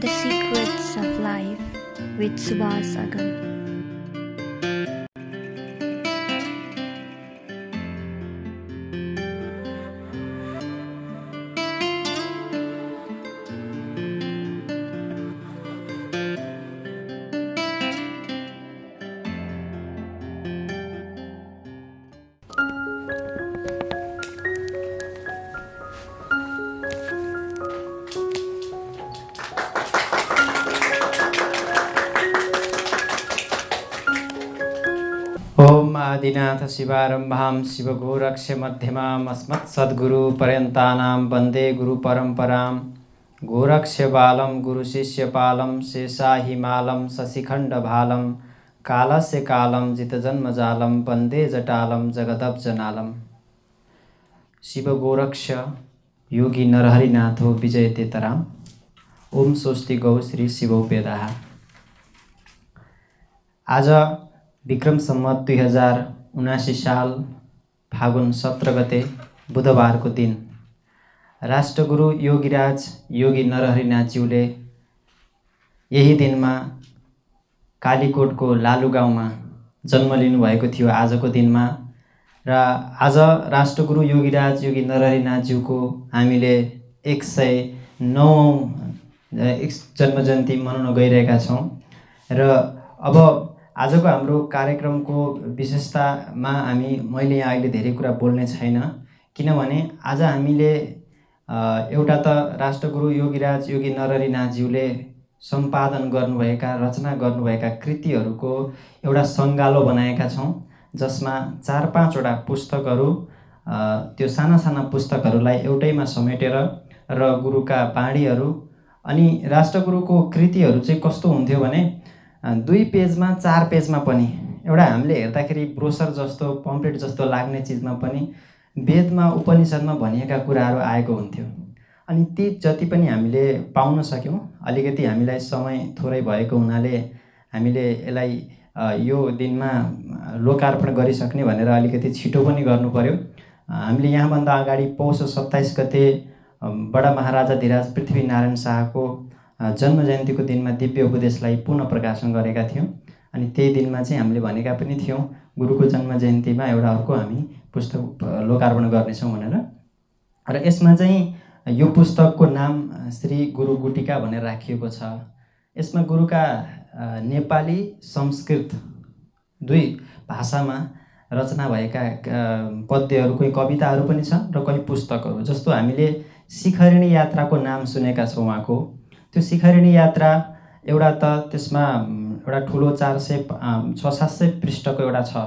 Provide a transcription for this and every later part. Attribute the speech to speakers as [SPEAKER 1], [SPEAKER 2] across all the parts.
[SPEAKER 1] The Secrets of Life with Subhas Agam. शिवारम्भां शिवगोरक्षमध्यमाम् अस्मत्सद्गुरुपर्यन्तानां वन्दे गुरुपरम्परां गोरक्षबालं गुरुशिष्यपालं शेषाहिमालं शशिखण्डभालं कालस्य कालं जितजन्मजालं वन्दे जटालं जगदब्जनालं शिवगोरक्ष योगी नरहरिनाथो विजयतेतराम ओम स्वस्ति गौ श्री शिवोपेदाह आज विक्रम सम्मत दुई हजार उनासी साल फागुन सत्र गते बुधबारको दिन राष्ट्रगुरु योगीराज योगी नरहरिनाथज्यूले यही दिनमा कालीकोटको लालु गाउँमा जन्म लिनुभएको थियो आजको दिनमा र आज राष्ट्रगुरु योगीराज योगी नरहरिनाथज्यूको हामीले एक सय नौ जन्म जयन्ती मनाउन गइरहेका छौँ र अब आजको हाम्रो कार्यक्रमको विशेषतामा हामी मैले यहाँ अहिले धेरै कुरा बोल्ने छैन किनभने आज हामीले एउटा त राष्ट्रगुरु योगीराज योगी नरहरिनाथज्यूले सम्पादन गर्नुभएका रचना गर्नुभएका कृतिहरूको एउटा सङ्गालो बनाएका छौँ जसमा चार पाँचवटा पुस्तकहरू त्यो साना साना पुस्तकहरूलाई एउटैमा समेटेर र गुरुका बाणीहरू अनि राष्ट्रगुरुको कृतिहरू चाहिँ कस्तो हुन्थ्यो भने दुई पेजमा चार पेजमा पनि एउटा हामीले हेर्दाखेरि ब्रोसर जस्तो पम्पलेट जस्तो लाग्ने चिजमा पनि वेदमा उपनिषद्मा भनिएका कुराहरू आएको हुन्थ्यो अनि ती जति पनि हामीले पाउन सक्यौँ अलिकति हामीलाई समय थोरै भएको हुनाले हामीले यसलाई यो दिनमा लोकार्पण गरिसक्ने भनेर अलिकति छिटो पनि गर्नु गर्नुपऱ्यो हामीले यहाँभन्दा अगाडि पौष सत्ताइस गते बडा महाराजा धिराज पृथ्वीनारायण शाहको जन्म जयन्तीको दिनमा दिव्य उपदेशलाई पुनः प्रकाशन गरेका थियौँ अनि त्यही दिनमा चाहिँ हामीले भनेका पनि थियौँ गुरुको जन्म जयन्तीमा एउटा अर्को हामी पुस्तक लोकार्पण गर्नेछौँ भनेर र यसमा चाहिँ यो पुस्तकको नाम श्री गुरु गुटिका भनेर राखिएको छ यसमा गुरुका नेपाली संस्कृत दुई भाषामा रचना भएका पद्यहरू कोही कविताहरू पनि छन् र कोही पुस्तकहरू जस्तो हामीले शिखरिणी यात्राको नाम सुनेका छौँ उहाँको त्यो शिखरिणी यात्रा एउटा त त्यसमा एउटा ठुलो चार सय छ सात सय पृष्ठको एउटा छ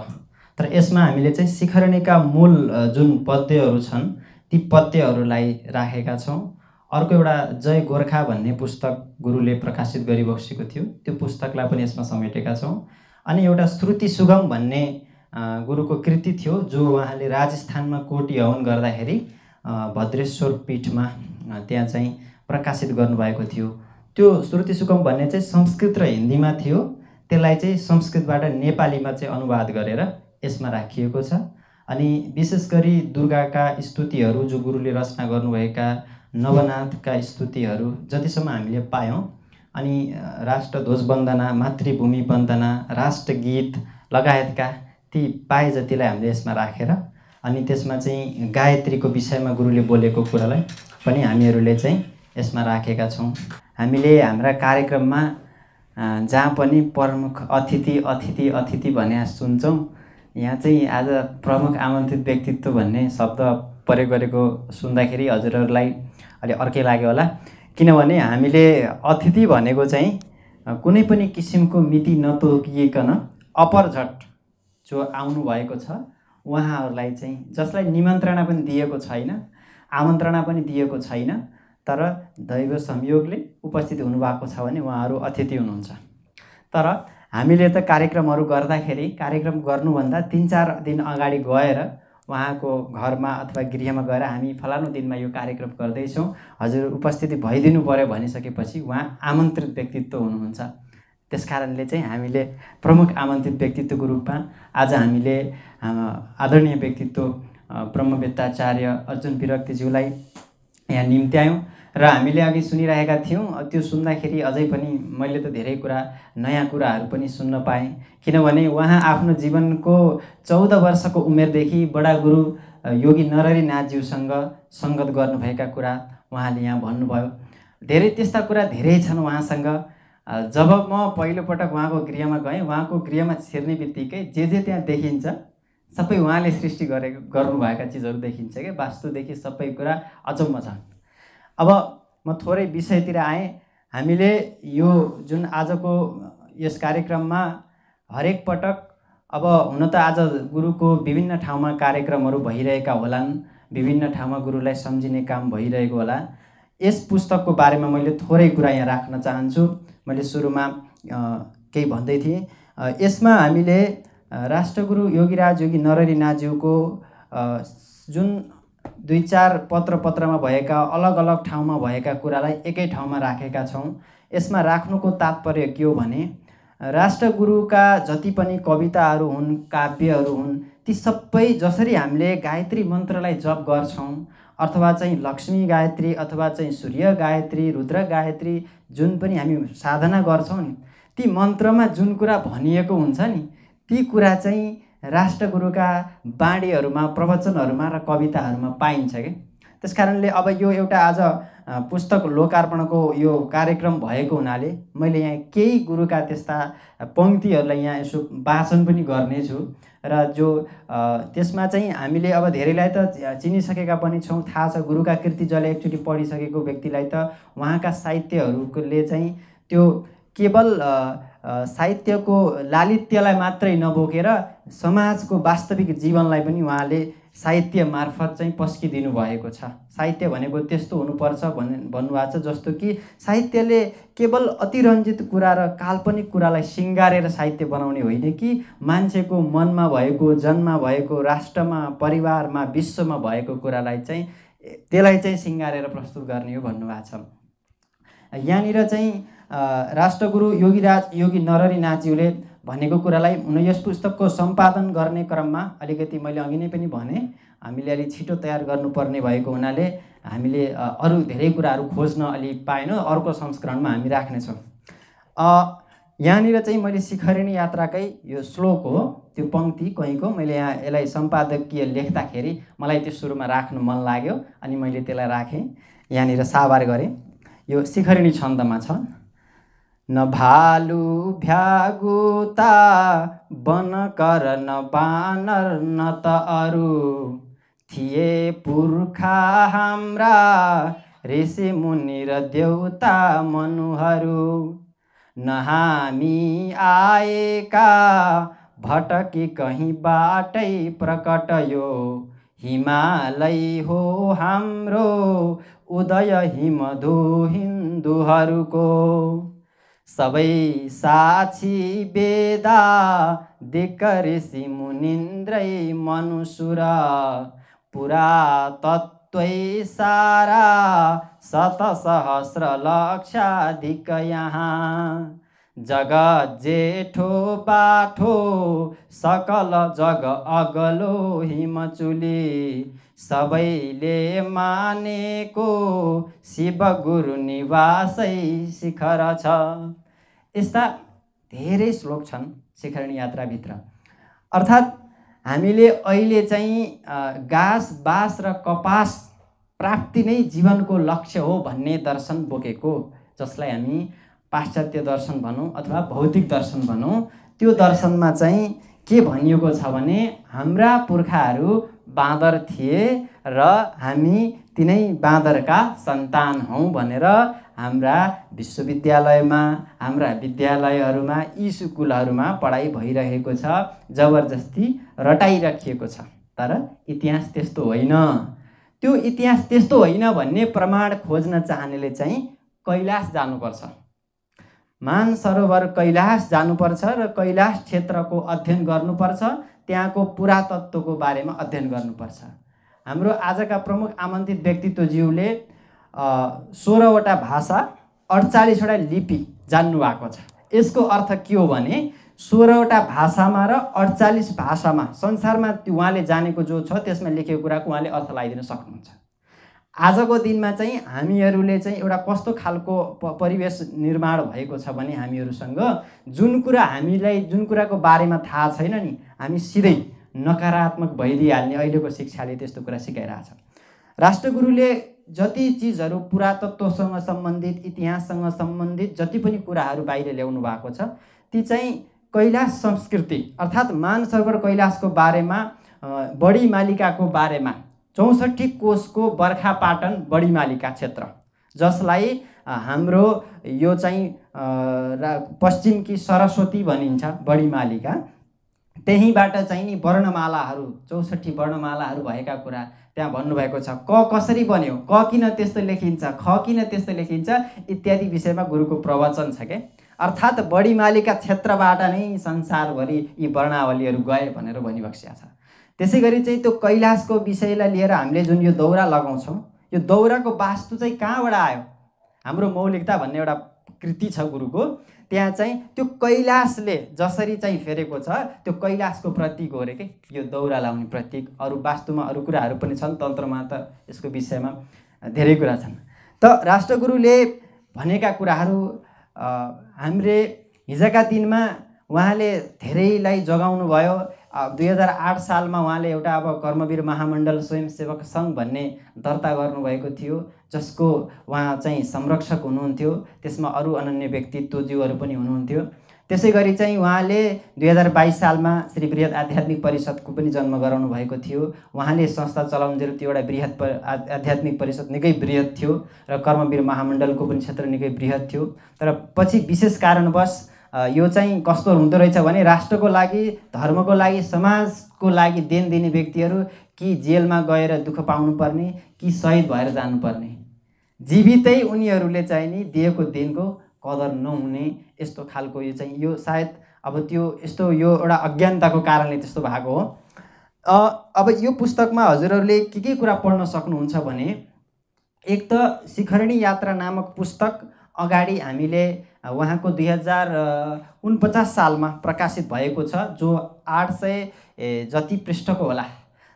[SPEAKER 1] तर यसमा हामीले चाहिँ शिखरणीका मूल जुन पद्यहरू छन् ती पद्यहरूलाई राखेका छौँ अर्को एउटा जय गोर्खा भन्ने पुस्तक गुरुले प्रकाशित गरिबसेको थियो त्यो पुस्तकलाई पनि यसमा समेटेका छौँ अनि एउटा श्रुति सुगम भन्ने गुरुको कृति थियो जो उहाँले राजस्थानमा कोटी हवन गर्दाखेरि भद्रेश्वर पीठमा त्यहाँ चाहिँ प्रकाशित गर्नुभएको थियो त्यो श्रुति सुगम भन्ने चाहिँ संस्कृत र हिन्दीमा थियो त्यसलाई चाहिँ संस्कृतबाट नेपालीमा चाहिँ अनुवाद गरेर यसमा राखिएको छ अनि विशेष गरी दुर्गाका स्तुतिहरू जो गुरुले रचना गर्नुभएका नवनाथका स्तुतिहरू जतिसम्म हामीले पायौँ अनि राष्ट्रध्वज वन्दना मातृभूमि वन्दना राष्ट्रगीत लगायतका ती पाए जतिलाई हामीले यसमा राखेर अनि त्यसमा चाहिँ गायत्रीको विषयमा गुरुले बोलेको कुरालाई पनि हामीहरूले चाहिँ यसमा राखेका छौँ हामीले हाम्रा कार्यक्रममा जहाँ पनि प्रमुख अतिथि अतिथि अतिथि भने सुन्छौँ यहाँ चाहिँ आज प्रमुख आमन्त्रित व्यक्तित्व भन्ने शब्द प्रयोग गरेको सुन्दाखेरि हजुरहरूलाई अलिक अर्कै लाग्यो होला किनभने हामीले अतिथि भनेको चाहिँ कुनै पनि किसिमको मिति नतोकिएकन अपरझट जो आउनुभएको छ उहाँहरूलाई चाहिँ जसलाई निमन्त्रणा पनि दिएको छैन आमन्त्रणा पनि दिएको छैन तर दैव संयोगले उपस्थित हुनुभएको छ भने उहाँहरू अतिथि हुनुहुन्छ तर हामीले त कार्यक्रमहरू गर्दाखेरि कार्यक्रम गर्नुभन्दा तिन चार दिन अगाडि गएर उहाँको घरमा अथवा गृहमा गएर हामी फलानु दिनमा यो कार्यक्रम गर्दैछौँ हजुर उपस्थिति भइदिनु पऱ्यो भनिसकेपछि उहाँ आमन्त्रित व्यक्तित्व हुनुहुन्छ त्यस कारणले चाहिँ हामीले प्रमुख आमन्त्रित व्यक्तित्वको रूपमा आज हामीले आदरणीय व्यक्तित्व ब्रह्मवेत्ताचार्य अर्जुन विरक्तिज्यूलाई यहाँ निम्त्यायौँ र हामीले अघि सुनिरहेका थियौँ त्यो सुन्दाखेरि अझै पनि मैले त धेरै कुरा नयाँ कुराहरू पनि सुन्न पाएँ किनभने उहाँ आफ्नो जीवनको चौध वर्षको उमेरदेखि बडा गुरु योगी नरहरी नाथज्यूसँग सङ्गत गर्नुभएका कुरा उहाँले यहाँ भन्नुभयो धेरै त्यस्ता कुरा धेरै छन् उहाँसँग जब म पहिलोपटक उहाँको गृहमा गएँ उहाँको गृहमा छिर्ने बित्तिकै जे जे त्यहाँ देखिन्छ सबै उहाँले सृष्टि गरेको गर्नुभएका चिजहरू देखिन्छ क्या वास्तुदेखि सबै कुरा अचम्म छ अब म थोरै विषयतिर आएँ हामीले यो जुन आजको यस कार्यक्रममा हरेक पटक अब हुन त आज गुरुको विभिन्न ठाउँमा कार्यक्रमहरू भइरहेका होलान् विभिन्न ठाउँमा गुरुलाई सम्झिने काम भइरहेको होला यस पुस्तकको बारेमा मैले थोरै कुरा यहाँ राख्न चाहन्छु मैले सुरुमा केही भन्दै थिएँ यसमा हामीले राष्ट्रगुरु योगीराज योगी नररी नाज्यूको जुन दुई चार पत्र पत्रमा भएका अलग अलग ठाउँमा भएका कुरालाई एकै ठाउँमा राखेका छौँ यसमा राख्नुको तात्पर्य के हो भने राष्ट्रगुरुका जति पनि कविताहरू हुन् काव्यहरू हुन् ती सबै जसरी हामीले गायत्री मन्त्रलाई जप गर्छौँ अथवा चाहिँ लक्ष्मी गायत्री अथवा चाहिँ सूर्य गायत्री रुद्र गायत्री जुन पनि हामी साधना गर्छौँ नि ती मन्त्रमा जुन कुरा भनिएको हुन्छ नि ती कुरा चाहिँ राष्ट्रगुरुका बाणीहरूमा प्रवचनहरूमा र कविताहरूमा पाइन्छ कि त्यस कारणले अब यो एउटा आज पुस्तक लोकार्पणको यो कार्यक्रम भएको हुनाले मैले यहाँ केही गुरुका त्यस्ता पङ्क्तिहरूलाई यहाँ यसो वाचन पनि गर्नेछु र जो त्यसमा चाहिँ हामीले अब धेरैलाई त चिनिसकेका पनि छौँ थाहा छ गुरुका कृति जसले एकचोटि पढिसकेको व्यक्तिलाई त उहाँका साहित्यहरूले चाहिँ त्यो केवल साहित्यको लालित्यलाई मात्रै नबोकेर समाजको वास्तविक जीवनलाई पनि उहाँले साहित्य मार्फत चाहिँ पस्किदिनु भएको छ साहित्य भनेको त्यस्तो हुनुपर्छ भन् भन्नुभएको छ जस्तो कि साहित्यले केवल अतिरञ्जित कुरा र काल्पनिक कुरालाई सिँगारेर साहित्य बनाउने होइन कि मान्छेको मनमा भएको जन्ममा भएको राष्ट्रमा परिवारमा विश्वमा भएको कुरालाई चाहिँ त्यसलाई चाहिँ सिँगारेर प्रस्तुत गर्ने हो भन्नुभएको छ यहाँनिर चाहिँ राष्ट्रगुरु योगीराज योगी नरहरी नाच्यूले भनेको कुरालाई हुन यस पुस्तकको सम्पादन गर्ने क्रममा अलिकति मैले अघि नै पनि भने हामीले अलिक छिटो तयार गर्नुपर्ने भएको हुनाले हामीले अरू धेरै कुराहरू खोज्न अलि पाएनौँ अर्को संस्करणमा हामी राख्नेछौँ यहाँनिर चाहिँ मैले शिखरिणी यात्राकै यो श्लोक हो त्यो पङ्क्ति कहीँको मैले यहाँ यसलाई सम्पादकीय लेख्दाखेरि मलाई त्यो सुरुमा राख्नु मन लाग्यो अनि मैले त्यसलाई राखेँ यहाँनिर साभार गरेँ यो शिखरिणी छन्दमा छ न भालु भ्यागुता बनकर न बानर न त अरू थिए पुर्खा हाम्रा ऋषि मुनि र देउता मनुहरू न हामी आएका भटकी कहीँ बाटै प्रकटयो, हिमालय हो हाम्रो उदय हिमधु हिन्दूहरूको सबै साक्षी वेदा दिक ऋषि मुनिन्द्रै मनुसुर पुरा तत्वै सारा शत सहस्र लक्षाधिक यहाँ जग जेठो पाठो सकल जग अगलो हिमचुली सबैले मानेको शिव गुरु निवासै शिखर छ यस्ता धेरै श्लोक छन् शिखरण यात्राभित्र अर्थात् हामीले अहिले चाहिँ गास बास र कपास प्राप्ति नै जीवनको लक्ष्य हो भन्ने दर्शन बोकेको जसलाई हामी पाश्चात्य दर्शन भनौँ अथवा भौतिक दर्शन भनौँ त्यो दर्शनमा चाहिँ के भनिएको छ भने हाम्रा पुर्खाहरू बाँदर थिए र हामी तिनै बाँदरका सन्तान हौँ भनेर हाम्रा विश्वविद्यालयमा हाम्रा विद्यालयहरूमा यी स्कुलहरूमा पढाइ भइरहेको छ जबरजस्ती रटाइराखिएको छ तर इतिहास त्यस्तो होइन त्यो इतिहास त्यस्तो होइन भन्ने प्रमाण खोज्न चाहनेले चाहिँ कैलाश जानुपर्छ मान सरोवर कैलाश जानुपर्छ र कैलाश क्षेत्रको अध्ययन गर्नुपर्छ त्यहाँको पुरातत्वको बारेमा अध्ययन गर्नुपर्छ हाम्रो आजका प्रमुख आमन्त्रित व्यक्तित्वज्यूले सोह्रवटा भाषा अडचालिसवटा लिपि जान्नुभएको छ यसको अर्थ के हो भने सोह्रवटा भाषामा र अडचालिस भाषामा संसारमा उहाँले जानेको जो छ त्यसमा लेखेको कुराको उहाँले अर्थ लगाइदिन सक्नुहुन्छ आजको दिनमा चाहिँ हामीहरूले चाहिँ एउटा कस्तो खालको प परिवेश निर्माण भएको छ भने हामीहरूसँग जुन कुरा हामीलाई जुन कुराको बारेमा थाहा छैन नि हामी सिधै नकारात्मक भइदिइहाल्ने अहिलेको शिक्षाले त्यस्तो कुरा सिकाइरहेछ राष्ट्रगुरुले जति चिजहरू पुरातत्वसँग सम्बन्धित इतिहाससँग सम्बन्धित जति पनि कुराहरू बाहिर ल्याउनु भएको छ ती चाहिँ कैलाश संस्कृति अर्थात् मानसरोवर कैलाशको बारेमा बढी मालिकाको बारेमा चौसठी कोषको बर्खापाटन बढीमालिका क्षेत्र जसलाई हाम्रो यो चाहिँ पश्चिमकी सरस्वती भनिन्छ बडीमालिका त्यहीँबाट चाहिँ नि वर्णमालाहरू चौसठी वर्णमालाहरू भएका कुरा त्यहाँ भन्नुभएको छ क कसरी बन्यो क किन त्यस्तो लेखिन्छ ख किन त्यस्तो लेखिन्छ इत्यादि विषयमा गुरुको प्रवचन छ क्या अर्थात् बढीमालिका क्षेत्रबाट नै संसारभरि यी वर्णावलीहरू गए भनेर भनिबक्सिया छ त्यसै गरी चाहिँ त्यो कैलाशको विषयलाई लिएर हामीले जुन यो दौरा लगाउँछौँ यो दौराको वास्तु चाहिँ कहाँबाट आयो हाम्रो मौलिकता भन्ने एउटा कृति छ गुरुको त्यहाँ चाहिँ त्यो कैलाशले जसरी चाहिँ फेरेको छ त्यो कैलाशको प्रतीक हो अरे के यो दौरा लाउने प्रतीक अरू वास्तुमा अरू कुराहरू पनि छन् तन्त्रमा त यसको विषयमा धेरै कुरा छन् त राष्ट्रगुरुले भनेका कुराहरू हामीले हिजोका दिनमा उहाँले धेरैलाई जोगाउनु भयो दुई हजार आठ सालमा उहाँले एउटा अब कर्मवीर महामण्डल स्वयंसेवक सङ्घ भन्ने दर्ता गर्नुभएको थियो जसको उहाँ चाहिँ संरक्षक हुनुहुन्थ्यो त्यसमा अरू अनन्य व्यक्तित्वज्यूहरू पनि हुनुहुन्थ्यो त्यसै गरी चाहिँ उहाँले दुई हजार बाइस सालमा श्री वृहत आध्यात्मिक परिषदको पनि जन्म गराउनु भएको थियो उहाँले संस्था चलाउनु त्यो एउटा वृहत आध्यात्मिक परिषद निकै वृहत थियो र कर्मवीर महामण्डलको पनि क्षेत्र निकै वृहत थियो तर पछि विशेष कारणवश यो चाहिँ कस्तो हुँदो रहेछ भने राष्ट्रको लागि धर्मको लागि समाजको लागि देन दिने व्यक्तिहरू कि जेलमा गएर दुःख पाउनुपर्ने कि सहिद भएर जानुपर्ने जीवितै उनीहरूले चाहिँ नि दिएको दिनको कदर नहुने यस्तो खालको यो चाहिँ यो सायद अब त्यो यस्तो यो एउटा अज्ञानताको कारणले त्यस्तो भएको हो अब यो पुस्तकमा हजुरहरूले के के कुरा पढ्न सक्नुहुन्छ भने एक त शिखरणी यात्रा नामक पुस्तक अगाडि हामीले उहाँको दुई हजार उनपचास सालमा प्रकाशित भएको छ जो आठ सय जति पृष्ठको होला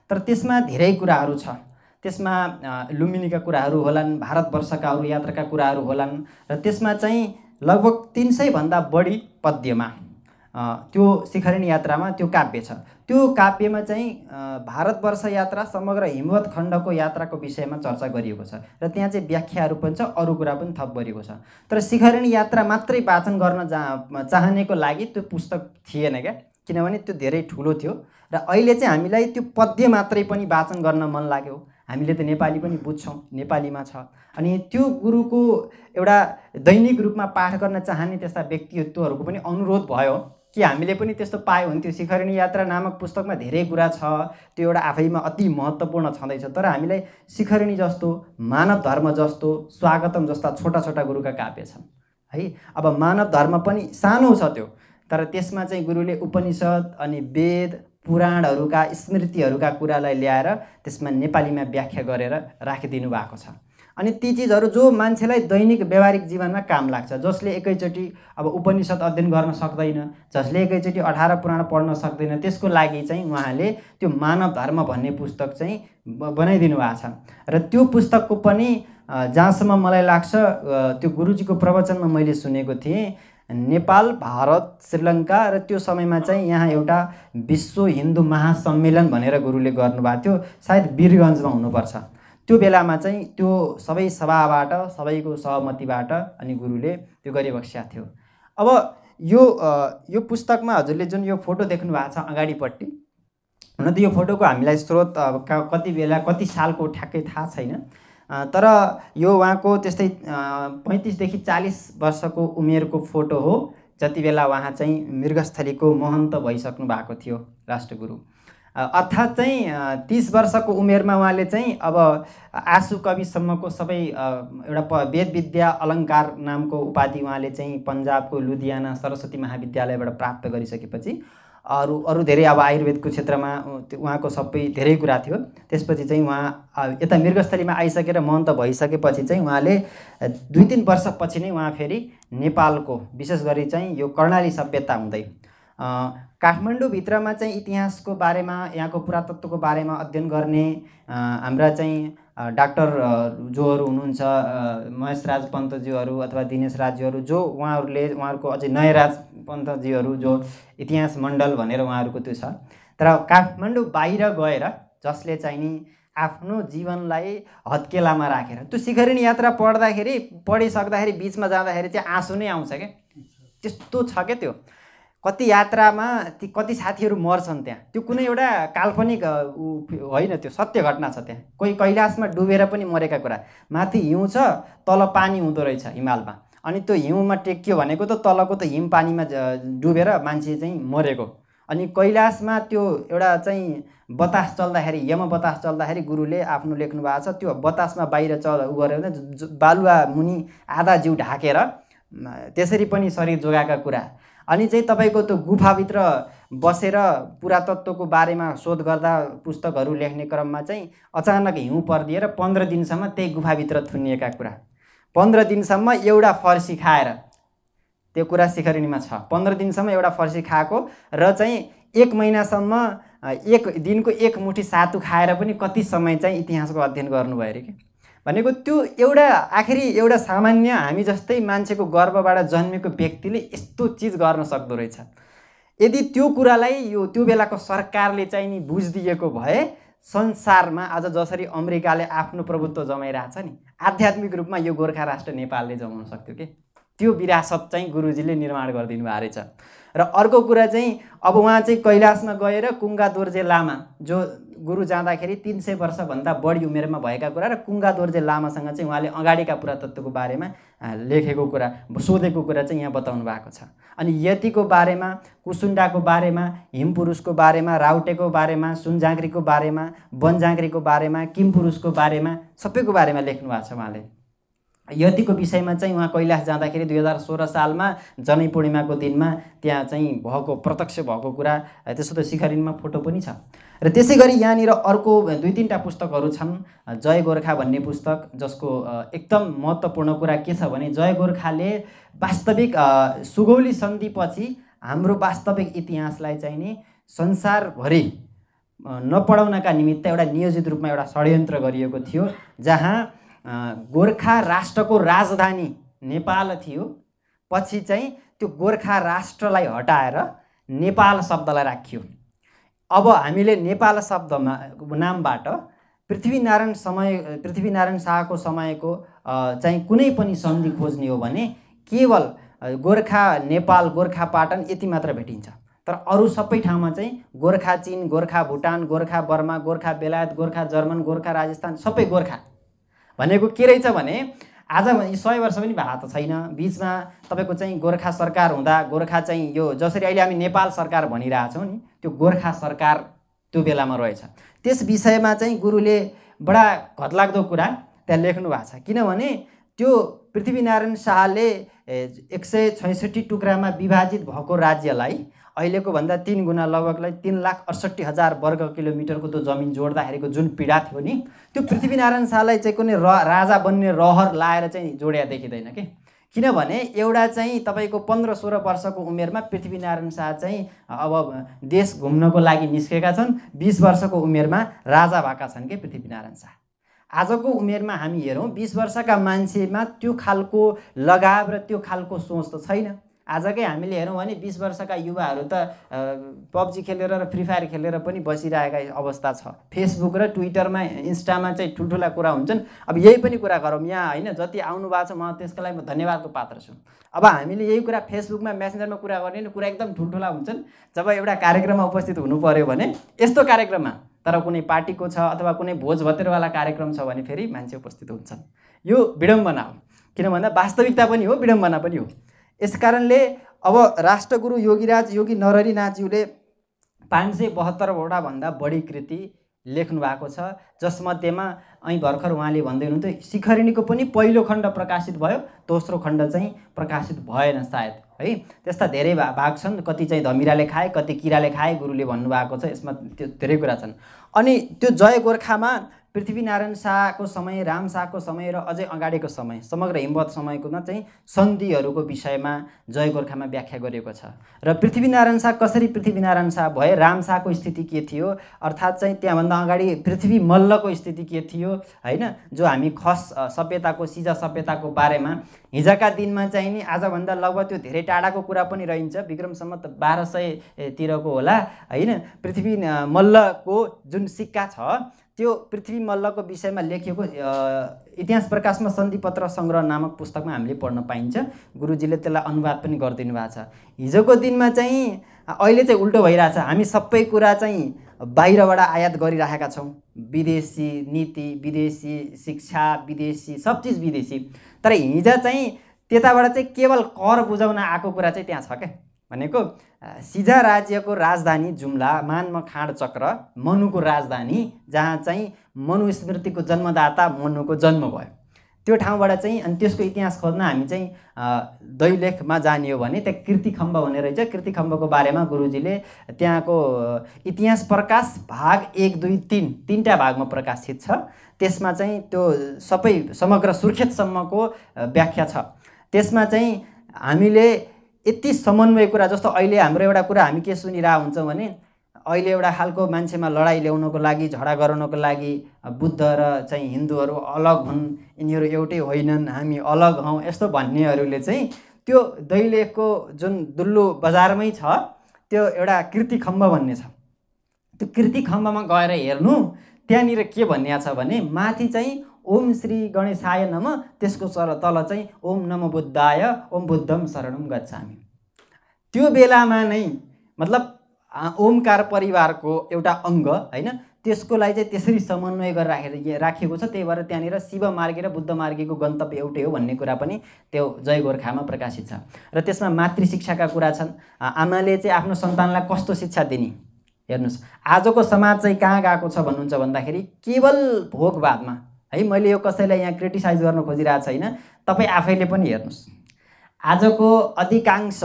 [SPEAKER 1] तर त्यसमा धेरै कुराहरू छ त्यसमा लुम्बिनीका कुराहरू होलान् भारतवर्षका अरू यात्राका कुराहरू होलान् र त्यसमा चाहिँ लगभग तिन सयभन्दा बढी पद्यमा त्यो शिखरिन यात्रामा त्यो काव्य छ त्यो काव्यमा चाहिँ भारतवर्ष यात्रा समग्र हिमवत खण्डको यात्राको विषयमा चर्चा गरिएको छ र त्यहाँ चाहिँ व्याख्याहरू पनि छ अरू कुरा पनि थप गरिएको छ तर शिखरिन यात्रा मात्रै वाचन गर्न जा चाहनेको लागि त्यो पुस्तक थिएन क्या किनभने त्यो धेरै ठुलो थियो र अहिले चाहिँ हामीलाई त्यो पद्य मात्रै पनि वाचन गर्न मन लाग्यो हामीले त नेपाली पनि बुझ्छौँ नेपालीमा छ अनि त्यो गुरुको एउटा दैनिक रूपमा पाठ गर्न चाहने त्यस्ता व्यक्तित्वहरूको पनि अनुरोध भयो कि हामीले पनि त्यस्तो पायो भने त्यो शिखरिणी यात्रा नामक पुस्तकमा धेरै कुरा छ त्यो एउटा आफैमा अति महत्त्वपूर्ण छँदैछ तर हामीलाई शिखरिणी जस्तो मानव धर्म जस्तो स्वागतम जस्ता छोटा छोटा गुरुका काव्य छन् है अब मानव धर्म पनि सानो छ त्यो तर त्यसमा चाहिँ गुरुले उपनिषद अनि वेद पुराणहरूका स्मृतिहरूका कुरालाई ल्याएर त्यसमा नेपालीमा व्याख्या गरेर राखिदिनु भएको छ अनि ती चिजहरू जो मान्छेलाई दैनिक व्यावहारिक जीवनमा काम लाग्छ जसले एकैचोटि अब उपनिषद अध्ययन गर्न सक्दैन जसले एकैचोटि अठार पुराण पढ्न सक्दैन त्यसको लागि चाहिँ उहाँले त्यो मानव धर्म भन्ने पुस्तक चाहिँ बनाइदिनु भएको छ र त्यो पुस्तकको पनि जहाँसम्म मलाई लाग्छ त्यो गुरुजीको प्रवचनमा मैले सुनेको थिएँ नेपाल भारत श्रीलङ्का र त्यो समयमा चाहिँ यहाँ एउटा विश्व हिन्दू महासम्मेलन भनेर गुरुले गर्नुभएको थियो सायद वीरगन्जमा हुनुपर्छ त्यो बेलामा चाहिँ त्यो सबै सभाबाट सबैको सहमतिबाट अनि गुरुले त्यो गरिबक्स्या थियो अब यो यो पुस्तकमा हजुरले जुन यो फोटो देख्नु भएको छ अगाडिपट्टि हुन त यो फोटोको हामीलाई स्रोत कति बेला कति सालको ठ्याक्कै थाहा छैन तर यो उहाँको त्यस्तै पैँतिसदेखि चालिस वर्षको उमेरको फोटो हो जति बेला उहाँ चाहिँ मृगस्थलीको महन्त भइसक्नु भएको थियो राष्ट्रगुरु अर्थात् चाहिँ तिस वर्षको उमेरमा उहाँले चाहिँ अब आँसु कविसम्मको सबै एउटा वेद विद्या अलङ्कार नामको उपाधि उहाँले चाहिँ पन्जाबको लुधियाना सरस्वती महाविद्यालयबाट प्राप्त गरिसकेपछि अरू अरू धेरै अब आयुर्वेदको क्षेत्रमा उहाँको सबै धेरै कुरा थियो त्यसपछि चाहिँ उहाँ यता मृगस्थलीमा आइसकेर महन्त भइसकेपछि चाहिँ उहाँले दुई तिन वर्षपछि नै उहाँ फेरि नेपालको विशेष गरी चाहिँ यो कर्णाली सभ्यता हुँदै काठमाडौँभित्रमा चाहिँ इतिहासको बारेमा यहाँको पुरातत्वको बारेमा अध्ययन गर्ने हाम्रा चाहिँ डाक्टर जोहरू हुनुहुन्छ महेश राज पन्तज्यूहरू अथवा दिनेश राज्यहरू जो उहाँहरूले उहाँहरूको अझै नयाँ राज पन्तज्यूहरू जो इतिहास मण्डल भनेर उहाँहरूको त्यो छ तर काठमाडौँ बाहिर गएर जसले चाहिँ नि आफ्नो जीवनलाई हत्केलामा राखेर त्यो शिखरिण यात्रा पढ्दाखेरि पढिसक्दाखेरि बिचमा जाँदाखेरि चाहिँ आँसु नै आउँछ क्या त्यस्तो छ क्या त्यो कति यात्रामा ती कति साथीहरू मर्छन् त्यहाँ त्यो कुनै एउटा काल्पनिक होइन त्यो सत्य घटना छ त्यहाँ कोही कैलाशमा डुबेर पनि मरेका कुरा माथि हिउँ छ तल पानी हुँदो रहेछ हिमालमा अनि त्यो हिउँमा टेक्यो भनेको त तलको त हिम पानीमा डुबेर मान्छे चाहिँ मरेको अनि कैलाशमा त्यो एउटा चाहिँ बतास चल्दाखेरि यम बतास चल्दाखेरि गुरुले आफ्नो लेख्नु भएको छ त्यो बतासमा बाहिर चल गऱ्यो भने बालुवा मुनि आधा जिउ ढाकेर त्यसरी पनि शरीर जोगाएका कुरा अनि चाहिँ तपाईँको त्यो गुफाभित्र बसेर पुरातत्त्वको बारेमा शोध गर्दा पुस्तकहरू लेख्ने क्रममा चाहिँ अचानक हिउँ परिदिएर पन्ध्र दिनसम्म त्यही गुफाभित्र थुनिएका कुरा पन्ध्र दिनसम्म एउटा फर्सी खाएर त्यो कुरा शिखरिणीमा छ पन्ध्र दिनसम्म एउटा फर्सी खाएको र चाहिँ एक महिनासम्म एक दिनको एक मुठी सातु खाएर पनि कति समय चाहिँ इतिहासको अध्ययन गर्नुभयो अरे कि भनेको त्यो एउटा आखिरी एउटा सामान्य हामी जस्तै मान्छेको गर्वबाट जन्मेको व्यक्तिले यस्तो चिज गर्न सक्दो रहेछ यदि त्यो कुरालाई यो त्यो बेलाको सरकारले चाहिँ नि बुझिदिएको भए संसारमा आज जसरी अमेरिकाले आफ्नो प्रभुत्व छ नि आध्यात्मिक रूपमा यो गोर्खा राष्ट्र नेपालले जमाउन सक्थ्यो कि त्यो विरासत चाहिँ गुरुजीले निर्माण गरिदिनु भएको रहेछ र अर्को कुरा चाहिँ अब उहाँ चाहिँ कैलाशमा गएर कुङ्गा दोर्जे लामा जो गुरु जाँदाखेरि तिन सय वर्षभन्दा बढी उमेरमा भएका कुरा र कुङ्गा दोर्जे लामासँग चाहिँ उहाँले अगाडिका पुरातत्वको बारेमा लेखेको कुरा सोधेको कुरा चाहिँ यहाँ बताउनु भएको छ अनि यतिको बारेमा कुसुन्डाको बारेमा हिम पुरुषको बारेमा राउटेको बारेमा सुनझाँक्रीको बारेमा वनझाँक्रीको बारेमा किमपुरुषको बारेमा सबैको बारेमा लेख्नु भएको छ उहाँले यतिको विषयमा चाहिँ उहाँ कैलाश जाँदाखेरि दुई हजार सोह्र सालमा जनै पूर्णिमाको दिनमा त्यहाँ चाहिँ भएको प्रत्यक्ष भएको कुरा त्यसो त शिखरिनमा फोटो पनि छ र त्यसै गरी यहाँनिर अर्को दुई तिनवटा पुस्तकहरू छन् जय गोर्खा भन्ने पुस्तक जसको एकदम महत्त्वपूर्ण कुरा के छ भने जय गोर्खाले वास्तविक सुगौली सन्धिपछि हाम्रो वास्तविक इतिहासलाई चाहिँ नि संसारभरि नपढाउनका निमित्त एउटा नियोजित रूपमा एउटा षड्यन्त्र गरिएको थियो जहाँ गोर्खा राष्ट्रको राजधानी नेपाल थियो पछि चाहिँ त्यो गोर्खा राष्ट्रलाई हटाएर नेपाल शब्दलाई राखियो अब हामीले नेपाल शब्दमा नामबाट पृथ्वीनारायण समय पृथ्वीनारायण शाहको समयको चाहिँ कुनै पनि सन्धि खोज्ने हो भने केवल गोर्खा नेपाल गोर्खा पाटन यति मात्र भेटिन्छ तर अरू सबै ठाउँमा चाहिँ गोर्खा चिन गोर्खा भुटान गोर्खा बर्मा गोर्खा बेलायत गोर्खा जर्मन गोर्खा राजस्थान सबै गोर्खा भनेको के रहेछ भने आज सय वर्ष पनि भएको छैन बिचमा तपाईँको चाहिँ गोर्खा सरकार हुँदा गोर्खा चाहिँ यो जसरी अहिले हामी नेपाल सरकार भनिरहेछौँ नि त्यो गोर्खा सरकार त्यो बेलामा रहेछ त्यस विषयमा चाहिँ गुरुले बडा घतलाग्दो कुरा त्यहाँ लेख्नु भएको छ किनभने त्यो पृथ्वीनारायण शाहले एक सय छैसठी टुक्रामा विभाजित भएको राज्यलाई अहिलेको भन्दा तिन गुणा लगभगलाई तिन लाख अडसट्ठी हजार वर्ग किलोमिटरको त्यो जमिन जोड्दाखेरिको जुन पीडा थियो नि त्यो पृथ्वीनारायण शाहलाई चाहिँ कुनै र राजा बन्ने रहर लाएर चाहिँ जोड्या देखिँदैन कि किनभने एउटा चाहिँ तपाईँको पन्ध्र सोह्र वर्षको उमेरमा पृथ्वीनारायण शाह चाहिँ अब देश घुम्नको लागि निस्केका छन् बिस वर्षको उमेरमा राजा भएका छन् कि पृथ्वीनारायण शाह आजको उमेरमा हामी हेरौँ बिस वर्षका मान्छेमा त्यो खालको लगाव र त्यो खालको सोच त छैन आजकै हामीले हेऱ्यौँ भने बिस वर्षका युवाहरू त पब्जी खेलेर र फ्री फायर खेलेर पनि बसिरहेका अवस्था छ फेसबुक र ट्विटरमा इन्स्टामा चाहिँ ठुल्ठुला कुरा हुन्छन् अब यही पनि कुरा गरौँ यहाँ होइन जति आउनु भएको छ म त्यसको लागि म धन्यवादको पात्र छु अब हामीले यही कुरा फेसबुकमा मेसेन्जरमा कुरा गर्ने कुरा एकदम ठुल्ठुला हुन्छन् जब एउटा कार्यक्रममा उपस्थित हुनु पऱ्यो भने यस्तो कार्यक्रममा तर कुनै पार्टीको छ अथवा कुनै भोज भतेरवाला कार्यक्रम छ भने फेरि मान्छे उपस्थित हुन्छन् यो विडम्बना हो किन भन्दा वास्तविकता पनि हो विडम्बना पनि हो यसकारणले अब राष्ट्रगुरु योगीराज योगी नरहरीनाथज्यूले पाँच सय बहत्तरवटा भन्दा बढी कृति लेख्नु भएको छ जसमध्येमा ऐ भर्खर उहाँले भन्दै हुनुहुन्थ्यो शिखरिणीको पनि पहिलो खण्ड प्रकाशित भयो दोस्रो खण्ड चाहिँ प्रकाशित भएन सायद है त्यस्ता धेरै भा भाग छन् कति चाहिँ धमिराले खाए कति किराले खाए गुरुले भन्नुभएको छ यसमा त्यो धेरै कुरा छन् अनि त्यो जय गोर्खामा पृथ्वीनारायण शाहको समय राम शाहको समय र अझै अगाडिको समय समग्र हिमवत समयकोमा चाहिँ सन्धिहरूको विषयमा जय गोर्खामा व्याख्या गरिएको छ र पृथ्वीनारायण शाह कसरी पृथ्वीनारायण शाह भए राम शाहको स्थिति के थियो अर्थात् चाहिँ त्यहाँभन्दा अगाडि पृथ्वी मल्लको स्थिति के थियो होइन जो हामी खस सभ्यताको सिजा सभ्यताको बारेमा हिजोका दिनमा चाहिँ नि आजभन्दा लगभग त्यो धेरै टाढाको कुरा पनि रहन्छ विक्रमसम्म त बाह्र सयतिरको होला होइन पृथ्वी मल्लको जुन सिक्का छ त्यो पृथ्वी मल्लको विषयमा लेखिएको इतिहास प्रकाशमा सन्धिपत्र सङ्ग्रह नामक पुस्तकमा हामीले पढ्न पाइन्छ गुरुजीले त्यसलाई अनुवाद पनि गरिदिनु भएको छ हिजोको दिनमा चाहिँ अहिले चाहिँ उल्टो भइरहेछ हामी सबै कुरा चाहिँ बाहिरबाट आयात गरिराखेका छौँ विदेशी नीति विदेशी शिक्षा विदेशी सब चिज विदेशी तर हिजो चाहिँ त्यताबाट चाहिँ केवल कर बुझाउन आएको कुरा चाहिँ त्यहाँ छ क्या भनेको सिजा राज्यको राजधानी जुम्ला मानमा खाँड चक्र मनुको राजधानी जहाँ चाहिँ मनुस्मृतिको जन्मदाता मनुको जन्म भयो त्यो ठाउँबाट चाहिँ अनि त्यसको इतिहास खोज्न हामी चाहिँ दैलेखमा जानियो हो भने त्यहाँ कृतिखम्ब भनेर रहेछ कृतिखम्बको बारेमा गुरुजीले त्यहाँको इतिहास प्रकाश भाग एक दुई तिन तिनवटा भागमा प्रकाशित छ त्यसमा चाहिँ त्यो सबै समग्र सुर्खेतसम्मको व्याख्या छ त्यसमा चाहिँ हामीले यति समन्वय कुरा जस्तो अहिले हाम्रो एउटा कुरा हामी के सुनिरहेको हुन्छौँ भने अहिले एउटा खालको मान्छेमा लडाइँ ल्याउनको लागि झगडा गराउनको लागि बुद्ध र चाहिँ हिन्दूहरू अलग हुन् यिनीहरू एउटै होइनन् हामी अलग हौँ यस्तो भन्नेहरूले चाहिँ त्यो दैलेखको जुन दुल्लो बजारमै छ त्यो एउटा कृति खम्ब भन्ने छ त्यो कृति खम्बमा गएर हेर्नु त्यहाँनिर के भनिएको छ भने माथि चाहिँ ओम श्री गणेशाय नम त्यसको सर तल चाहिँ ओम नम बुद्धाय ओम बुद्धम शरणम गच्छामि त्यो बेलामा नै मतलब ओमकार परिवारको एउटा अङ्ग होइन त्यसको लागि चाहिँ त्यसरी समन्वय गरेर राखेर राखिएको छ त्यही भएर त्यहाँनिर शिव मार्गी र बुद्ध मार्गीको गन्तव्य एउटै हो भन्ने कुरा पनि त्यो जय गोर्खामा प्रकाशित छ र त्यसमा मातृ शिक्षाका कुरा छन् आमाले चाहिँ आफ्नो सन्तानलाई कस्तो शिक्षा दिने हेर्नुहोस् आजको समाज चाहिँ कहाँ गएको छ भन्नुहुन्छ भन्दाखेरि केवल भोगवादमा है मैले यो कसैलाई यहाँ क्रिटिसाइज गर्न खोजिरहेको छैन तपाईँ आफैले पनि हेर्नुहोस् आजको अधिकांश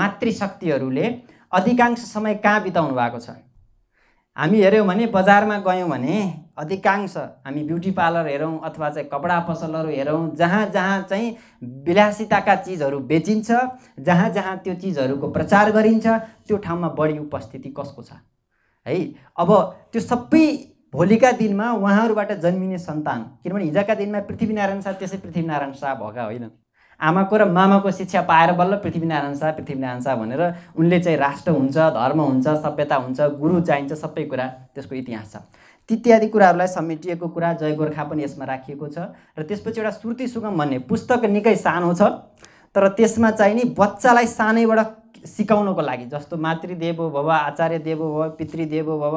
[SPEAKER 1] मातृशक्तिहरूले अधिकांश समय कहाँ बिताउनु भएको छ हामी हेऱ्यौँ भने बजारमा गयौँ भने अधिकांश हामी ब्युटी पार्लर हेरौँ अथवा चाहिँ कपडा पसलहरू हेरौँ जहाँ जहाँ चाहिँ विलासिताका चिजहरू बेचिन्छ जहाँ जहाँ त्यो चिजहरूको प्रचार गरिन्छ त्यो ठाउँमा बढी उपस्थिति कसको छ है अब त्यो सबै भोलिका दिनमा उहाँहरूबाट जन्मिने सन्तान किनभने हिजोका दिनमा पृथ्वीनारायण शाह त्यसै पृथ्वीनारायण शाह भएका होइनन् आमाको र मामाको शिक्षा पाएर बल्ल पृथ्वीनारायण शाह पृथ्वीनारायण शाह भनेर उनले चाहिँ राष्ट्र हुन्छ धर्म हुन्छ सभ्यता हुन्छ गुरु चाहिन्छ सबै कुरा त्यसको इतिहास छ इत्यादि कुराहरूलाई समेटिएको कुरा जय गोर्खा पनि यसमा राखिएको छ र त्यसपछि एउटा श्रुति सुगम भन्ने पुस्तक निकै सानो छ तर त्यसमा चाहिँ नि बच्चालाई सानैबाट सिकाउनको लागि जस्तो मातृदेवो भव आचार्य देवो भव पितृदेव भव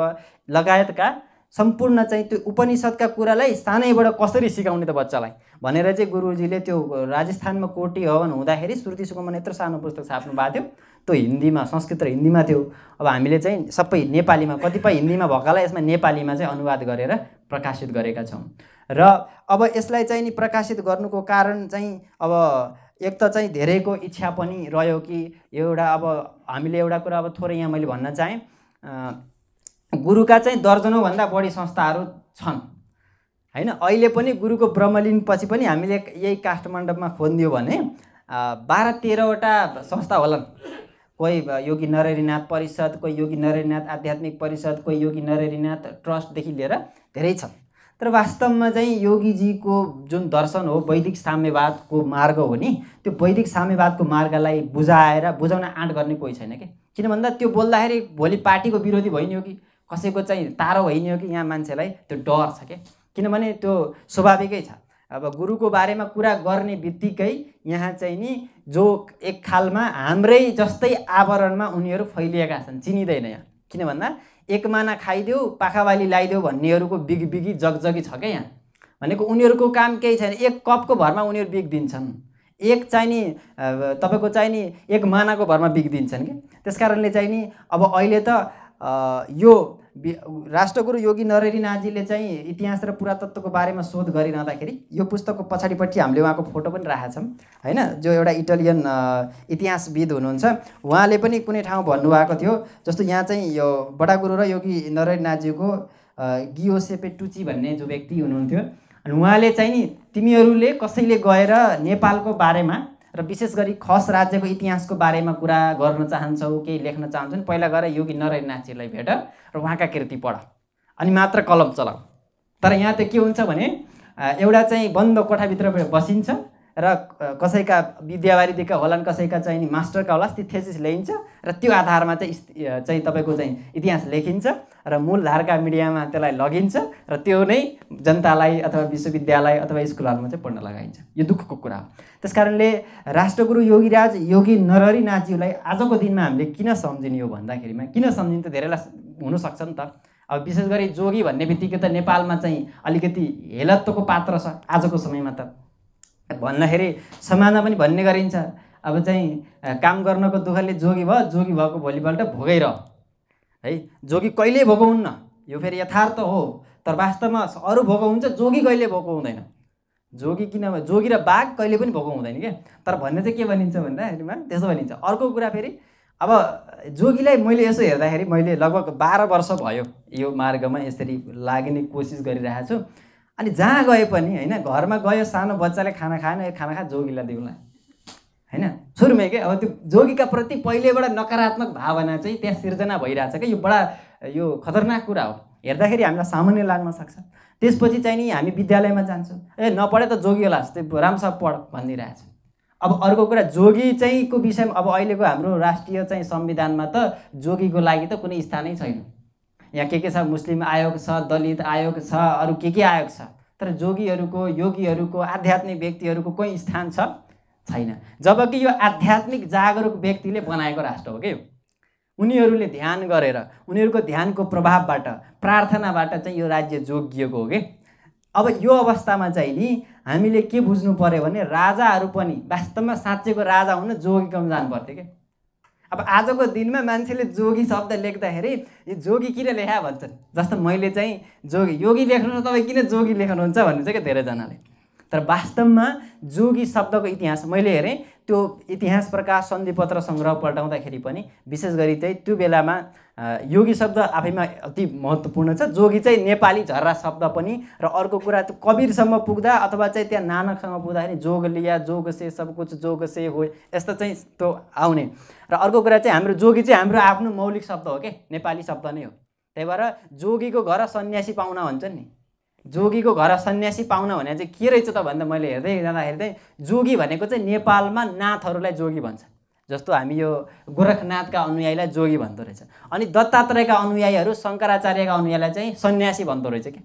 [SPEAKER 1] लगायतका सम्पूर्ण चाहिँ त्यो उपनिषद्का कुरालाई सानैबाट कसरी सिकाउने त बच्चालाई भनेर चाहिँ गुरुजीले त्यो राजस्थानमा कोटी हवन हुँदाखेरि श्रुति सुकुमन यत्रो सानो पुस्तक छाप्नु भएको थियो त्यो हिन्दीमा संस्कृत र हिन्दीमा थियो अब हामीले चाहिँ सबै नेपालीमा कतिपय हिन्दीमा भएकालाई यसमा नेपालीमा चाहिँ अनुवाद गरेर प्रकाशित गरेका छौँ र अब यसलाई चाहिँ नि प्रकाशित गर्नुको कारण चाहिँ अब एक त चाहिँ धेरैको इच्छा पनि रह्यो कि एउटा अब हामीले एउटा कुरा अब थोरै यहाँ मैले भन्न चाहेँ गुरुका चाहिँ दर्जनौँभन्दा बढी संस्थाहरू छन् होइन अहिले पनि गुरुको ब्रह्मलिनपछि पनि हामीले यही काष्ठमण्डपमा खोलिदियो भने बाह्र तेह्रवटा संस्था होलान् कोही योगी नरेन्द्रनाथ परिषद कोही योगी नरेन्द्रनाथ आध्यात्मिक परिषद कोही योगी नरेन्द्रनाथ ट्रस्टदेखि लिएर धेरै छन् तर वास्तवमा चाहिँ योगीजीको जुन दर्शन हो वैदिक साम्यवादको मार्ग हो नि त्यो वैदिक साम्यवादको मार्गलाई बुझाएर बुझाउन आँट गर्ने कोही छैन कि किन भन्दा त्यो बोल्दाखेरि भोलि पार्टीको विरोधी भयो कि कसैको चाहिँ तारो होइन हो कि यहाँ मान्छेलाई त्यो डर छ क्या किनभने त्यो स्वाभाविकै छ अब गुरुको बारेमा कुरा गर्ने बित्तिकै यहाँ चाहिँ नि जो एक खालमा हाम्रै जस्तै आवरणमा उनीहरू फैलिएका छन् चिनिँदैन यहाँ किन भन्दा एक माना खाइदेऊ पाखावाली लगाइदेऊ भन्नेहरूको बिग बिगी जगजगी छ क्या यहाँ भनेको उनीहरूको काम केही छैन एक कपको भरमा उनीहरू बिग्दिन्छन् एक चाहिँ चाहिने तपाईँको नि एक मानाको भरमा बिग्दिन्छन् कि त्यस कारणले चाहिँ नि अब अहिले त यो राष्ट्रगुरु योगी नरेरी नाजीले चाहिँ इतिहास र पुरातत्वको बारेमा शोध गरिरहँदाखेरि यो पुस्तकको पछाडिपट्टि हामीले उहाँको फोटो पनि छौँ होइन जो एउटा इटालियन इतिहासविद हुनुहुन्छ उहाँले पनि कुनै ठाउँ भन्नुभएको थियो जस्तो यहाँ चाहिँ यो बडागुरु र योगी नरेरी नाजीको गियोसेपे टुची भन्ने जो व्यक्ति हुनुहुन्थ्यो अनि उहाँले चाहिँ नि तिमीहरूले कसैले गएर नेपालको बारेमा र विशेष गरी खस राज्यको इतिहासको बारेमा कुरा गर्न चाहन्छौ केही लेख्न चाहन्छौ भने पहिला गएर योगी नाचीलाई भेट र उहाँका कृति पढ अनि मात्र कलम चलाऊ तर यहाँ त के हुन्छ भने एउटा चाहिँ बन्द कोठाभित्र बसिन्छ र कसैका विद्यावारिदिका होलान् कसैका चाहिँ नि मास्टरका होला ती थेसिस ल्याइन्छ र त्यो आधारमा चाहिँ चाहिँ तपाईँको चाहिँ इतिहास लेखिन्छ र मूलधारका मिडियामा त्यसलाई लगिन्छ र त्यो नै जनतालाई अथवा विश्वविद्यालय अथवा स्कुलहरूमा चाहिँ पढ्न लगाइन्छ यो दुःखको कुरा हो त्यस कारणले राष्ट्रगुरु योगीराज योगी नरहरी नाचीहरूलाई आजको दिनमा हामीले किन सम्झिने हो भन्दाखेरिमा किन सम्झिने त धेरैलाई हुनसक्छ नि त अब विशेष गरी जोगी भन्ने बित्तिकै त नेपालमा चाहिँ अलिकति हेलत्वको पात्र छ आजको समयमा त भन्दाखेरि समाजमा पनि भन्ने गरिन्छ अब चाहिँ काम गर्नको दुःखले जोगी भयो जोगी भएको भोलिपल्ट भोगै रह है जोगी कहिल्यै भोगो हुन्न यो फेरि यथार्थ हो तर वास्तवमा अरू भोगो हुन्छ जोगी कहिले भोगो हुँदैन जोगी किन जोगी र बाघ कहिले पनि भोगो हुँदैन क्या तर भन्ने चाहिँ के भनिन्छ भन्दाखेरिमा त्यसो भनिन्छ अर्को कुरा फेरि अब जोगीलाई मैले यसो हेर्दाखेरि मैले लगभग बाह्र वर्ष भयो यो मार्गमा यसरी लाग्ने कोसिस गरिरहेको छु अनि जहाँ गए पनि होइन घरमा गयो सानो बच्चाले खाना खाएन खाना खा जोगीलाई दिउँला होइन सुरुमै के अब त्यो जोगीका प्रति पहिलेबाट नकारात्मक भावना चाहिँ त्यहाँ सिर्जना भइरहेछ क्या यो बडा यो खतरनाक कुरा हो हेर्दाखेरि हामीलाई सामान्य लाग्न सक्छ त्यसपछि चाहिँ नि हामी विद्यालयमा जान्छौँ ए नपढे त जोगी होला जस्तै राम्रोसँग पढ भनिदिइरहेछ अब अर्को कुरा जोगी चाहिँको विषयमा अब अहिलेको हाम्रो राष्ट्रिय चाहिँ संविधानमा त जोगीको लागि त कुनै स्थानै छैन यहाँ के के छ मुस्लिम आयोग छ दलित आयोग छ अरू के के आयोग छ तर जोगीहरूको योगीहरूको आध्यात्मिक व्यक्तिहरूको कोही स्थान छ छैन जबकि यो आध्यात्मिक जागरुक व्यक्तिले बनाएको राष्ट्र हो कि उनीहरूले ध्यान गरेर उनीहरूको ध्यानको प्रभावबाट प्रार्थनाबाट चाहिँ यो राज्य जोगिएको हो कि अब यो अवस्थामा चाहिँ नि हामीले के बुझ्नु पऱ्यो भने राजाहरू पनि वास्तवमा साँच्चैको राजा हुन जोगिकम जानु पर्थ्यो क्या अब आजको दिनमा मान्छेले जोगी शब्द लेख्दाखेरि यो जोगी किन लेखा भन्छन् जस्तो मैले चाहिँ जोगी योगी लेख्नु तपाईँ किन जोगी लेख्नुहुन्छ भन्नुहुन्छ क्या धेरैजनाले तर वास्तवमा जोगी शब्दको इतिहास मैले हेरेँ त्यो इतिहास प्रकाश सन्धिपत्र सङ्ग्रह पल्टाउँदाखेरि पनि विशेष गरी चाहिँ त्यो बेलामा योगी शब्द आफैमा अति महत्त्वपूर्ण छ जोगी चाहिँ नेपाली झर्रा शब्द पनि र अर्को कुरा त्यो कवीरसम्म पुग्दा अथवा चाहिँ त्यहाँ नानकसँग पुग्दाखेरि जोग लिया जोगसे सब कुछ जोगसे हो यस्तो चाहिँ त्यो आउने र अर्को कुरा चाहिँ हाम्रो जोगी चाहिँ हाम्रो आफ्नो मौलिक शब्द हो कि नेपाली शब्द नै हो त्यही भएर जोगीको घर सन्यासी पाहुना भन्छन् नि जोगीको घर सन्यासी पाहुना भने चाहिँ के रहेछ त भन्दा मैले हेर्दै जाँदाखेरि चाहिँ जोगी भनेको चाहिँ नेपालमा नाथहरूलाई जोगी भन्छ जस्तो हामी यो गोरखनाथका अनुयायीलाई जोगी भन्दो रहेछ अनि दत्तात्रेयका अनुयायीहरू शङ्कराचार्यका अनुयायीलाई चाहिँ सन्यासी भन्दो रहेछ क्या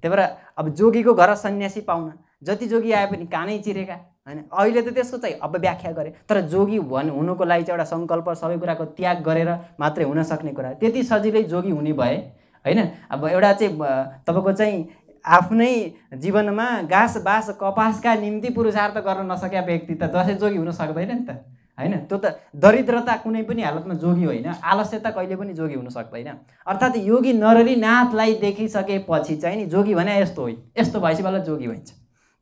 [SPEAKER 1] त्यही भएर अब जोगीको घर सन्यासी पाहुना जति जोगी आए पनि कानै चिरेका होइन अहिले त त्यसको चाहिँ अब व्याख्या गरेँ तर जोगी भन् हुनुको लागि चाहिँ एउटा सङ्कल्प सबै कुराको त्याग गरेर मात्रै हुन सक्ने कुरा त्यति सजिलै जोगी हुने भए होइन अब एउटा चाहिँ तपाईँको चाहिँ आफ्नै जीवनमा घाँस बाँस कपासका निम्ति पुरुषार्थ गर्न नसकेका व्यक्ति त जसै जोगी हुन सक्दैन नि त होइन त्यो त दरिद्रता कुनै पनि हालतमा जोगी होइन आलस्यता कहिले पनि जोगी हुन सक्दैन अर्थात् योगी नरहरी नाथलाई देखिसकेपछि चाहिँ नि जोगी भने यस्तो हो यस्तो भएपछि बल्ल जोगी भइन्छ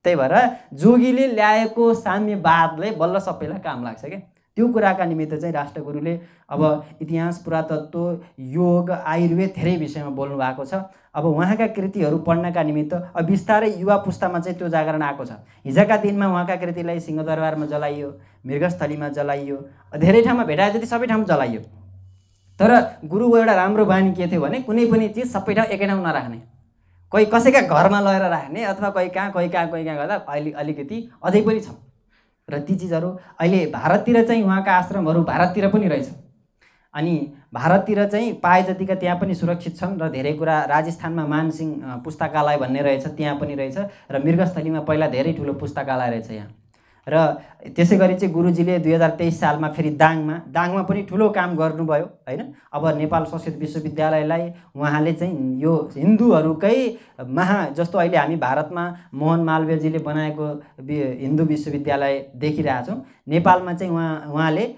[SPEAKER 1] त्यही भएर जोगीले ल्याएको साम्यवादले बल्ल सबैलाई काम लाग्छ क्या त्यो कुराका निमित्त चाहिँ राष्ट्रगुरुले अब इतिहास पुरातत्व योग आयुर्वेद धेरै विषयमा बोल्नु भएको छ अब उहाँका कृतिहरू पढ्नका निमित्त अब बिस्तारै युवा पुस्तामा चाहिँ त्यो जागरण आएको छ हिजोका दिनमा उहाँका कृतिलाई सिंहदरबारमा जलाइयो मृगस्थलीमा जलाइयो धेरै ठाउँमा भेटाए जति सबै ठाउँमा जलाइयो तर गुरुको एउटा राम्रो बानी के थियो भने कुनै पनि चिज सबै ठाउँ एकै ठाउँ नराख्ने कोही कसैका घरमा लगेर राख्ने अथवा कोही कहाँ कोही कहाँ कोही कहाँ गर्दा अलि अलिकति अझै पनि छ र ती चिजहरू अहिले भारततिर चाहिँ उहाँका आश्रमहरू भारततिर पनि रहेछ अनि भारततिर चाहिँ पाए जतिका त्यहाँ पनि सुरक्षित छन् र धेरै कुरा राजस्थानमा मानसिंह पुस्तकालय भन्ने रहेछ त्यहाँ पनि रहेछ र मृगस्थलीमा पहिला धेरै ठुलो पुस्तकालय रहेछ यहाँ र त्यसै गरी चाहिँ गुरुजीले दुई हजार तेइस सालमा फेरि दाङमा दाङमा पनि ठुलो काम गर्नुभयो होइन अब नेपाल संस्कृत विश्वविद्यालयलाई उहाँले चाहिँ यो हिन्दूहरूकै महा जस्तो अहिले हामी भारतमा मोहन मालवीयजीले बनाएको हिन्दू विश्वविद्यालय देखिरहेछौँ नेपालमा चाहिँ उहाँ उहाँले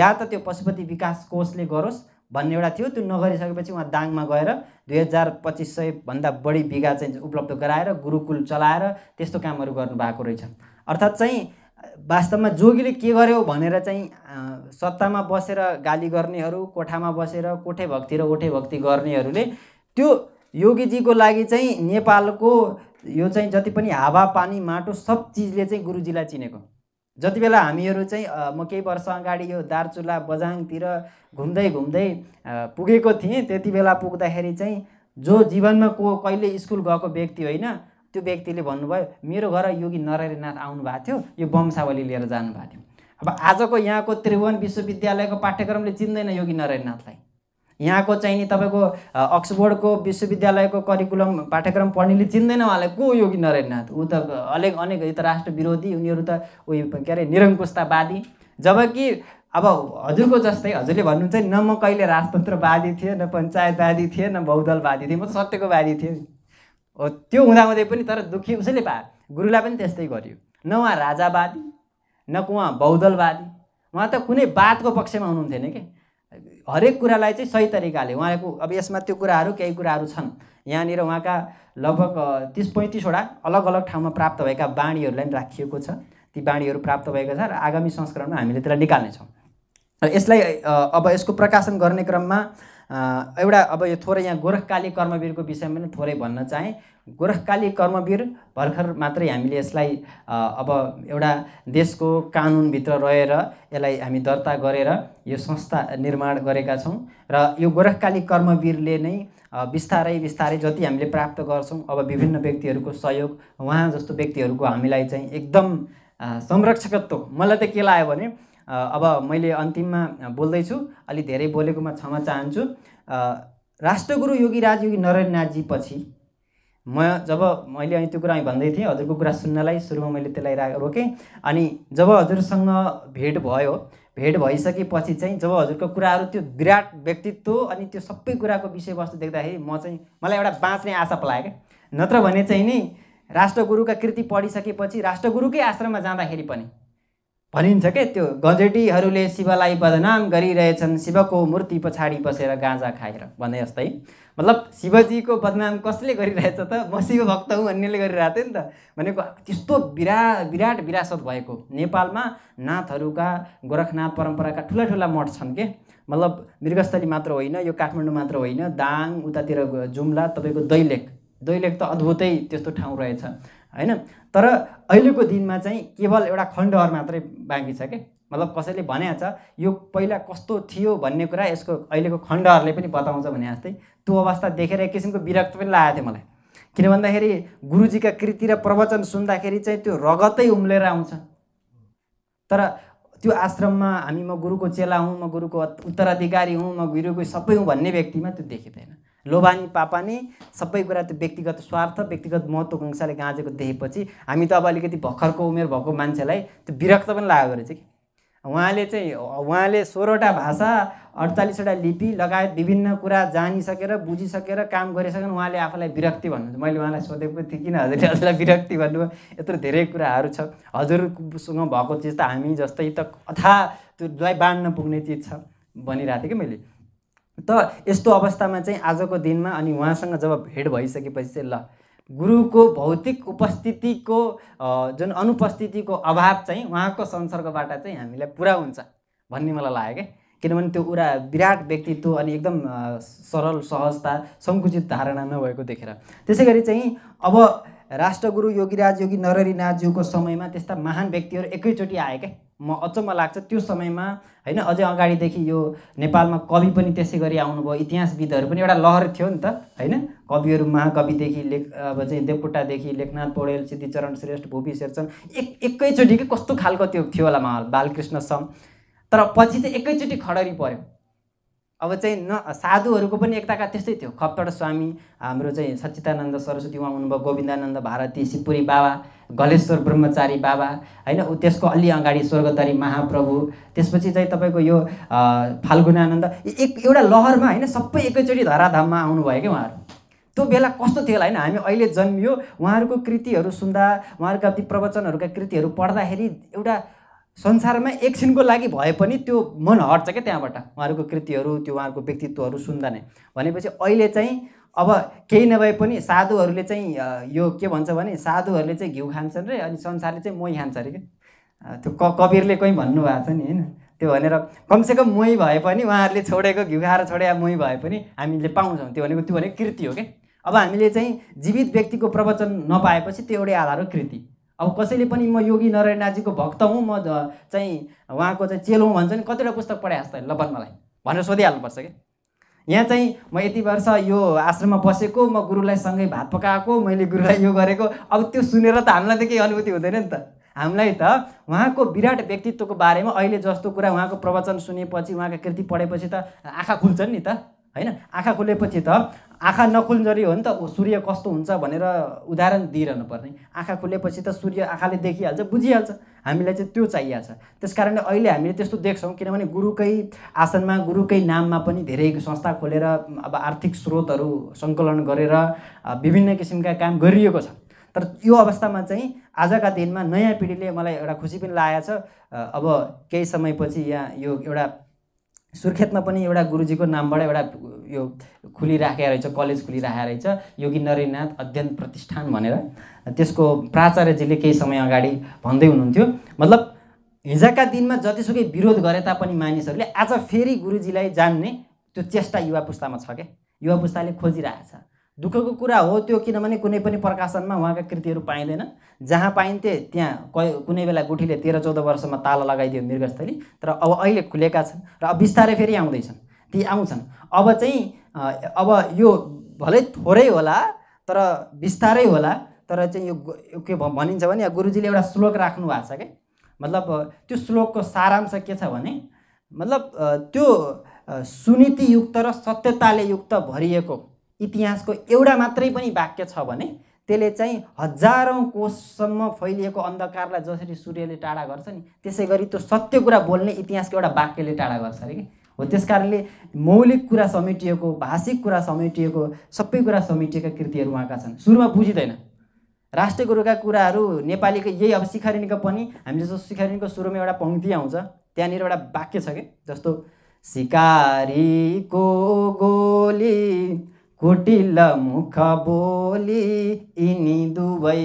[SPEAKER 1] या त त्यो पशुपति विकास कोषले गरोस् भन्ने एउटा थियो त्यो नगरिसकेपछि उहाँ दाङमा गएर दुई हजार पच्चिस सयभन्दा बढी बिगा चाहिँ उपलब्ध गराएर गुरुकुल चलाएर त्यस्तो कामहरू गर्नुभएको रहेछ अर्थात् चाहिँ वास्तवमा जोगीले के गर्यो भनेर चाहिँ सत्तामा बसेर गाली गर्नेहरू कोठामा बसेर कोठे भक्ति र ओठे भक्ति गर्नेहरूले त्यो योगीजीको लागि चाहिँ नेपालको यो चाहिँ जति पनि हावा पानी माटो सब चिजले चाहिँ गुरुजीलाई चिनेको जति बेला हामीहरू चाहिँ म केही वर्ष अगाडि यो दार्चुला बजाङतिर घुम्दै घुम्दै पुगेको थिएँ त्यति बेला पुग्दाखेरि चाहिँ जो जीवनमा को कहिले स्कुल गएको व्यक्ति होइन त्यो व्यक्तिले भन्नुभयो मेरो घर योगी नरहरीनाथ आउनुभएको थियो यो वंशावली लिएर जानुभएको थियो अब आजको यहाँको त्रिभुवन विश्वविद्यालयको पाठ्यक्रमले चिन्दैन योगी नारायणनाथलाई यहाँको चाहिँ नि तपाईँको अक्सफोर्डको विश्वविद्यालयको करिकुलम पाठ्यक्रम पढ्नेले चिन्दैन उहाँलाई को योगी नरेन्द्रनाथ ऊ त अनेक अनेक यो त राष्ट्र विरोधी उनीहरू त उयो के अरे निरङ्कुशतावादी जबकि अब हजुरको जस्तै हजुरले भन्नुहुन्छ नि न म कहिले राजतन्त्रवादी थिएँ न पञ्चायतवादी थिएँ न बहुदलवादी थिएँ म त सत्यको वादी थिएँ हो त्यो हुँदाहुँदै पनि तर दुःखी उसैले पायो गुरुलाई पनि त्यस्तै गरियो न उहाँ राजावादी न उहाँ बौद्धलवादी उहाँ त कुनै बातको पक्षमा हुनुहुन्थेन कि हरेक कुरालाई चाहिँ सही तरिकाले उहाँको अब यसमा त्यो कुराहरू केही कुराहरू छन् यहाँनिर उहाँका लगभग तिस पैँतिसवटा अलग अलग ठाउँमा प्राप्त भएका बाणीहरूलाई पनि राखिएको छ ती बाणीहरू प्राप्त भएको छ र आगामी संस्करणमा हामीले त्यसलाई निकाल्नेछौँ र यसलाई अब यसको प्रकाशन गर्ने क्रममा एउटा अब यो थोरै यहाँ गोरखकाली कर्मवीरको विषयमा पनि थोरै भन्न चाहेँ गोरखकाली कर्मवीर भर्खर मात्रै हामीले यसलाई अब एउटा देशको कानुनभित्र रहेर यसलाई हामी दर्ता गरेर यो संस्था निर्माण गरेका छौँ र यो गोरखकाली कर्मवीरले नै बिस्तारै बिस्तारै जति हामीले प्राप्त गर्छौँ अब विभिन्न व्यक्तिहरूको सहयोग उहाँ जस्तो व्यक्तिहरूको हामीलाई चाहिँ एकदम संरक्षकत्व मलाई त के लाग्यो भने अब मैले अन्तिममा बोल्दैछु अलि धेरै बोलेकोमा क्षमा चाहन्छु राष्ट्रगुरु योगी राजयोगी नरेन्द्रनाथजी पछि म जब मैले अनि त्यो कुरा भन्दै थिएँ हजुरको कुरा सुन्नलाई सुरुमा मैले त्यसलाई रा रोकेँ अनि जब हजुरसँग भेट भयो भेट भइसकेपछि चाहिँ जब हजुरको कुराहरू त्यो विराट व्यक्तित्व अनि त्यो सबै कुराको विषयवस्तु देख्दाखेरि म चाहिँ मलाई एउटा बाँच्ने आशा पलायो क्या
[SPEAKER 2] नत्र भने चाहिँ नि
[SPEAKER 1] राष्ट्रगुरुका कृति पढिसकेपछि राष्ट्रगुरुकै आश्रममा जाँदाखेरि पनि भनिन्छ के त्यो गजेटीहरूले शिवलाई बदनाम गरिरहेछन् शिवको मूर्ति पछाडि बसेर गाँजा खाएर भने जस्तै मतलब शिवजीको बदनाम कसले गरिरहेछ त म शिव भक्त हुँ भन्नेले गरिरहेको थिएँ नि त भनेको त्यस्तो बिरा विराट विरासत भएको नेपालमा नाथहरूका गोरखनाथ परम्पराका ठुला ठुला मठ छन् के मतलब मृगस्थली मात्र होइन यो काठमाडौँ मात्र होइन दाङ उतातिर जुम्ला तपाईँको दैलेख दैलेख त अद्भुतै त्यस्तो ठाउँ रहेछ होइन तर अहिलेको दिनमा चाहिँ केवल एउटा खण्डहर मात्रै बाँकी छ कि मतलब कसैले भने छ यो पहिला कस्तो थियो भन्ने कुरा यसको अहिलेको खण्डहरूले पनि बताउँछ भने जस्तै त्यो अवस्था देखेर एक किसिमको विरक्त पनि लागेको थियो मलाई किन भन्दाखेरि गुरुजीका कृति र प्रवचन सुन्दाखेरि चाहिँ त्यो रगतै उम्लेर आउँछ तर त्यो आश्रममा हामी म गुरुको चेला हुँ म गुरुको उत्तराधिकारी हुँ म गुरुको सबै हुँ भन्ने व्यक्तिमा त्यो देखिँदैन लोभानी पापानी सबै कुरा त्यो व्यक्तिगत स्वार्थ व्यक्तिगत महत्त्वकाङ्क्षाले गाँजेको देखेपछि हामी त अब अलिकति भर्खरको उमेर भएको मान्छेलाई त्यो विरक्त पनि लागेको रहेछ कि उहाँले चाहिँ उहाँले सोह्रवटा भाषा अडचालिसवटा लिपि लगायत विभिन्न कुरा जानिसकेर बुझिसकेर काम गरिसकेर उहाँले आफूलाई विरक्ति भन्नु मैले उहाँलाई सोधेको थिएँ किन हजुरले हजुरलाई विरक्ति भन्नुभयो यत्रो धेरै कुराहरू छ हजुरसँग भएको चिज त हामी जस्तै त कथा त्योलाई बाँड्न पुग्ने चिज छ भनिरहेको थिएँ कि मैले त यस्तो अवस्थामा चाहिँ आजको दिनमा अनि उहाँसँग जब भेट भइसकेपछि चाहिँ ल गुरुको भौतिक उपस्थितिको जुन अनुपस्थितिको अभाव चाहिँ उहाँको संसर्गबाट चाहिँ हामीलाई पुरा हुन्छ भन्ने मलाई लाग्यो क्या किनभने त्यो उरा विराट व्यक्तित्व अनि एकदम सरल सहजता सङ्कुचित धारणा नभएको देखेर त्यसै गरी चाहिँ अब राष्ट्रगुरु योगीराज योगी नरहरीनाथज्यूको समयमा त्यस्ता महान व्यक्तिहरू एकैचोटि आए क्या म अचम्म लाग्छ त्यो समयमा होइन अझै अगाडिदेखि यो नेपालमा कवि पनि त्यसै गरी आउनुभयो इतिहासविदहरू पनि एउटा लहर थियो नि त होइन कविहरू महाकविदेखि लेख अब चाहिँ देवकोटादेखि लेखनाथ पौडेल सिद्धिचरण श्रेष्ठ भूपी शेरचन एक एकैचोटि कि कस्तो खालको त्यो थियो होला माहौल बालकृष्ण सम तर पछि चाहिँ एकैचोटि खडरी पऱ्यो अब चाहिँ न साधुहरूको पनि एकताका त्यस्तै थियो खप्तड स्वामी हाम्रो चाहिँ सच्चिदानन्द सरस्वती उहाँ हुनुभयो गोविन्दानन्द भारती सिपुरी बाबा गलेश्वर ब्रह्मचारी बाबा होइन ऊ त्यसको अलि अगाडि स्वर्गतरी महाप्रभु त्यसपछि चाहिँ तपाईँको यो फाल्गुनानन्द एक एउटा लहरमा होइन सबै एकैचोटि धराधाममा आउनुभयो क्या उहाँहरू त्यो बेला कस्तो थियो होला होइन हामी अहिले जन्मियो उहाँहरूको कृतिहरू सुन्दा उहाँहरूका ती प्रवचनहरूका कृतिहरू पढ्दाखेरि एउटा संसारमा एकछिनको लागि भए पनि त्यो मन हट्छ क्या त्यहाँबाट उहाँहरूको कृतिहरू त्यो उहाँहरूको व्यक्तित्वहरू सुन्दा नै भनेपछि अहिले चाहिँ अब केही नभए पनि साधुहरूले चाहिँ यो के भन्छ भने साधुहरूले चाहिँ घिउ खान्छन् रे अनि संसारले चाहिँ मोही खान्छ अरे क्या त्यो क कबीरले कहीँ भन्नुभएको छ नि होइन त्यो भनेर कमसेकम मोही भए पनि उहाँहरूले छोडेको घिउ खाएर छोडेको मोही भए पनि हामीले पाउँछौँ त्यो भनेको त्यो भनेको कृति हो क्या अब हामीले चाहिँ जीवित व्यक्तिको प्रवचन नपाएपछि त्यो एउटै आधार हो कृति अब कसैले पनि म योगी नारायणनाथजीको भक्त हुँ म चाहिँ उहाँको चाहिँ चेलो भन्छ नि कतिवटा पुस्तक पढाइ त ल मलाई भनेर सोधिहाल्नुपर्छ क्या यहाँ चाहिँ म यति वर्ष यो आश्रममा बसेको म गुरुलाई सँगै भात पकाएको मैले गुरुलाई यो गरेको अब त्यो सुनेर त हामीलाई त केही अनुभूति हुँदैन नि त हामीलाई त उहाँको विराट व्यक्तित्वको बारेमा अहिले जस्तो कुरा उहाँको प्रवचन सुनेपछि उहाँको कृति पढेपछि त आँखा खुल्छन् नि त होइन आँखा खुलेपछि त आँखा नखुल्जरी हो नि त सूर्य कस्तो हुन्छ भनेर उदाहरण दिइरहनु पर्ने आँखा खुलेपछि त सूर्य आँखाले देखिहाल्छ बुझिहाल्छ हामीलाई चाहिँ त्यो चाहिएको छ त्यस कारणले अहिले हामीले त्यस्तो देख्छौँ किनभने गुरुकै आसनमा गुरुकै नाममा पनि धेरै संस्था खोलेर अब आर्थिक स्रोतहरू सङ्कलन गरेर विभिन्न किसिमका काम गरिएको छ तर यो अवस्थामा चाहिँ आजका दिनमा नयाँ पिँढीले मलाई एउटा खुसी पनि लागेको छ अब केही समयपछि यहाँ यो एउटा सुर्खेतमा पनि एउटा गुरुजीको नामबाट एउटा यो खुलिराखेको रहेछ कलेज खुलिराखेको रहेछ योगी नरेन्द्रनाथ अध्ययन प्रतिष्ठान भनेर त्यसको प्राचार्यजीले केही समय अगाडि भन्दै हुनुहुन्थ्यो मतलब हिजोका दिनमा जतिसुकै विरोध गरे तापनि मानिसहरूले आज फेरि गुरुजीलाई जान्ने त्यो चेष्टा युवा पुस्तामा छ क्या युवा पुस्ताले छ दुःखको कुरा हो त्यो किनभने कुनै पनि प्रकाशनमा उहाँका कृतिहरू पाइँदैन जहाँ पाइन्थे त्यहाँ कुनै बेला गुठीले तेह्र चौध वर्षमा ताला लगाइदियो मृगस्थली तर अब अहिले खुलेका छन् र अब बिस्तारै फेरि आउँदैछन् ती आउँछन् अब चाहिँ अब यो भलै थोरै होला तर बिस्तारै होला तर चाहिँ यो के भनिन्छ भने गुरुजीले एउटा श्लोक राख्नु भएको छ क्या मतलब त्यो श्लोकको सारांश के छ भने मतलब त्यो सुनीतियुक्त र सत्यताले युक्त भरिएको इतिहासको एउटा मात्रै पनि वाक्य छ भने त्यसले चाहिँ हजारौँ कोषसम्म फैलिएको अन्धकारलाई जसरी सूर्यले टाढा गर्छ नि त्यसै गरी त्यो सत्य कुरा बोल्ने इतिहासको एउटा वाक्यले टाढा गर्छ अरे कि हो त्यस कारणले मौलिक कुरा समेटिएको भाषिक कुरा समेटिएको सबै कुरा समेटिएका कृतिहरू उहाँका छन् सुरुमा बुझिँदैन राष्ट्रिय गुरुका कुराहरू नेपालीको यही अब सिखारिणीको पनि हामीले जस्तो सिखारिणीको सुरुमा एउटा पङ्क्ति आउँछ त्यहाँनिर एउटा वाक्य छ कि जस्तो सिकारीको गोली कुटिल मुख बोली यिनी दुवै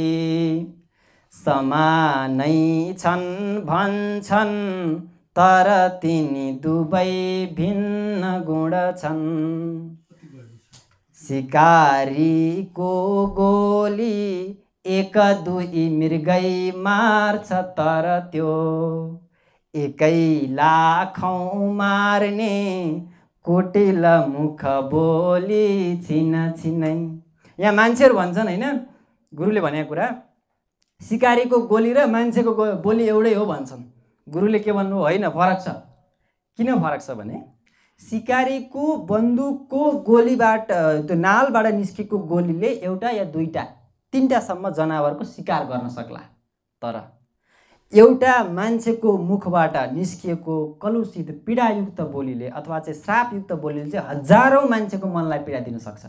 [SPEAKER 1] समानै छन् भन्छन् तर तिनी दुवै भिन्न गुण छन् सिकारीको गोली एक दुई मृगै मार्छ तर त्यो एकै लाखौँ मार्ने कोटेला मुख बोली छिना छिनै यहाँ मान्छेहरू भन्छन् होइन गुरुले भनेको कुरा सिकारीको गोली र मान्छेको गो बोली एउटै हो भन्छन् गुरुले के भन्नु होइन फरक छ किन फरक छ भने सिकारीको बन्दुकको गोलीबाट त्यो नालबाट निस्केको गोलीले एउटा या दुईवटा तिनवटासम्म जनावरको सिकार गर्न सक्ला तर एउटा मान्छेको मुखबाट निस्किएको कलुषित पीडायुक्त बोलीले अथवा चाहिँ श्रापयुक्त बोलीले चाहिँ हजारौँ मान्छेको मनलाई पीडा दिन सक्छ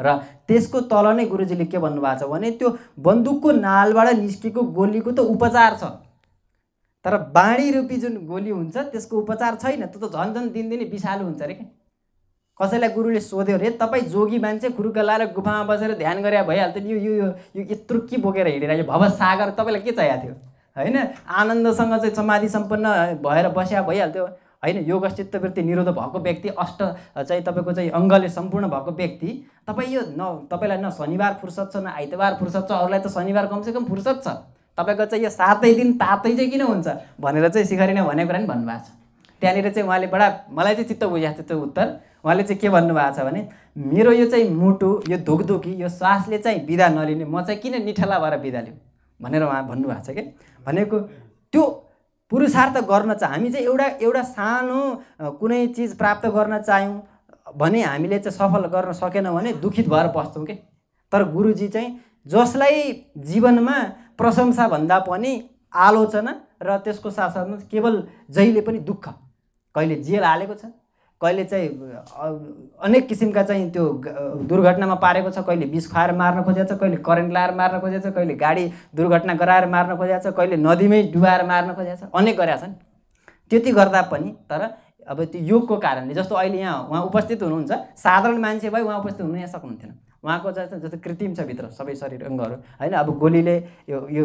[SPEAKER 1] र त्यसको तल नै गुरुजीले के भन्नुभएको छ भने त्यो बन्दुकको नालबाट निस्किएको गोलीको त उपचार छ तर बाँडी रूपी जुन गोली हुन्छ त्यसको उपचार छैन त्यो त झन् झन् दिनदिनै विषालु हुन्छ अरे क्या कसैलाई गुरुले सोध्यो अरे तपाईँ जोगी मान्छे खुरुकला लाएर गुफामा बसेर ध्यान गरे भइहाल्थ्यो नि यो यो यत्रो के बोकेर हिँडेर यो भवसागर तपाईँलाई के चाहिएको थियो होइन आनन्दसँग चाहिँ समाधि सम्पन्न भएर बस्या भइहाल्थ्यो होइन योग चित्तवृत्ति निरोध भएको व्यक्ति अष्ट चाहिँ तपाईँको चाहिँ अङ्गले सम्पूर्ण भएको व्यक्ति तपाईँ यो न तपाईँलाई न शनिबार फुर्सद छ न आइतबार फुर्सद छ अरूलाई त शनिबार कमसेकम फुर्सद छ तपाईँको चाहिँ यो सातै दिन तातै चाहिँ किन हुन्छ भनेर चाहिँ नै भनेको कुरा नि भन्नुभएको छ त्यहाँनिर चाहिँ उहाँले बडा मलाई चाहिँ चित्त बुझाएको थियो त्यो उत्तर उहाँले चाहिँ के भन्नुभएको छ भने मेरो यो चाहिँ मुटु यो धुकधुकी यो श्वासले चाहिँ बिदा नलिने म चाहिँ किन निठला भएर बिदा लिउँ भनेर उहाँ भन्नुभएको छ कि भनेको त्यो पुरुषार्थ गर्न चाह हामी चाहिँ एउटा एउटा सानो कुनै चिज प्राप्त गर्न चाह्यौँ भने हामीले चाहिँ सफल गर्न सकेनौँ भने दुखित भएर बस्छौँ कि तर गुरुजी चाहिँ जसलाई जीवनमा प्रशंसा भन्दा पनि आलोचना र त्यसको साथसाथमा केवल जहिले पनि दुःख कहिले जेल हालेको छ कहिले चाहिँ अनेक किसिमका चाहिँ त्यो दुर्घटनामा पारेको छ कहिले बिस खुवाएर मार्न खोजेको छ कहिले करेन्ट लाएर मार्न खोजेको छ कहिले गाडी दुर्घटना गराएर मार्न खोजेको छ कहिले नदीमै डुबाएर मार्न खोजेको छ अनेक गरेका छन् त्यति गर्दा पनि तर अब त्यो योगको कारणले जस्तो अहिले यहाँ उहाँ उपस्थित हुनुहुन्छ साधारण मान्छे भए उहाँ उपस्थित हुनु यहाँ सक्नुहुन्थेन उहाँको जस्तो जस्तो कृत्रिम छ भित्र सबै शरीर अङ्गहरू होइन अब गोलीले यो यो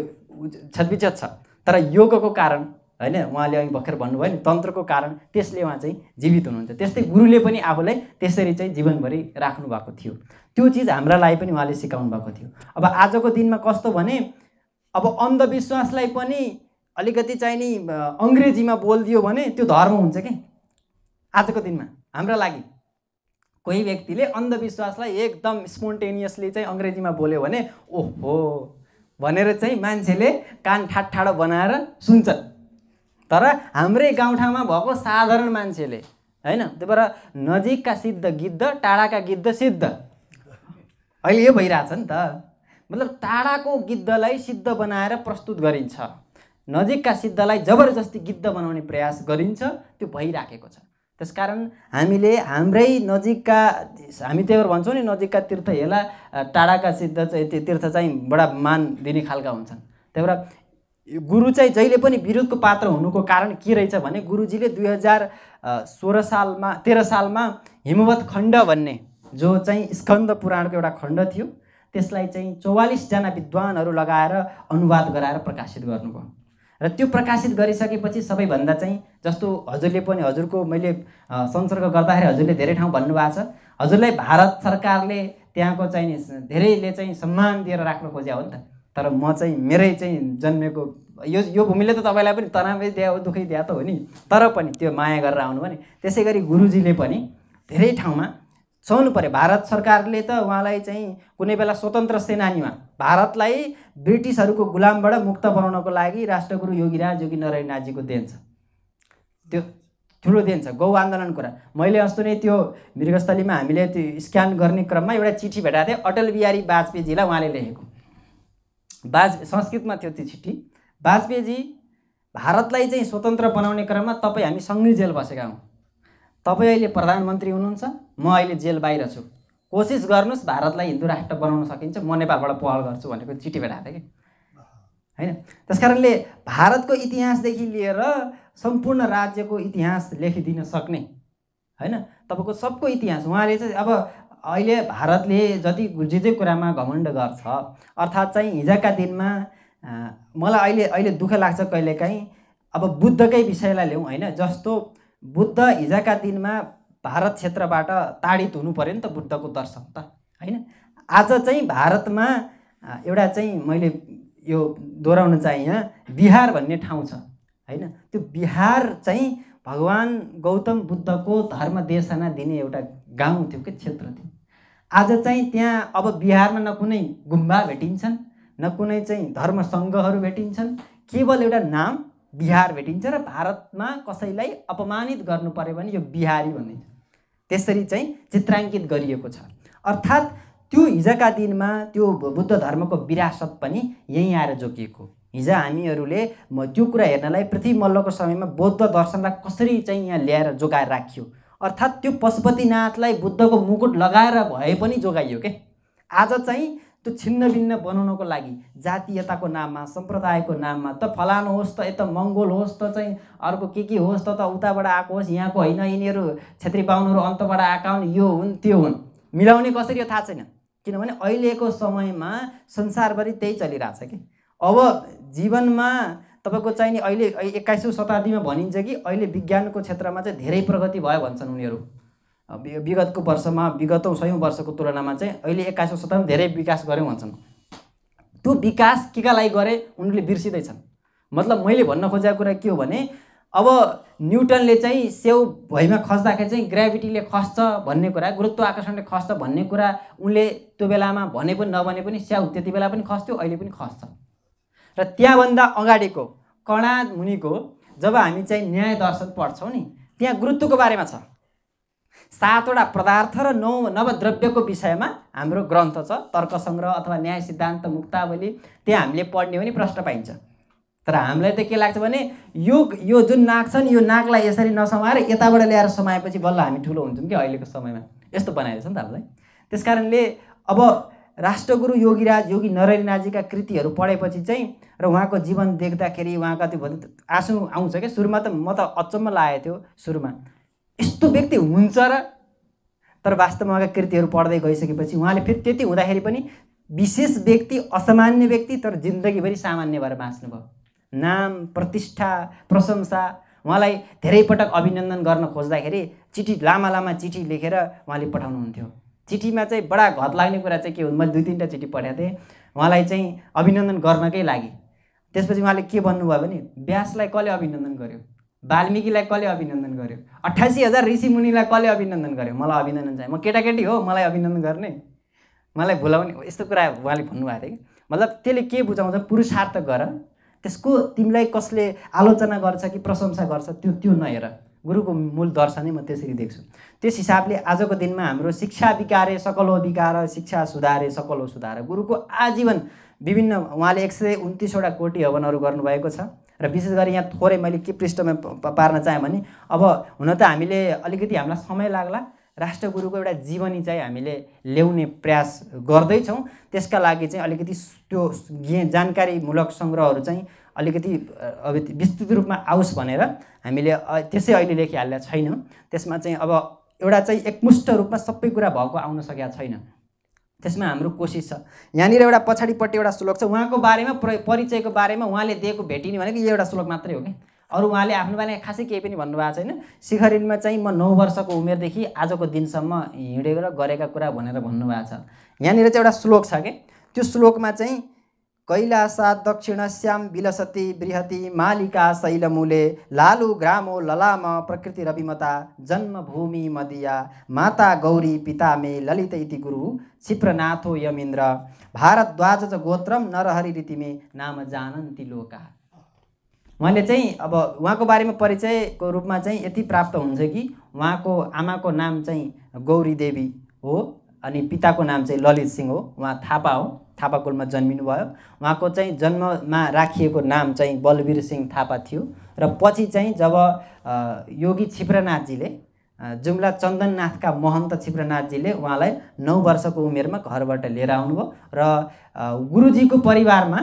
[SPEAKER 1] छतविछत छ तर योगको कारण होइन उहाँले अघि भर्खर भन्नुभयो नि तन्त्रको कारण त्यसले उहाँ चाहिँ जीवित हुनुहुन्छ त्यस्तै गुरुले पनि आफूलाई त्यसरी चाहिँ जीवनभरि राख्नु भएको थियो त्यो चिज हाम्रा लागि पनि उहाँले सिकाउनु भएको थियो अब आजको दिनमा कस्तो भने अब अन्धविश्वासलाई पनि अलिकति चाहिँ नि अङ्ग्रेजीमा बोलिदियो भने त्यो धर्म हुन्छ कि आजको दिनमा हाम्रा लागि कोही व्यक्तिले अन्धविश्वासलाई एकदम स्पोन्टेनियसली चाहिँ अङ्ग्रेजीमा बोल्यो भने ओहो भनेर चाहिँ मान्छेले कान ठाडो बनाएर सुन्छन् तर हाम्रै गाउँठाउँमा भएको साधारण मान्छेले होइन त्यही भएर नजिकका सिद्ध गिद्ध टाढाका गिद्ध सिद्ध अहिले यो भइरहेछ नि त मतलब टाढाको गिद्धलाई सिद्ध बनाएर प्रस्तुत गरिन्छ नजिकका सिद्धलाई जबरजस्ती गिद्ध बनाउने प्रयास गरिन्छ त्यो भइराखेको छ त्यसकारण हामीले हाम्रै नजिकका हामी त्यही भएर भन्छौँ नि नजिकका तीर्थ हेला टाढाका सिद्ध चाहिँ तीर्थ चाहिँ बडा मान दिने खालका हुन्छन् त्यही भएर गुरु चाहिँ जहिले पनि विरोधको पात्र हुनुको कारण के रहेछ भने गुरुजीले दुई हजार सोह्र सालमा तेह्र सालमा हिमवत खण्ड भन्ने जो चाहिँ स्कन्द पुराणको एउटा खण्ड थियो त्यसलाई चाहिँ चौवालिसजना विद्वानहरू लगाएर अनुवाद गराएर प्रकाशित गर्नुभयो र त्यो प्रकाशित गरिसकेपछि सबैभन्दा चाहिँ जस्तो हजुरले पनि हजुरको मैले संसर्ग गर्दाखेरि हजुरले धेरै ठाउँ भन्नुभएको छ हजुरलाई भारत सरकारले त्यहाँको चाहिँ धेरैले चाहिँ सम्मान दिएर राख्न खोज्या हो नि त तर म चाहिँ मेरै चाहिँ जन्मेको यो यो भूमिले त तपाईँलाई पनि तनावै दिया हो दुःखै दिया त हो नि तर पनि त्यो माया गरेर आउनु भने त्यसै गरी गुरुजीले पनि धेरै ठाउँमा सहनु पऱ्यो भारत सरकारले त उहाँलाई चाहिँ कुनै बेला स्वतन्त्र सेनानीमा भारतलाई ब्रिटिसहरूको गुलामबाट मुक्त बनाउनको लागि राष्ट्रगुरु योगीराज योगी नारायणनाथजीको देन छ त्यो ठुलो देन छ गौ आन्दोलन कुरा मैले अस्ति नै त्यो मृगस्थलीमा हामीले त्यो स्क्यान गर्ने क्रममा एउटा चिठी भेटाएको थिएँ अटल बिहारी वाजपेयीजीलाई उहाँले लेखेको बाज संस्कृतमा थियो त्यो चिठी वाजपेयीजी भारतलाई चाहिँ स्वतन्त्र बनाउने क्रममा तपाईँ हामी सँगै जेल बसेका हौँ तपाईँ अहिले प्रधानमन्त्री हुनुहुन्छ म अहिले जेल बाहिर छु कोसिस गर्नुहोस् भारतलाई हिन्दू राष्ट्र बनाउन सकिन्छ म नेपालबाट पहल गर्छु भनेको चिठी भेटाएको थिएँ कि होइन त्यस कारणले भारतको इतिहासदेखि लिएर सम्पूर्ण राज्यको इतिहास लेखिदिन सक्ने होइन तपाईँको सबको इतिहास उहाँले चाहिँ अब अहिले भारतले जति जे जे कुरामा घमण्ड गर्छ अर्थात् चाहिँ हिजोका दिनमा मलाई अहिले अहिले दुःख लाग्छ कहिलेकाहीँ अब बुद्धकै विषयलाई ल्याउँ होइन जस्तो बुद्ध हिजोका दिनमा भारत क्षेत्रबाट ताडित हुनु पऱ्यो नि त बुद्धको दर्शन त होइन आज चाहिँ भारतमा एउटा चाहिँ मैले यो दोहोऱ्याउन चाहेँ यहाँ बिहार भन्ने ठाउँ छ होइन त्यो बिहार चाहिँ भगवान् गौतम बुद्धको धर्म देशना दिने एउटा गाउँ थियो कि क्षेत्र थियो आज चाहिँ त्यहाँ अब बिहारमा न कुनै गुम्बा भेटिन्छन् न कुनै चाहिँ धर्म सङ्घहरू भेटिन्छन् केवल एउटा नाम बिहार भेटिन्छ र भारतमा कसैलाई अपमानित गर्नु पऱ्यो भने यो बिहारी भनिन्छ त्यसरी चाहिँ चित्राङ्कित गरिएको छ अर्थात् त्यो हिजोका दिनमा त्यो बुद्ध धर्मको विरासत पनि यहीँ आएर जोगिएको हिजो हामीहरूले त्यो कुरा हेर्नलाई पृथ्वी मल्लको समयमा बौद्ध दर्शनलाई कसरी चाहिँ यहाँ ल्याएर जोगाएर राखियो अर्थात् त्यो पशुपतिनाथलाई बुद्धको मुकुट लगाएर भए पनि जोगाइयो के आज चाहिँ त्यो छिन्नभिन्न बनाउनको लागि जातीयताको नाममा सम्प्रदायको नाममा त फलानु होस् त यता मङ्गोल होस् त चाहिँ अर्को के के होस् त त उताबाट आएको होस् यहाँको होइन यिनीहरू छेत्री बाहुनहरू अन्तबाट आएका हुन् यो हुन् त्यो हुन् मिलाउने कसरी यो थाहा छैन किनभने अहिलेको समयमा संसारभरि त्यही चलिरहेछ कि अब जीवनमा तपाईँको चाहिँ नि अहिले एक्काइसौँ शताब्दीमा भनिन्छ कि अहिले विज्ञानको क्षेत्रमा चाहिँ धेरै प्रगति भयो भन्छन् उनीहरू विगतको वर्षमा विगतौँ सयौँ वर्षको तुलनामा चाहिँ अहिले एक्काइसौँ शताब्दी धेरै विकास गऱ्यौँ भन्छन् त्यो विकास केका लागि गरे उनीहरूले बिर्सिँदैछन् मतलब मैले भन्न खोजेको कुरा के हो भने अब न्युटनले चाहिँ सेउ भैमा खस्दाखेरि चाहिँ ग्राभिटीले खस्छ भन्ने कुरा गुरुत्व आकर्षणले खस्छ भन्ने कुरा उनले त्यो बेलामा भने पनि नभने पनि स्याउ त्यति बेला पनि खस्थ्यो अहिले पनि खस्छ र त्यहाँभन्दा अगाडिको कणाद मुनिको जब हामी चाहिँ न्याय दर्शन पढ्छौँ नि त्यहाँ गुरुत्वको बारेमा छ सातवटा पदार्थ र नौ नवद्रव्यको विषयमा हाम्रो ग्रन्थ छ तर्क सङ्ग्रह अथवा न्याय सिद्धान्त मुक्तावली त्यहाँ हामीले पढ्ने हो भने प्रश्न पाइन्छ तर हामीलाई त के लाग्छ भने यो यो जुन नाक छ नि यो नाकलाई यसरी नसमाएर यताबाट ल्याएर समाएपछि बल्ल हामी ठुलो हुन्छौँ कि अहिलेको समयमा यस्तो बनाइरहेछ नि त हामीलाई त्यस कारणले अब राष्ट्रगुरु योगीराज योगी नरेन्द्रनाथजीका कृतिहरू पढेपछि चाहिँ र उहाँको जीवन देख्दाखेरि उहाँका त्यो भन्दा आँसु आउँछ क्या सुरुमा त म त अचम्म लागेको थियो सुरुमा यस्तो व्यक्ति हुन्छ र तर वास्तवमा उहाँका कृतिहरू पढ्दै गइसकेपछि उहाँले फेरि त्यति हुँदाखेरि पनि विशेष व्यक्ति असामान्य व्यक्ति तर जिन्दगीभरि सामान्य भएर बाँच्नुभयो नाम प्रतिष्ठा प्रशंसा उहाँलाई धेरै पटक अभिनन्दन गर्न खोज्दाखेरि चिठी लामा लामा चिठी लेखेर उहाँले पठाउनुहुन्थ्यो चिठीमा चाहिँ बडा घत लाग्ने कुरा चाहिँ के हो मैले दुई तिनवटा चिठी पठाएको थिएँ उहाँलाई चाहिँ अभिनन्दन गर्नकै लागि त्यसपछि उहाँले के भन्नुभयो भने व्यासलाई कसले अभिनन्दन गर्यो वाल्मिकीलाई कसले अभिनन्दन गर्यो अठासी हजार ऋषि मुनिलाई कसले अभिनन्दन गर्यो मलाई अभिनन्दन चाहियो म केटाकेटी हो मलाई अभिनन्दन गर्ने मलाई भुलाउने यस्तो कुरा उहाँले भन्नुभएको थियो कि मतलब त्यसले के बुझाउँछ पुरुषार्थ गर त्यसको तिमीलाई कसले आलोचना गर्छ कि प्रशंसा गर्छ त्यो त्यो नहेर गुरुको मूल दर्शनै म त्यसरी देख्छु त्यस हिसाबले आजको दिनमा हाम्रो शिक्षा विकारे सकलो विकार शिक्षा सुधारे सकलो सुधार गुरुको आजीवन विभिन्न उहाँले एक सय उन्तिसवटा कोटी हवनहरू गर्नुभएको छ र विशेष गरी यहाँ थोरै मैले के पृष्ठमा पार्न चाहेँ भने अब हुन त हामीले अलिकति हामीलाई समय लाग्ला राष्ट्रगुरुको एउटा जीवनी चाहिँ हामीले ल्याउने प्रयास गर्दैछौँ त्यसका लागि चाहिँ अलिकति त्यो ज्ञ जानकारीमूलक सङ्ग्रहहरू चाहिँ अलिकति अब विस्तृत रूपमा आओस् भनेर हामीले त्यसै अहिले लेखिहाल्ने छैनौँ त्यसमा चाहिँ अब एउटा चाहिँ एकमुष्ट रूपमा सबै कुरा भएको आउन सकेका छैन त्यसमा हाम्रो कोसिस छ यहाँनिर एउटा पछाडिपट्टि एउटा श्लोक छ उहाँको बारेमा परिचयको बारेमा उहाँले दिएको भेटिने भनेको यो एउटा श्लोक मात्रै हो कि अरू उहाँले आफ्नो बारे खासै केही पनि भन्नुभएको छैन शिखरिनमा चाहिँ म नौ वर्षको उमेरदेखि आजको दिनसम्म हिँडेर गरेका कुरा भनेर भन्नुभएको छ यहाँनिर चाहिँ एउटा श्लोक छ कि त्यो श्लोकमा चाहिँ कैलासा दक्षिण श्याम विलसती बृहती मालिका शैलमुले लालु ग्रामो ललाम प्रकृति रविमता जन्मभूमि मदिया माता गौरी पिता मे ललित इति गुरु क्षिप्रनाथो यमिन्द्र भारद्वाज गोत्रम नरहरि रीतिमे नाम जानन्ति लोका उहाँले चाहिँ अब उहाँको बारेमा परिचयको रूपमा चाहिँ यति प्राप्त हुन्छ कि उहाँको आमाको नाम चाहिँ गौरी देवी हो अनि पिताको नाम चाहिँ ललित सिंह हो उहाँ थापा हो थापा कुलमा जन्मिनु भयो उहाँको चाहिँ जन्ममा राखिएको नाम चाहिँ बलवीर सिंह थापा थियो र पछि चाहिँ जब योगी छिप्रनाथजीले जुम्ला चन्दननाथका महन्त छिप्रनाथजीले उहाँलाई नौ वर्षको उमेरमा घरबाट लिएर आउनुभयो र गुरुजीको परिवारमा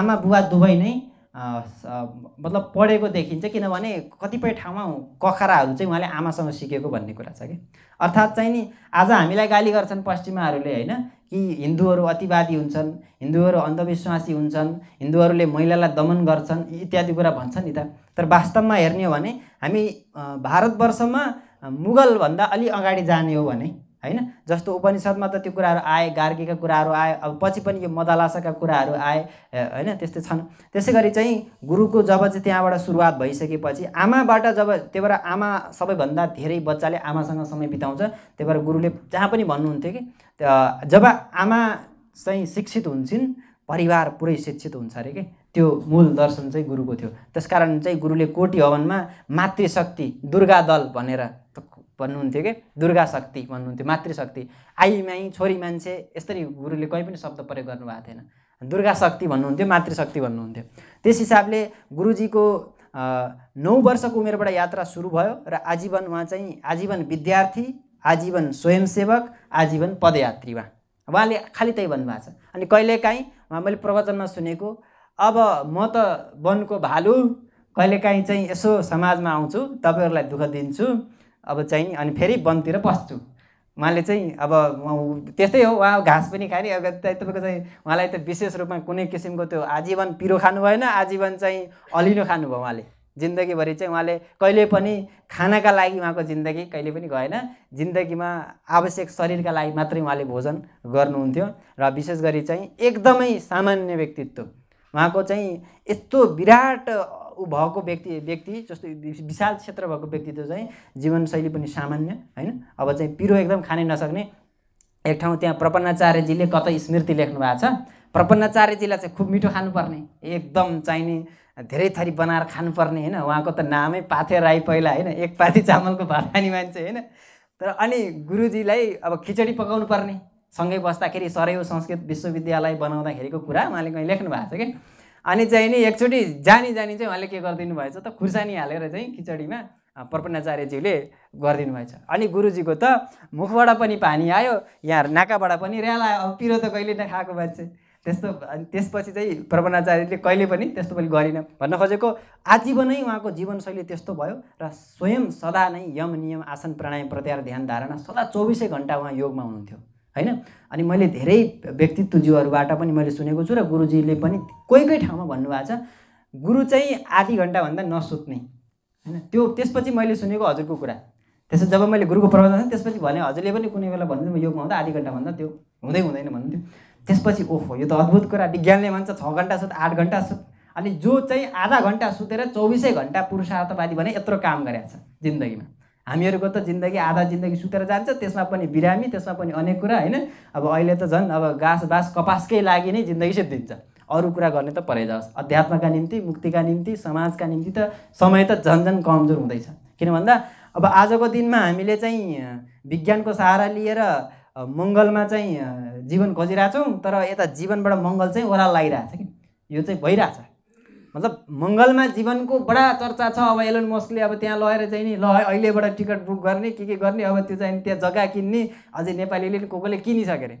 [SPEAKER 1] आमा बुवा दुवै नै मतलब पढेको देखिन्छ किनभने कतिपय ठाउँमा कखराहरू चाहिँ उहाँले आमासँग सिकेको भन्ने कुरा छ कि अर्थात् चाहिँ नि आज हामीलाई गाली गर्छन् पश्चिमाहरूले होइन कि हिन्दूहरू अतिवादी हुन्छन् हिन्दूहरू अन्धविश्वासी हुन्छन् हिन्दूहरूले महिलालाई दमन गर्छन् इत्यादि कुरा भन्छन् नि त तर वास्तवमा हेर्ने हो भने हामी भारतवर्षमा मुगलभन्दा अलि अगाडि जाने हो भने होइन जस्तो उपनिषदमा त त्यो कुराहरू आए गार्गीका कुराहरू आए अब पछि पनि यो मदालासाका कुराहरू आए होइन त्यस्तै छन् त्यसै गरी चाहिँ गुरुको जब चाहिँ त्यहाँबाट सुरुवात भइसकेपछि आमाबाट जब त्यही भएर आमा सबैभन्दा धेरै बच्चाले आमासँग समय बिताउँछ त्यही भएर गुरुले जहाँ पनि भन्नुहुन्थ्यो कि जब आमा चाहिँ शिक्षित हुन्छन् परिवार पुरै शिक्षित हुन्छ अरे कि त्यो मूल दर्शन चाहिँ गुरुको थियो त्यसकारण चाहिँ गुरुले कोटी हवनमा मातृशक्ति दुर्गा दल भनेर भन्नुहुन्थ्यो कि दुर्गा शक्ति भन्नुहुन्थ्यो मातृशक्ति आइमाई छोरी मान्छे यसरी गुरुले कहीँ पनि शब्द प्रयोग गर्नुभएको थिएन दुर्गा शक्ति भन्नुहुन्थ्यो मातृशक्ति भन्नुहुन्थ्यो त्यस हिसाबले गुरुजीको नौ वर्षको उमेरबाट यात्रा सुरु भयो र आजीवन उहाँ चाहिँ आजीवन विद्यार्थी आजीवन स्वयंसेवक आजीवन पदयात्रीमा उहाँले खालि त्यही भन्नुभएको छ अनि कहिलेकाहीँ उहाँ मैले प्रवचनमा सुनेको अब म त वनको भालु कहिलेकाहीँ चाहिँ यसो समाजमा आउँछु तपाईँहरूलाई दुःख दिन्छु अब चाहिँ अनि फेरि वनतिर पस्छु उहाँले चाहिँ अब त्यस्तै हो उहाँ घाँस पनि खाने अब तपाईँको चाहिँ उहाँलाई त विशेष रूपमा कुनै किसिमको त्यो आजीवन पिरो खानु भएन आजीवन चाहिँ अलिनो खानुभयो उहाँले जिन्दगीभरि चाहिँ उहाँले कहिले पनि खानाका लागि उहाँको जिन्दगी कहिले पनि गएन जिन्दगीमा आवश्यक शरीरका लागि मात्रै उहाँले भोजन गर्नुहुन्थ्यो र विशेष गरी चाहिँ एकदमै सामान्य व्यक्तित्व उहाँको चाहिँ यस्तो विराट भएको व्यक्ति व्यक्ति जस्तो विशाल क्षेत्र भएको व्यक्ति त चाहिँ जीवनशैली पनि सामान्य होइन अब चाहिँ पिरो एकदम खानै नसक्ने एक ठाउँ त्यहाँ प्रपन्नाचार्यजीले कतै स्मृति लेख्नु भएको छ प्रपन्नाचार्यजीलाई चाहिँ खुब मिठो खानुपर्ने एकदम चाहिने धेरै थरी बनाएर खानुपर्ने होइन उहाँको त नामै पाथे राई पहिला होइन एक पाथी चामलको खाने मान्छे होइन तर अनि गुरुजीलाई अब खिचडी पकाउनु पर्ने सँगै बस्दाखेरि सरयौ संस्कृत विश्वविद्यालय बनाउँदाखेरिको कुरा उहाँले कहीँ लेख्नु भएको छ कि अनि चाहिँ नि एकचोटि जानी जानी चाहिँ उहाँले के गरिदिनु भएछ त खुर्सानी हालेर चाहिँ खिचडीमा प्रपन्नाचार्यज्यूले गरिदिनु भएछ अनि गुरुजीको त मुखबाट पनि पानी आयो यहाँ नाकाबाट पनि ऱ्याल आयो अब पिरो त कहिले नखाएको मान्छे त्यस्तो अनि त्यसपछि चाहिँ प्रपन्नाचार्यले कहिले पनि त्यस्तो पनि गरिन भन्न खोजेको आजीवनै उहाँको जीवनशैली त्यस्तो भयो र स्वयं सदा नै यम नियम आसन प्राणायाम प्रत्यार ध्यान धारणा सदा चौबिसै घन्टा उहाँ योगमा हुनुहुन्थ्यो होइन अनि मैले धेरै व्यक्तित्व जीवहरूबाट पनि मैले सुनेको छु र गुरुजीले पनि कोही कोही ठाउँमा भन्नुभएको छ गुरु चाहिँ आधी घन्टाभन्दा नसुत्ने होइन त्यो त्यसपछि मैले सुनेको हजुरको कुरा त्यसो जब मैले गुरुको प्रवचन त्यसपछि भने हजुरले पनि कुनै बेला भन्नु योगमा हुँदा आधी घन्टाभन्दा त्यो हुँदै हुँदैन भन्नुहुन्थ्यो त्यसपछि ओहो यो त अद्भुत कुरा विज्ञानले भन्छ छ घन्टा सुत आठ घन्टा सुत अनि जो चाहिँ आधा घन्टा सुतेर चौबिसै घन्टा पुरुषार्थवादी भने यत्रो काम गरेको छ जिन्दगीमा हामीहरूको त जिन्दगी आधा जिन्दगी सुतेर जान्छ त्यसमा पनि बिरामी त्यसमा पनि अनेक कुरा होइन अब अहिले त झन् अब घाँस बाँस कपासकै लागि नै जिन्दगी सिद्धिन्छ अरू कुरा गर्ने त परै जाओस् अध्यात्मका निम्ति मुक्तिका निम्ति समाजका निम्ति त समय त झन् झन् कमजोर हुँदैछ किन भन्दा अब आजको दिनमा हामीले चाहिँ विज्ञानको सहारा लिएर मङ्गलमा चाहिँ जीवन खोजिरहेछौँ तर यता जीवनबाट मङ्गल चाहिँ ओह्राल लागिरहेछ कि यो चाहिँ भइरहेछ मतलब मङ्गलमा जीवनको बडा चर्चा छ अब एलन मस्कले अब त्यहाँ लगेर चाहिँ नि ल अहिलेबाट टिकट बुक गर्ने के के गर्ने अब त्यो चाहिँ त्यहाँ जग्गा किन्ने अझै नेपालीले को कोले किनिसके अरे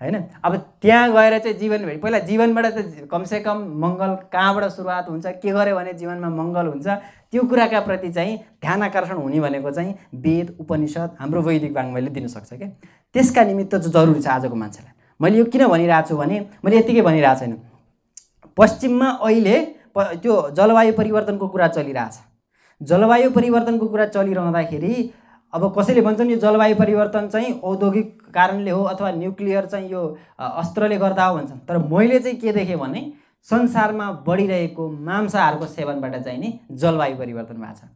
[SPEAKER 1] होइन अब त्यहाँ गएर चाहिँ जीवनभरि पहिला जीवनबाट त कमसेकम मङ्गल कहाँबाट सुरुवात हुन्छ के गर्यो भने जीवनमा मङ्गल हुन्छ त्यो कुराका प्रति चाहिँ ध्यान आकर्षण हुने भनेको चाहिँ वेद उपनिषद हाम्रो वैदिक वाङ्मयले दिनसक्छ क्या त्यसका निमित्त चाहिँ जरुरी छ आजको मान्छेलाई मैले यो किन भनिरहेको छु भने मैले यतिकै भनिरहेको छैन पश्चिममा अहिले त्यो जलवायु परिवर्तनको कुरा चलिरहेछ जलवायु परिवर्तनको कुरा चलिरहँदाखेरि अब कसैले भन्छन् यो जलवायु परिवर्तन चाहिँ औद्योगिक कारणले हो अथवा न्युक्लियर चाहिँ यो अस्त्रले गर्दा हो भन्छन् तर मैले चाहिँ के देखेँ भने संसारमा बढिरहेको मांसाहारको सेवनबाट चाहिँ नि जलवायु परिवर्तन भएको छ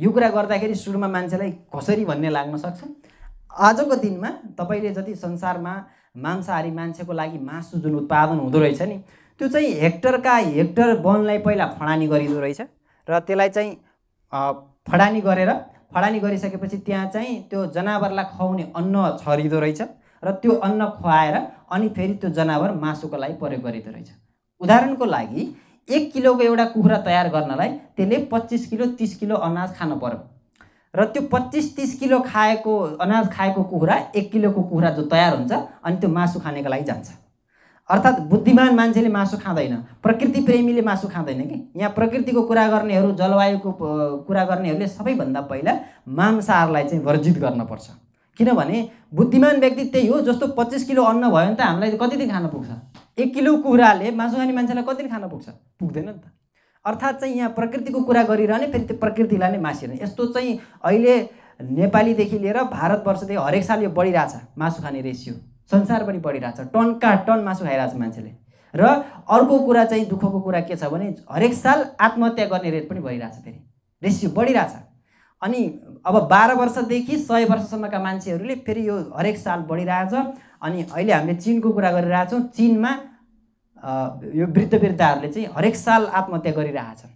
[SPEAKER 1] यो कुरा गर्दाखेरि सुरुमा मान्छेलाई कसरी भन्ने लाग्न सक्छ आजको दिनमा तपाईँले जति संसारमा मांसाहारी मान्छेको लागि मासु जुन उत्पादन हुँदो रहेछ नि त्यो चाहिँ हेक्टरका हेक्टर वनलाई पहिला फडानी गरिदो रहेछ र त्यसलाई चाहिँ फडानी गरेर फडानी गरिसकेपछि त्यहाँ चाहिँ त्यो जनावरलाई खुवाउने अन्न छरिँदो रहेछ र त्यो अन्न खुवाएर अनि फेरि त्यो जनावर मासुको लागि प्रयोग गरिँदो रहेछ उदाहरणको लागि एक किलोको एउटा कुखुरा तयार गर्नलाई त्यसले पच्चिस किलो तिस किलो अनाज खानु पर्यो र त्यो पच्चिस तिस किलो खाएको अनाज खाएको कुखुरा एक किलोको कुखुरा जो तयार हुन्छ अनि त्यो मासु खानेको लागि जान्छ अर्थात् बुद्धिमान मान्छेले मासु खाँदैन प्रकृति प्रेमीले मासु खाँदैन कि यहाँ प्रकृतिको कुरा गर्नेहरू जलवायुको कुरा गर्नेहरूले सबैभन्दा पहिला मांसाहारलाई चाहिँ वर्जित पर्छ किनभने बुद्धिमान व्यक्ति त्यही हो जस्तो पच्चिस किलो अन्न भयो भने त हामीलाई कति दिन खान पुग्छ एक किलो कुखुराले मासु खाने मान्छेलाई कति दिन खान पुग्छ पुग्दैन नि त अर्थात् चाहिँ यहाँ प्रकृतिको कुरा गरिरहने फेरि त्यो प्रकृतिलाई नै मासिरहने यस्तो चाहिँ अहिले नेपालीदेखि लिएर भारतवर्षदेखि हरेक साल यो बढिरहेछ मासु खाने रेसियो संसार पनि बढिरहेछ टनका टन मासु खाइरहेछ मान्छेले र अर्को कुरा चाहिँ दुःखको कुरा के छ भने हरेक साल आत्महत्या गर्ने रेट पनि भइरहेछ फेरि रेसियो बढिरहेछ अनि अब बाह्र वर्षदेखि सय वर्षसम्मका मान्छेहरूले फेरि यो हरेक साल बढिरहेछ अनि अहिले हामीले चिनको कुरा गरिरहेछौँ चिनमा यो वृद्ध वृद्धाहरूले चाहिँ हरेक साल आत्महत्या गरिरहेछन्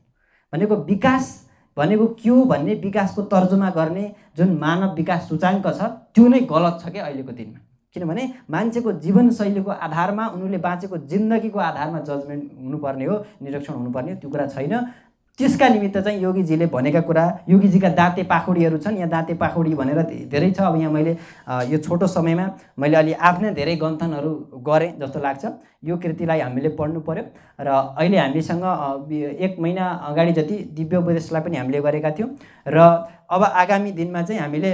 [SPEAKER 1] भनेको विकास भनेको के हो भन्ने विकासको तर्जुमा गर्ने जुन मानव विकास सूचाङ्क छ त्यो नै गलत छ क्या अहिलेको दिनमा किनभने मान्छेको जीवनशैलीको आधारमा उनीहरूले बाँचेको जिन्दगीको आधारमा जजमेन्ट हुनुपर्ने हो निरीक्षण हुनुपर्ने हो त्यो कुरा छैन त्यसका निमित्त चाहिँ योगीजीले भनेका कुरा योगीजीका दाँते पाखुडीहरू छन् यहाँ दाँते पाखुडी भनेर धेरै छ अब यहाँ मैले यो छोटो समयमा मैले अलि आफ्नै धेरै गन्थनहरू गरेँ जस्तो लाग्छ यो कृतिलाई हामीले पढ्नु पऱ्यो र अहिले हामीसँग एक महिना अगाडि जति दिव्य उपदेशलाई पनि हामीले गरेका थियौँ र अब आगामी दिनमा चाहिँ हामीले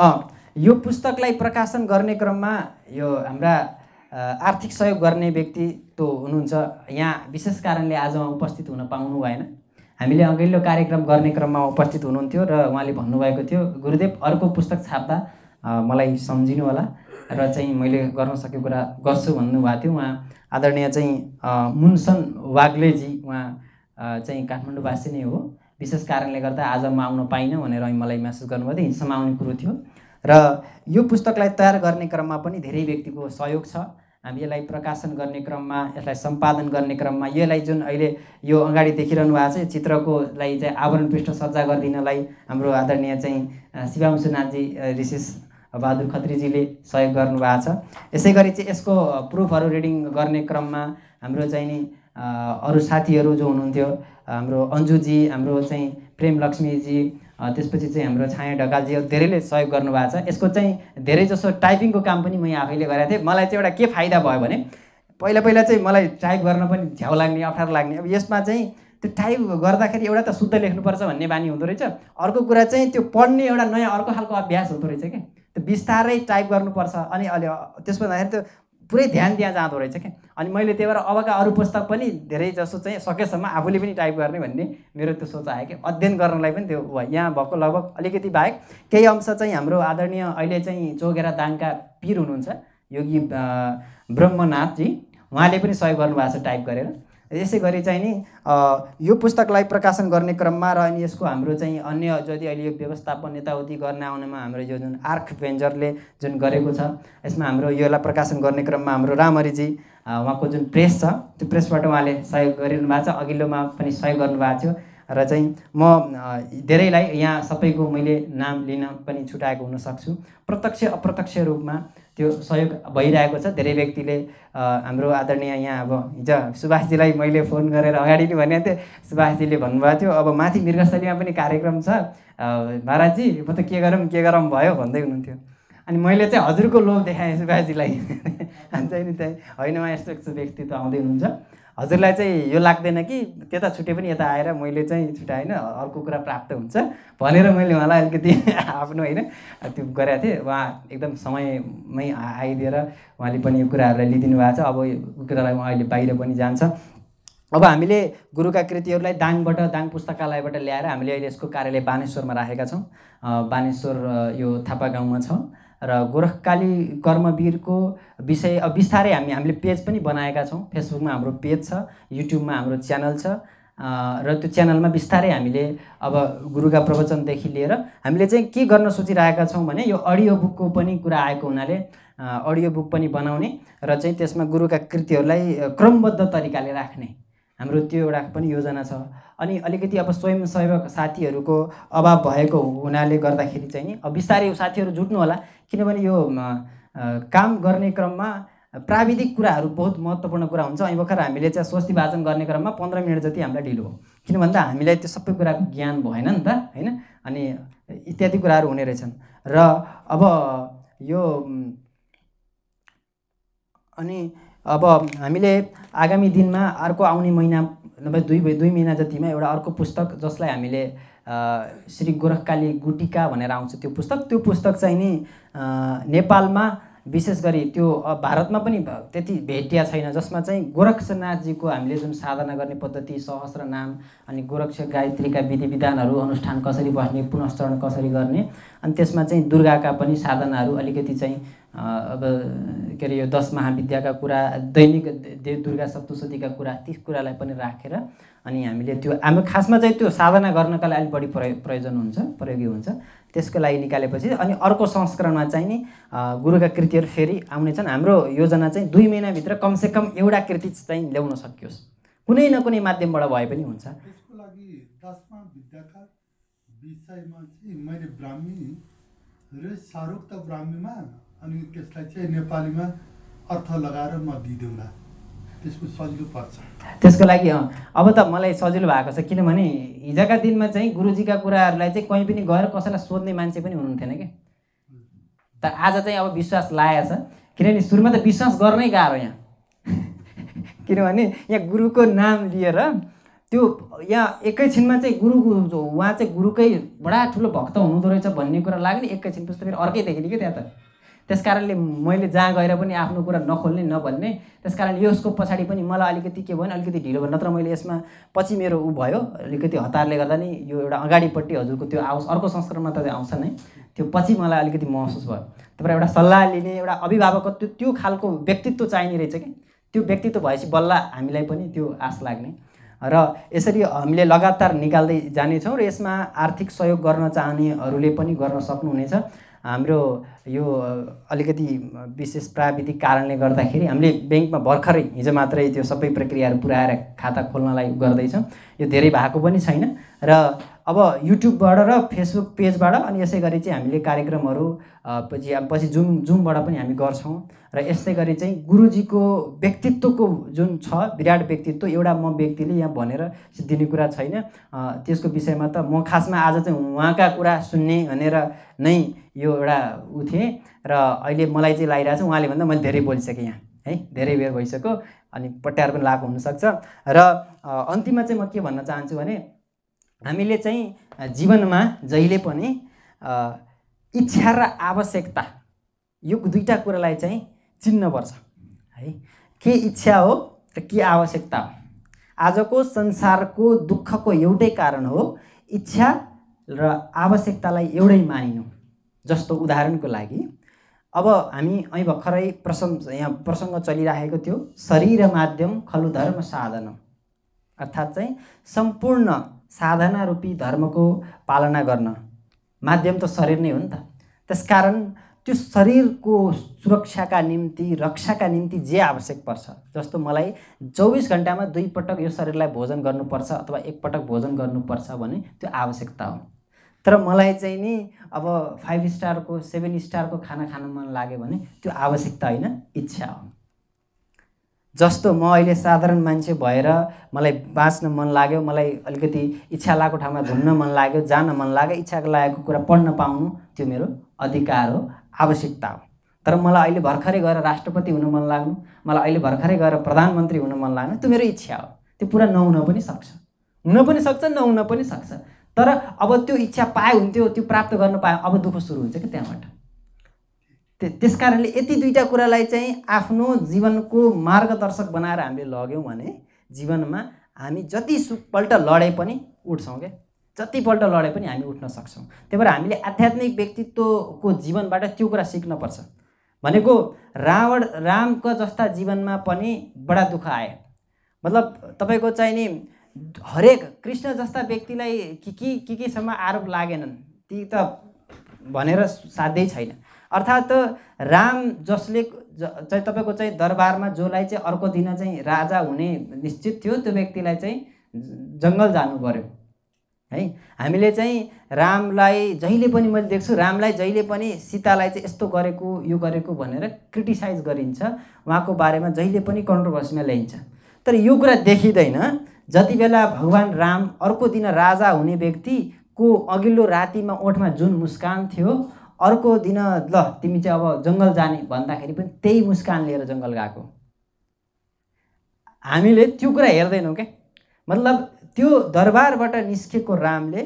[SPEAKER 1] यो पुस्तकलाई प्रकाशन गर्ने क्रममा यो हाम्रा आर्थिक सहयोग गर्ने व्यक्ति त हुनुहुन्छ यहाँ विशेष कारणले आज उपस्थित हुन पाउनु भएन हामीले अघिल्लो कार्यक्रम गर्ने क्रममा उपस्थित हुनुहुन्थ्यो र उहाँले भन्नुभएको थियो गुरुदेव अर्को पुस्तक छाप्दा मलाई सम्झिनु होला र चाहिँ मैले गर्न सकेको कुरा गर्छु भन्नुभएको थियो उहाँ आदरणीय चाहिँ मुनसन वाग्लेजी उहाँ चाहिँ काठमाडौँवासी नै हो विशेष कारणले गर्दा आज म आउन पाइनँ भनेर मलाई महसुस गर्नुभयो थियो हिजोसम्म आउने कुरो थियो र यो पुस्तकलाई तयार गर्ने क्रममा पनि धेरै व्यक्तिको सहयोग छ हामी यसलाई प्रकाशन गर्ने क्रममा यसलाई सम्पादन गर्ने क्रममा यसलाई जुन अहिले यो अगाडि देखिरहनु भएको छ चित्रकोलाई चाहिँ आवरण पृष्ठ सज्जा गरिदिनलाई हाम्रो आदरणीय चाहिँ शिवांशुनाथजी ऋषिस बहादुर खत्रीजीले सहयोग गर्नुभएको छ यसै गरी चाहिँ यसको प्रुफहरू रिडिङ गर्ने क्रममा हाम्रो चाहिँ नि अरू साथीहरू जो हुनुहुन्थ्यो हाम्रो अन्जुजी हाम्रो चाहिँ प्रेम लक्ष्मीजी त्यसपछि चाहिँ हाम्रो छाया ढकालजी धेरैले सहयोग गर्नुभएको छ यसको चाहिँ धेरै जसो टाइपिङको काम पनि म आफैले गरेको थिएँ मलाई चाहिँ एउटा के फाइदा भयो भने पहिला पहिला चाहिँ मलाई टाइप गर्न पनि झ्याउ लाग्ने अप्ठ्यारो लाग्ने अब यसमा चाहिँ त्यो टाइप गर्दाखेरि एउटा त शुद्ध लेख्नुपर्छ भन्ने बानी हुँदो रहेछ अर्को कुरा चाहिँ त्यो पढ्ने एउटा नयाँ अर्को खालको अभ्यास हुँदो रहेछ क्या त्यो बिस्तारै टाइप गर्नुपर्छ अनि अलि त्यसो भन्दाखेरि त्यो पुरै ध्यान त्यहाँ जाँदो रहेछ क्या अनि मैले त्यही भएर अबका अरू पुस्तक पनि धेरै जसो चाहिँ सकेसम्म आफूले पनि टाइप गर्ने भन्ने मेरो त्यो सोच आयो कि अध्ययन गर्नलाई पनि त्यो यहाँ भएको लगभग अलिकति बाहेक केही अंश चाहिँ हाम्रो आदरणीय अहिले चाहिँ जोगेरा दाङका पिर हुनुहुन्छ योगी ब्रह्मनाथजी उहाँले पनि सहयोग गर्नुभएको छ टाइप गरेर यसै गरी चाहिँ नि यो पुस्तकलाई प्रकाशन गर्ने क्रममा र अनि यसको हाम्रो चाहिँ अन्य जति अहिले यो व्यवस्थापन यताउति गर्न आउनेमा हाम्रो यो जुन आर्क भेन्जरले जुन गरेको छ यसमा हाम्रो योलाई प्रकाशन गर्ने क्रममा हाम्रो रामरीजी उहाँको जुन प्रेस छ त्यो प्रेसबाट उहाँले सहयोग गरिरहनु भएको छ अघिल्लोमा पनि सहयोग गर्नुभएको थियो र चाहिँ म धेरैलाई यहाँ सबैको मैले नाम लिन पनि छुट्याएको हुनसक्छु प्रत्यक्ष अप्रत्यक्ष रूपमा त्यो सहयोग भइरहेको छ धेरै व्यक्तिले हाम्रो आदरणीय यहाँ अब हिजो सुभाषजीलाई मैले फोन गरेर अगाडि नै भनेको थिएँ सुभाषजीले भन्नुभएको थियो अब माथि मृगस्थलीमा पनि कार्यक्रम छ महाराजजी म त के गरौँ के गरौँ भयो भन्दै हुनुहुन्थ्यो अनि मैले चाहिँ हजुरको लोभ देखाएँ सुभाषजीलाई अनि चाहिँ नि त्यही होइन उहाँ यस्तो यस्तो व्यक्तित्व आउँदै हुनुहुन्छ हजुरलाई चाहिँ यो लाग्दैन कि त्यता छुटे पनि यता आएर मैले चाहिँ छुट्याएन अर्को कुरा प्राप्त हुन्छ भनेर मैले उहाँलाई अलिकति आफ्नो होइन त्यो गरेको थिएँ उहाँ एकदम समयमै आइदिएर उहाँले पनि यो कुराहरूलाई लिइदिनु भएको छ अब यो कुरालाई उहाँ अहिले बाहिर पनि जान्छ अब हामीले गुरुका कृतिहरूलाई दाङबाट दाङ पुस्तकालयबाट ल्याएर हामीले अहिले यसको कार्यालय बानेश्वरमा राखेका छौँ बानेश्वर यो थापा गाउँमा छ र गोरखकाली कर्मवीरको विषय अब बिस्तारै हामी हामीले पेज पनि बनाएका छौँ फेसबुकमा हाम्रो पेज छ युट्युबमा हाम्रो च्यानल छ र त्यो च्यानलमा बिस्तारै हामीले अब गुरुका प्रवचनदेखि लिएर हामीले चाहिँ के गर्न सोचिरहेका छौँ भने यो अडियो बुकको पनि कुरा आएको हुनाले अडियो बुक पनि बनाउने र चाहिँ त्यसमा गुरुका कृतिहरूलाई क्रमबद्ध तरिकाले राख्ने हाम्रो त्यो एउटा पनि योजना छ अनि अलिकति अब स्वयंसेवक साथीहरूको अभाव भएको हुनाले गर्दाखेरि चाहिँ नि अब बिस्तारै साथीहरू जुट्नु होला किनभने यो काम गर्ने क्रममा प्राविधिक कुराहरू बहुत महत्त्वपूर्ण कुरा हुन्छ अनि भर्खर हामीले चाहिँ स्वस्ति गर्ने क्रममा पन्ध्र मिनट जति हामीलाई ढिलो हो किन भन्दा हामीलाई त्यो सबै कुराको ज्ञान भएन नि त होइन अनि इत्यादि कुराहरू हुने रहेछन् र अब यो अनि अब हामीले आगामी दिनमा अर्को आउने महिना नभए दुई दुई महिना जतिमा एउटा अर्को पुस्तक जसलाई हामीले श्री गोरखकाली गुटिका भनेर आउँछ त्यो पुस्तक त्यो पुस्तक चाहिँ नि नेपालमा विशेष गरी त्यो भारतमा पनि त्यति भेटिया छैन जसमा चाहिँ गोरक्षनाथजीको हामीले जुन साधना गर्ने पद्धति सहस्र नाम अनि गोरक्ष गायत्रीका विधि विधानहरू अनुष्ठान कसरी बस्ने पुनश्चरण कसरी गर्ने अनि त्यसमा चाहिँ दुर्गाका पनि साधनाहरू अलिकति चाहिँ अब के अरे यो दस महाविद्याका कुरा दैनिक देव दुर्गा सप्तशतीका कुरा ती कुरालाई पनि राखेर अनि हामीले त्यो हाम्रो खासमा चाहिँ त्यो साधना गर्नका लागि अलिक बढी प्रयो प्रयोजन हुन्छ प्रयोगी हुन्छ त्यसको लागि निकालेपछि अनि अर्को संस्करणमा चाहिँ नि गुरुका कृतिहरू फेरि आउनेछन् हाम्रो योजना चाहिँ दुई महिनाभित्र कमसेकम एउटा कृति चाहिँ ल्याउन सकियोस् कुनै न कुनै माध्यमबाट भए पनि हुन्छ विषयमा चाहिँ मैले ब्राह्मी र ब्राह्मीमा अनि त्यसलाई चाहिँ नेपालीमा अर्थ लगाएर म दिदिउँला त्यसको सजिलो पर्छ त्यसको लागि अब त मलाई सजिलो भएको छ किनभने हिजोका दिनमा चाहिँ गुरुजीका कुराहरूलाई चाहिँ कहीँ पनि गएर कसैलाई सोध्ने मान्छे पनि हुनुहुन्थेन कि त आज चाहिँ अब विश्वास लागेको छ किनभने सुरुमा त विश्वास गर्नै गाह्रो यहाँ किनभने यहाँ गुरुको नाम लिएर त्यो यहाँ एकैछिनमा चाहिँ गुरु उहाँ चाहिँ गुरुकै बडा ठुलो भक्त हुनुहुँदो रहेछ भन्ने कुरा लाग्यो नि एकैछिन पछि त फेरि अर्कै देखिने कि त्यहाँ त त्यस कारणले मैले जहाँ गएर पनि आफ्नो कुरा नखोल्ने नभन्ने त्यस कारण यसको पछाडि पनि मलाई अलिकति के भयो भने अलिकति ढिलो भयो नत्र मैले यसमा पछि मेरो ऊ भयो अलिकति हतारले गर्दा नि यो एउटा अगाडिपट्टि हजुरको त्यो आओस् अर्को संस्करणमा त आउँछ नै त्यो पछि मलाई अलिकति महसुस भयो तपाईँ एउटा सल्लाह लिने एउटा त्यो त्यो खालको व्यक्तित्व चाहिने रहेछ कि त्यो व्यक्तित्व भएपछि बल्ल हामीलाई पनि त्यो आश लाग्ने र यसरी हामीले लगातार निकाल्दै जानेछौँ र यसमा आर्थिक सहयोग गर्न चाहनेहरूले पनि गर्न सक्नुहुनेछ हाम्रो यो अलिकति विशेष प्राविधिक कारणले गर्दाखेरि हामीले ब्याङ्कमा भर्खरै हिजो मात्रै त्यो सबै प्रक्रियाहरू पुऱ्याएर खाता खोल्नलाई गर्दैछौँ यो धेरै भएको पनि छैन र अब युट्युबबाट र फेसबुक पेजबाट अनि यसै गरी चाहिँ हामीले कार्यक्रमहरू पछि पछि जुम जुमबाट पनि हामी गर्छौँ र यस्तै गरी चाहिँ गुरुजीको व्यक्तित्वको जुन छ विराट व्यक्तित्व एउटा म व्यक्तिले यहाँ भनेर दिने कुरा छैन त्यसको विषयमा त म खासमा आज चाहिँ उहाँका कुरा सुन्ने भनेर नै यो एउटा उ थिएँ र अहिले मलाई चाहिँ लागिरहेको छ उहाँले भन्दा मैले धेरै बोलिसकेँ यहाँ है धेरै बेर भइसक्यो अनि पट्याएर पनि लगाएको हुनसक्छ र अन्तिममा चाहिँ म के भन्न चाहन्छु भने हामीले चाहिँ जीवनमा जहिले पनि इच्छा र आवश्यकता यो दुईवटा कुरालाई चाहिँ चिन्नुपर्छ है के इच्छा हो र के आवश्यकता हो आजको संसारको दुःखको एउटै कारण हो इच्छा र आवश्यकतालाई एउटै मानिनु जस्तो उदाहरणको लागि अब हामी ऐ भर्खरै प्रसङ्ग यहाँ प्रसङ्ग चलिरहेको थियो शरीर माध्यम खलु धर्म साधन अर्थात् चाहिँ सम्पूर्ण साधना रूपी धर्मको पालना गर्न माध्यम त शरीर नै हो नि त त्यसकारण त्यो शरीरको सुरक्षाका निम्ति रक्षाका निम्ति जे आवश्यक पर्छ जस्तो मलाई चौबिस घन्टामा दुईपटक यो शरीरलाई भोजन गर्नुपर्छ अथवा एकपटक भोजन गर्नुपर्छ भने त्यो आवश्यकता हो तर मलाई चाहिँ नि अब फाइभ स्टारको सेभेन स्टारको खाना खान मन लाग्यो भने त्यो आवश्यकता होइन इच्छा हो जस्तो म अहिले साधारण मान्छे भएर मलाई बाँच्न मन लाग्यो मलाई अलिकति इच्छा लागेको ठाउँमा घुम्न मन लाग्यो जान मन लाग्यो इच्छा लागेको कुरा पढ्न पाउनु त्यो मेरो अधिकार हो आवश्यकता हो तर मलाई अहिले भर्खरै गएर राष्ट्रपति हुन मन लाग्नु मलाई अहिले भर्खरै गएर प्रधानमन्त्री हुन मन लाग्नु त्यो मेरो इच्छा हो त्यो पुरा नहुन पनि सक्छ हुन पनि सक्छ नहुन पनि सक्छ तर अब त्यो इच्छा पाए हुन्थ्यो त्यो प्राप्त गर्न पायो अब दुःख सुरु हुन्छ कि त्यहाँबाट त्यस कारणले यति दुईवटा कुरालाई चाहिँ आफ्नो जीवनको मार्गदर्शक बनाएर हामीले लग्यौँ भने जीवनमा हामी जति सुपल्ट लडे पनि उठ्छौँ क्या जतिपल्ट लडे पनि हामी उठ्न सक्छौँ त्यही भएर हामीले आध्यात्मिक व्यक्तित्वको जीवनबाट त्यो कुरा सिक्नपर्छ भनेको रावण रामको जस्ता जीवनमा पनि बडा दुःख आयो मतलब तपाईँको चाहिँ नि हरेक कृष्ण जस्ता व्यक्तिलाई के के के केसम्म आरोप लागेनन् ती त भनेर साध्यै छैन अर्थात् राम जसले चाहिँ तपाईँको चाहिँ दरबारमा जसलाई चाहिँ अर्को दिन चाहिँ राजा हुने निश्चित थियो त्यो व्यक्तिलाई चाहिँ जङ्गल जानु पऱ्यो है हामीले चाहिँ रामलाई जहिले पनि मैले देख्छु रामलाई जहिले पनि सीतालाई चाहिँ यस्तो गरेको यो गरेको भनेर क्रिटिसाइज गरिन्छ उहाँको बारेमा जहिले पनि कन्ट्रोभर्सीमा ल्याइन्छ तर यो कुरा देखिँदैन जति बेला भगवान् राम अर्को दिन राजा हुने व्यक्तिको अघिल्लो रातिमा ओठमा जुन मुस्कान थियो अर्को दिन ल तिमी चाहिँ अब जङ्गल जाने भन्दाखेरि पनि त्यही मुस्कान लिएर जङ्गल गएको हामीले त्यो कुरा हेर्दैनौँ क्या मतलब त्यो दरबारबाट निस्केको रामले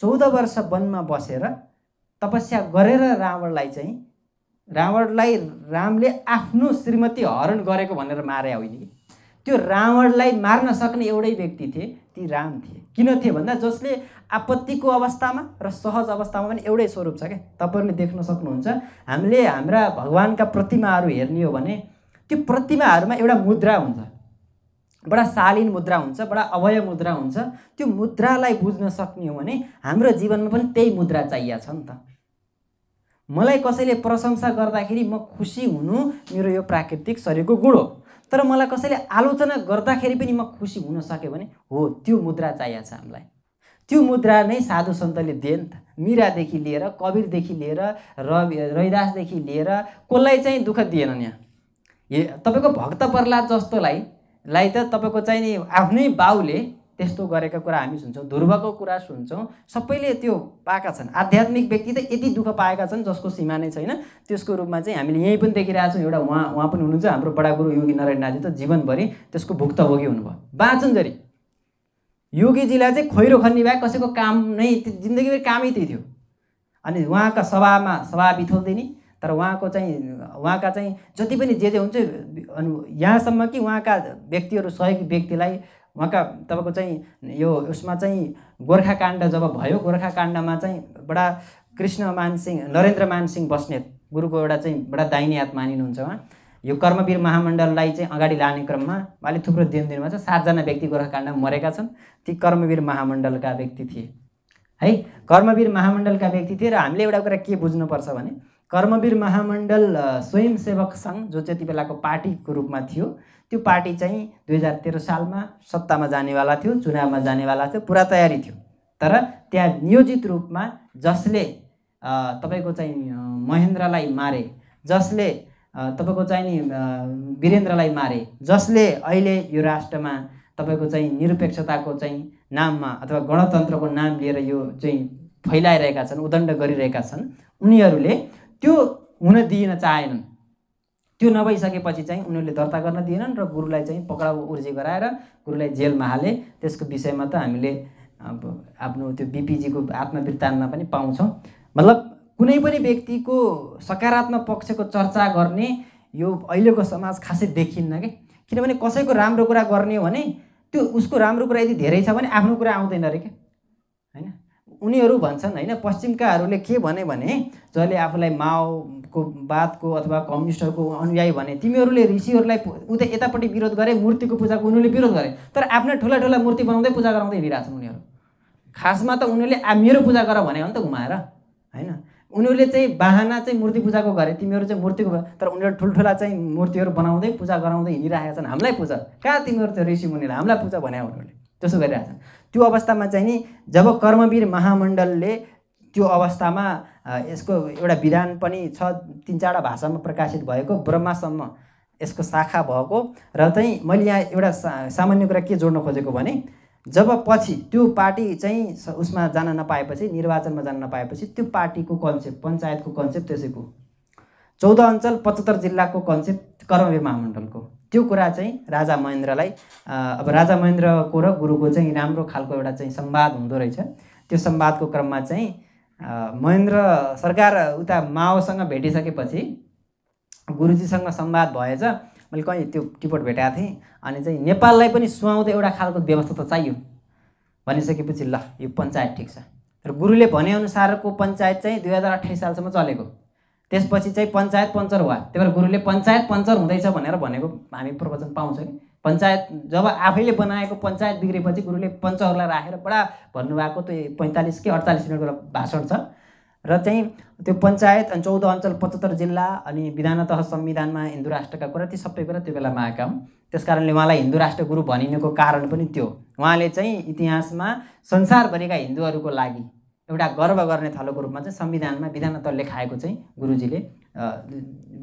[SPEAKER 1] चौध वर्ष वनमा बसेर तपस्या गरेर रावणलाई चाहिँ रावणलाई रामले आफ्नो श्रीमती हरण गरेको भनेर मारे होइन कि त्यो रावणलाई मार्न सक्ने एउटै व्यक्ति थिए ती राम थिए किन थिए भन्दा जसले आपत्तिको अवस्थामा र सहज अवस्थामा पनि एउटै स्वरूप छ क्या तपाईँहरूले देख्न सक्नुहुन्छ हामीले हाम्रा भगवान्का प्रतिमाहरू हेर्ने हो भने त्यो प्रतिमाहरूमा एउटा मुद्रा हुन्छ बडा शालीन मुद्रा हुन्छ बडा अभय मुद्रा हुन्छ त्यो मुद्रालाई बुझ्न सक्ने हो भने हाम्रो जीवनमा पनि त्यही मुद्रा चाहिएको छ नि त मलाई कसैले प्रशंसा गर्दाखेरि म खुसी हुनु मेरो यो प्राकृतिक शरीरको गुण हो तर मलाई कसैले आलोचना गर्दाखेरि पनि म खुसी हुन सक्यो भने हो त्यो मुद्रा चाहिएको छ हामीलाई त्यो मुद्रा नै साधु सन्तले दिए नि त मिरादेखि लिएर कवीरदेखि लिएर रवि रविदासदेखि लिएर कसलाई चाहिँ दुःख दिएन यहाँ ए तपाईँको भक्त प्रहलाद जस्तोलाई लाई त तपाईँको चाहिँ नि आफ्नै बाउले त्यस्तो गरेका कुरा हामी सुन्छौँ ध्रुवको कुरा सुन्छौँ सबैले त्यो पाएका छन् आध्यात्मिक व्यक्ति त यति दुःख पाएका छन् जसको सीमा नै छैन त्यसको रूपमा चाहिँ हामीले यहीँ पनि देखिरहेछौँ एउटा उहाँ उहाँ पनि हुनुहुन्छ हाम्रो बडा गुरु योगी नारायण नाजी त जीवनभरि त्यसको भुक्तभोगी हुनुभयो जरी योगीजीलाई चाहिँ खोइरो खन्ने भए कसैको काम नै जिन्दगीभरि कामै त्यही थियो अनि उहाँका सभामा सभा बिथोलिदिने तर उहाँको चाहिँ उहाँका चाहिँ जति पनि जे जे हुन्छ अनि यहाँसम्म कि उहाँका व्यक्तिहरू सहयोगी व्यक्तिलाई उहाँका तपाईँको चाहिँ यो उसमा चाहिँ गोर्खाकाण्ड जब भयो गोर्खाकाण्डमा चाहिँ बडा कृष्ण मानसिंह नरेन्द्र मानसिंह बस्नेत गुरुको एउटा चाहिँ बडा दाहिने हात मानिनुहुन्छ उहाँ यो कर्मवीर महामण्डललाई चाहिँ अगाडि लाने क्रममा उहाँले थुप्रो दिन दिनमा चाहिँ सातजना व्यक्ति गोर्खाकाण्डमा मरेका छन् ती कर्मवीर महामण्डलका व्यक्ति थिए है कर्मवीर महामण्डलका व्यक्ति थिए र हामीले एउटा कुरा के बुझ्नुपर्छ भने कर्मवीर महामण्डल स्वयंसेवक सङ्घ जो त्यति बेलाको पार्टीको रूपमा थियो त्यो पार्टी चाहिँ दुई हजार तेह्र सालमा सत्तामा जानेवाला थियो चुनावमा जानेवाला थियो पुरा तयारी थियो तर त्यहाँ नियोजित रूपमा जसले तपाईँको चाहिँ महेन्द्रलाई मारे जसले तपाईँको चाहिँ नि वीरेन्द्रलाई मारे जसले अहिले यो राष्ट्रमा तपाईँको चाहिँ निरपेक्षताको चाहिँ नाममा अथवा गणतन्त्रको नाम लिएर यो चाहिँ फैलाइरहेका छन् उदण्ड गरिरहेका छन् उनीहरूले त्यो हुन दिन चाहेनन् त्यो नभइसकेपछि चाहिँ उनीहरूले दर्ता गर्न दिएनन् र गुरुलाई चाहिँ पक्राउ उर्जी गराएर गुरुलाई जेलमा हाले त्यसको विषयमा त हामीले अब आफ्नो त्यो बिपिजीको आत्मवृत्तान्तमा पनि पाउँछौँ मतलब कुनै पनि व्यक्तिको सकारात्मक पक्षको चर्चा गर्ने यो अहिलेको समाज खासै देखिन्न कि किनभने कसैको राम्रो कुरा गर्ने हो भने त्यो उसको राम्रो कुरा यदि धेरै छ भने आफ्नो कुरा आउँदैन अरे क्या उनीहरू भन्छन् होइन पश्चिमकाहरूले के भने भने जसले आफूलाई माओको बादको अथवा कम्युनिस्टहरूको अनुयायी भने तिमीहरूले ऋषिहरूलाई उता यतापट्टि विरोध गरे मूर्तिको पूजाको उनीहरूले विरोध गरे तर आफ्नै ठुला ठुला मूर्ति बनाउँदै पूजा गराउँदै छन् उनीहरू खासमा त उनीहरूले मेरो पूजा गर भने हो नि त घुमाएर होइन उनीहरूले चाहिँ बाहना चाहिँ मूर्ति पूजाको गरे तिमीहरू चाहिँ मूर्तिको तर उनीहरू ठुल्ठुला चाहिँ मूर्तिहरू बनाउँदै पूजा गराउँदै हिँडिरहेका छन् हामीलाई पूजा कहाँ तिमीहरू त्यो ऋषि मुनिलाई हामीलाई पूजा भने उनीहरूले त्यसो गरिरहेछन् त्यो अवस्थामा चाहिँ नि जब कर्मवीर महामण्डलले त्यो अवस्थामा यसको एउटा विधान पनि छ तिन चारवटा भाषामा प्रकाशित भएको ब्रह्मासम्म यसको शाखा भएको र चाहिँ मैले यहाँ एउटा सा सामान्य कुरा के जोड्न खोजेको भने जब पछि त्यो पार्टी चाहिँ उसमा जान नपाएपछि निर्वाचनमा जान नपाएपछि त्यो पार्टीको कन्सेप्ट पञ्चायतको कन्सेप्ट त्यसैको चौध अञ्चल पचहत्तर जिल्लाको कन्सेप्ट कर्मवीर महामण्डलको त्यो कुरा चाहिँ राजा महेन्द्रलाई अब राजा महेन्द्रको र गुरुको चाहिँ राम्रो खालको एउटा चाहिँ सम्वाद हुँदो रहेछ त्यो सम्वादको क्रममा चाहिँ महेन्द्र सरकार उता माओसँग भेटिसकेपछि गुरुजीसँग सम्वाद भएछ मैले कहीँ त्यो टिपोट भेटाएको थिएँ अनि चाहिँ नेपाललाई पनि सुहाउँदो एउटा खालको व्यवस्था त चाहियो भनिसकेपछि ल यो पञ्चायत ठिक छ र गुरुले भनेअनुसारको पञ्चायत चाहिँ दुई हजार अठाइस सालसम्म चलेको त्यसपछि चाहिँ पञ्चायत पञ्चर भयो त्यही भएर गुरुले पञ्चायत पञ्चर हुँदैछ भनेर भनेको हामी प्रवचन पाउँछौँ कि पञ्चायत जब आफैले बनाएको पञ्चायत बिग्रेपछि गुरुले पञ्चहरूलाई राखेर बडा भन्नुभएको त्यो पैँतालिस कि अडचालिस मिनटको भाषण छ र चाहिँ त्यो पञ्चायत अनि चौध अञ्चल पचहत्तर जिल्ला अनि तह संविधानमा हिन्दू राष्ट्रका कुरा ती सबै कुरा त्यो बेलामा आएका हुन् त्यस कारणले उहाँलाई हिन्दू राष्ट्र गुरु भनिनुको कारण पनि त्यो उहाँले चाहिँ इतिहासमा संसारभरिका हिन्दूहरूको लागि एउटा गर्व गर्ने थलोको रूपमा चाहिँ संविधानमा विधान त लेखाएको चाहिँ गुरुजीले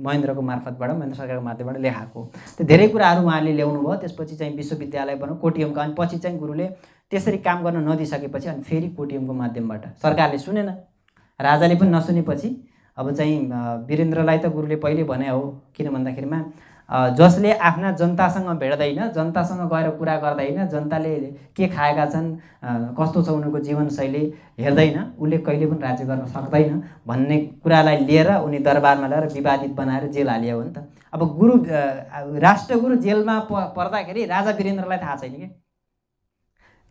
[SPEAKER 1] महेन्द्रको मार्फतबाट महेन्द्र सरकारको माध्यमबाट लेखाएको त्यो धेरै कुराहरू उहाँले ल्याउनु भयो त्यसपछि चाहिँ विश्वविद्यालय भनौँ कोटियमको अनि पछि चाहिँ गुरुले त्यसरी काम गर्न नदिइसकेपछि अनि फेरि कोटियमको माध्यमबाट सरकारले सुनेन राजाले पनि नसुनेपछि अब चाहिँ वीरेन्द्रलाई त गुरुले पहिले भने हो किन भन्दाखेरिमा जसले आफ्ना जनतासँग भेट्दैन जनतासँग गएर कुरा गर्दैन जनताले के खाएका छन् कस्तो छ उनीहरूको जीवनशैली हेर्दैन उसले कहिले पनि राज्य गर्न सक्दैन भन्ने कुरालाई लिएर उनी दरबारमा ल्याएर विवादित बनाएर जेल हालियो हो नि त अब गुरु राष्ट्रगुरु जेलमा प पर्दाखेरि राजा वीरेन्द्रलाई थाहा छैन कि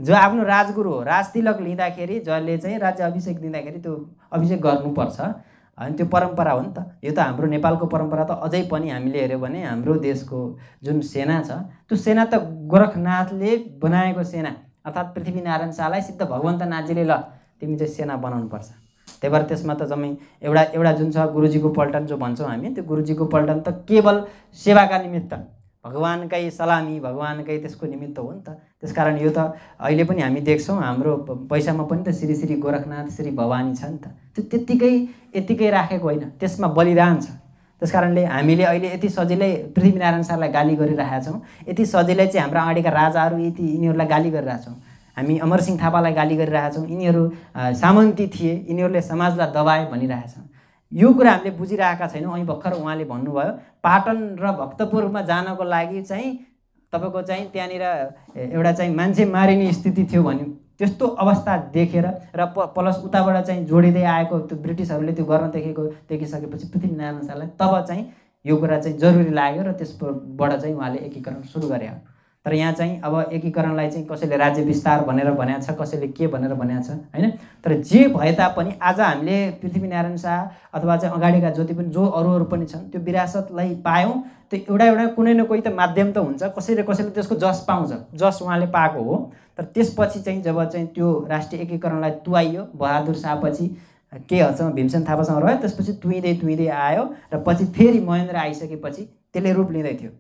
[SPEAKER 1] जो आफ्नो राजगुरु हो राजतिलक लिँदाखेरि जसले चाहिँ राज्य अभिषेक दिँदाखेरि त्यो अभिषेक गर्नुपर्छ होइन त्यो परम्परा हो नि त यो त हाम्रो नेपालको परम्परा त अझै पनि हामीले हेऱ्यौँ भने हाम्रो देशको जुन सेना छ त्यो सेना त गोरखनाथले बनाएको सेना अर्थात् पृथ्वीनारायण शाहलाई सिद्ध भगवन्त नाथजीले ल तिमी चाहिँ सेना बनाउनुपर्छ त्यही भएर त्यसमा त जम्मै एउटा एउटा जुन छ गुरुजीको पल्टन जो भन्छौँ हामी त्यो गुरुजीको पल्टन त केवल सेवाका निमित्त भगवान्कै सलामी भगवान्कै त्यसको निमित्त हो नि त त्यसकारण यो त अहिले पनि हामी देख्छौँ हाम्रो पैसामा पनि त श्री श्री गोरखनाथ श्री भवानी छ नि त त्यो त्यत्तिकै यत्तिकै राखेको होइन त्यसमा बलिदान छ त्यस कारणले हामीले अहिले यति सजिलै पृथ्वीनारायण सरलाई गाली गरिरहेका छौँ यति सजिलै चाहिँ हाम्रा अगाडिका राजाहरू यति यिनीहरूलाई गाली गरिरहेछौँ हामी अमरसिंह थापालाई गाली गरिरहेका छौँ यिनीहरू सामन्ती थिए यिनीहरूले समाजलाई दबाए छन् यो कुरा हामीले बुझिरहेका छैनौँ अनि भर्खर उहाँले भन्नुभयो पाटन र भक्तपुरमा जानको लागि चाहिँ तपाईँको चाहिँ त्यहाँनिर एउटा चाहिँ मान्छे मारिने स्थिति थियो भन्यो त्यस्तो अवस्था देखेर र प प्लस उताबाट चाहिँ जोडिँदै आएको त्यो ब्रिटिसहरूले त्यो गर्न देखेको देखिसकेपछि पृथ्वीनारायण शाहलाई तब चाहिँ यो कुरा चाहिँ जरुरी लाग्यो र त्यसबाट चाहिँ उहाँले एकीकरण सुरु गरे तर यहाँ चाहिँ अब एकीकरणलाई चाहिँ कसैले राज्य विस्तार भनेर भनेको छ कसैले के भनेर भनेको छ होइन तर जे भए तापनि आज हामीले पृथ्वीनारायण शाह अथवा चाहिँ अगाडिका जति पनि जो अरू अरू पनि छन् त्यो विरासतलाई पायौँ त्यो एउटा एउटा कुनै न कोही त माध्यम त हुन्छ कसैले कसैले त्यसको जस पाउँछ जस उहाँले पाएको हो तर त्यसपछि चाहिँ जब चाहिँ त्यो राष्ट्रिय एकीकरणलाई तुवाइयो बहादुर शाहपछि के हदसम्म भीमसेन थापासँग रह्यो त्यसपछि तुइँदै तुइँदै आयो र पछि फेरि महेन्द्र आइसकेपछि त्यसले रूप लिँदै थियो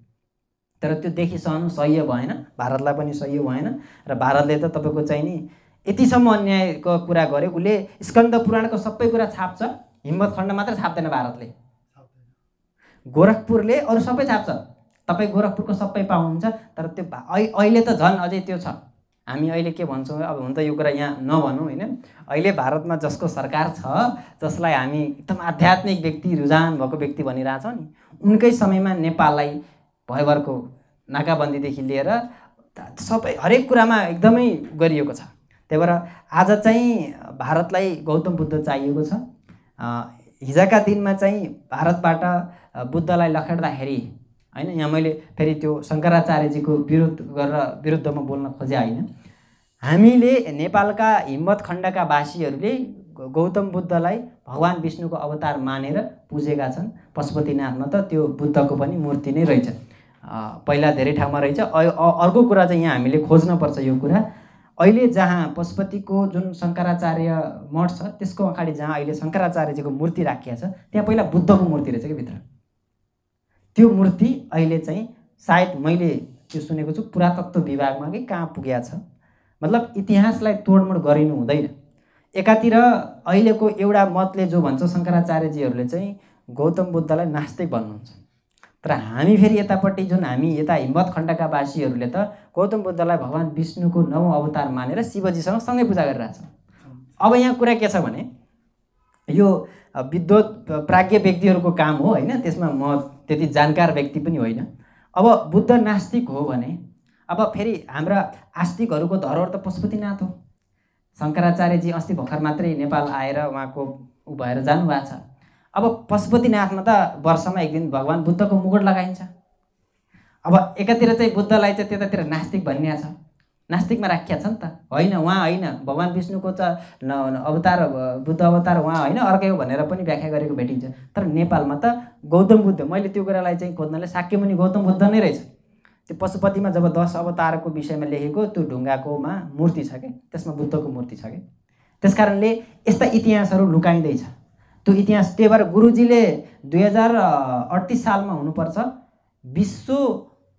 [SPEAKER 1] तर त्यो देखिसहनु सह्य भएन भारतलाई पनि सह्य भएन र भारतले त तपाईँको चाहिँ नि यतिसम्म अन्यायको कुरा गर्यो उसले स्कन्द पुराणको सबै कुरा छाप्छ हिम्मत खण्ड मात्र छाप्दैन भारतले गोरखपुरले अरू सबै छाप्छ तपाईँ गोरखपुरको सबै पाउनुहुन्छ तर त्यो अहिले त झन् अझै त्यो छ हामी अहिले के भन्छौँ अब हुन त यो कुरा यहाँ नभनौँ होइन अहिले भारतमा जसको सरकार छ जसलाई हामी एकदम आध्यात्मिक व्यक्ति रुझान भएको व्यक्ति भनिरहेछौँ नि उनकै समयमा नेपाललाई भयभरको नाकाबन्दीदेखि लिएर सबै हरेक कुरामा एकदमै गरिएको छ त्यही भएर आज चाहिँ भारतलाई गौतम बुद्ध चाहिएको छ हिजोका दिनमा चाहिँ भारतबाट बुद्धलाई लखेट्दाखेरि होइन यहाँ मैले फेरि त्यो शङ्कराचार्यजीको विरुद्ध गरेर विरुद्धमा बोल्न खोजेँ होइन हामीले नेपालका हिम्मत खण्डका वासीहरूले गौतम बुद्धलाई भगवान् विष्णुको अवतार मानेर पुजेका छन् पशुपतिनाथमा त त्यो बुद्धको पनि मूर्ति नै रहेछ पहिला धेरै ठाउँमा रहेछ अर्को कुरा चाहिँ यहाँ हामीले खोज्नपर्छ यो कुरा अहिले जहाँ पशुपतिको जुन शङ्कराचार्य मठ छ त्यसको अगाडि जहाँ अहिले शङ्कराचार्यजीको मूर्ति राखिएको छ त्यहाँ पहिला बुद्धको मूर्ति रहेछ कि भित्र त्यो मूर्ति अहिले चाहिँ सायद मैले त्यो सुनेको छु पुरातत्व विभागमा कि कहाँ पुगेको छ मतलब इतिहासलाई तोडमोड गरिनु हुँदैन एकातिर अहिलेको एउटा मतले जो भन्छ शङ्कराचार्यजीहरूले चाहिँ गौतम बुद्धलाई नास्तिक भन्नुहुन्छ तर हामी फेरि यतापट्टि जुन हामी यता हिम्मत खण्डका वासीहरूले त गौतम बुद्धलाई भगवान् विष्णुको नौ अवतार मानेर शिवजीसँग सँगै पूजा गरिरहेछौँ अब यहाँ कुरा के छ भने यो विद्वत प्राज्ञ व्यक्तिहरूको काम हो होइन त्यसमा म त्यति जानकार व्यक्ति पनि होइन अब बुद्ध नास्तिक हो भने अब फेरि हाम्रा आस्तिकहरूको धरोहर त पशुपतिनाथ हो शङ्कराचार्यजी अस्ति भर्खर मात्रै नेपाल आएर उहाँको ऊ भएर जानुभएको छ अब पशुपतिनाथमा त वर्षमा एक दिन भगवान् बुद्धको मुकुट लगाइन्छ अब एकातिर चाहिँ बुद्धलाई चाहिँ त्यतातिर नास्तिक भनिया छ नास्तिकमा राखिया छ नि त होइन उहाँ होइन भगवान् विष्णुको त न अवतार बुद्ध अवतार उहाँ होइन अर्कै हो भनेर पनि व्याख्या गरेको भेटिन्छ तर नेपालमा त गौतम बुद्ध मैले त्यो कुरालाई चाहिँ खोज्नले साक्यमुनि गौतम बुद्ध नै रहेछ त्यो पशुपतिमा जब दस अवतारको विषयमा लेखेको त्यो ढुङ्गाकोमा मूर्ति छ कि त्यसमा बुद्धको मूर्ति छ कि त्यस कारणले यस्ता इतिहासहरू लुकाइँदैछ त्यो इतिहास त्यही भएर गुरुजीले दुई हजार अडतिस सालमा हुनुपर्छ विश्व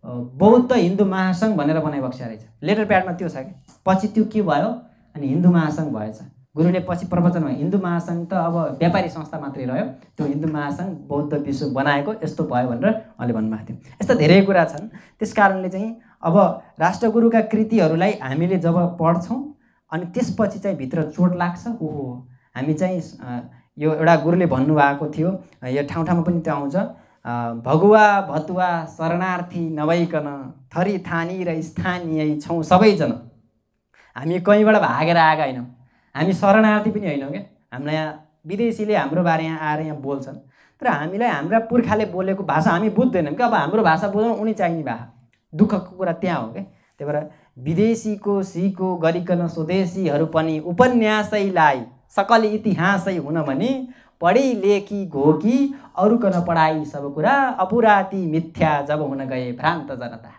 [SPEAKER 1] बौद्ध हिन्दू महासङ्घ भनेर छ रहेछ लेटर प्याडमा त्यो छ कि पछि त्यो के भयो अनि हिन्दू महासङ्घ भएछ गुरुले पछि प्रवचनमा हिन्दू महासङ्घ त अब व्यापारी संस्था मात्रै रह्यो त्यो हिन्दू महासङ्घ बौद्ध विश्व बनाएको यस्तो भयो भनेर उहाँले भन्नुभएको थियो यस्ता धेरै कुरा छन् त्यस कारणले चाहिँ अब राष्ट्रगुरुका कृतिहरूलाई हामीले जब पढ्छौँ अनि त्यसपछि चाहिँ भित्र चोट लाग्छ ओहो हामी चाहिँ यो एउटा गुरुले भन्नुभएको थियो यो ठाउँ ठाउँमा पनि त्यो आउँछ भगुवा भतुवा शरणार्थी नभइकन थरी थानी र स्थानीय छौँ सबैजना हामी कहीँबाट भागेर आएका होइनौँ हामी शरणार्थी पनि होइनौँ क्या हामीलाई यहाँ विदेशीले हाम्रो बारे यहाँ आएर यहाँ बोल्छन् तर हामीलाई हाम्रा पुर्खाले बोलेको भाषा हामी बुझ्दैनौँ कि अब हाम्रो भाषा बुझौँ उनी चाहिने भाषा दुःखको कुरा त्यहाँ हो क्या त्यही भएर विदेशीको सिको गरिकन स्वदेशीहरू पनि उपन्यासैलाई सकल इतिहासै हुन भने पढी लेखी घोकी कन पढाई सब कुरा अपुराती मिथ्या जब हुन गए भ्रान्त जनता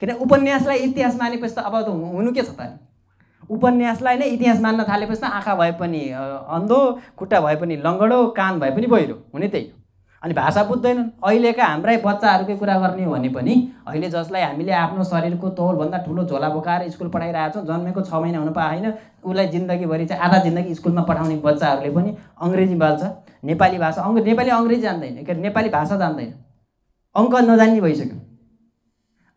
[SPEAKER 1] किन उपन्यासलाई इतिहास मानेपछि त अब त हुनु के छ त उपन्यासलाई नै इतिहास मान्न थालेपछि त आँखा भए पनि अन्धो खुट्टा भए पनि लङ्गडो कान भए पनि बहिरो हुने त्यही हो अनि भाषा बुझ्दैनन् अहिलेका हाम्रै बच्चाहरूकै कुरा गर्ने हो भने पनि अहिले जसलाई हामीले आफ्नो शरीरको तौलभन्दा ठुलो झोला बोकाएर स्कुल छौँ जन्मेको छ महिना हुनु पाएन उसलाई जिन्दगीभरि चाहिँ आधा जिन्दगी स्कुलमा पठाउने बच्चाहरूले पनि अङ्ग्रेजी बाल्छ नेपाली भाषा अङ्ग नेपाली अङ्ग्रेजी जान्दैन के अरे नेपाली भाषा जान्दैन अङ्क नजान्ने भइसक्यो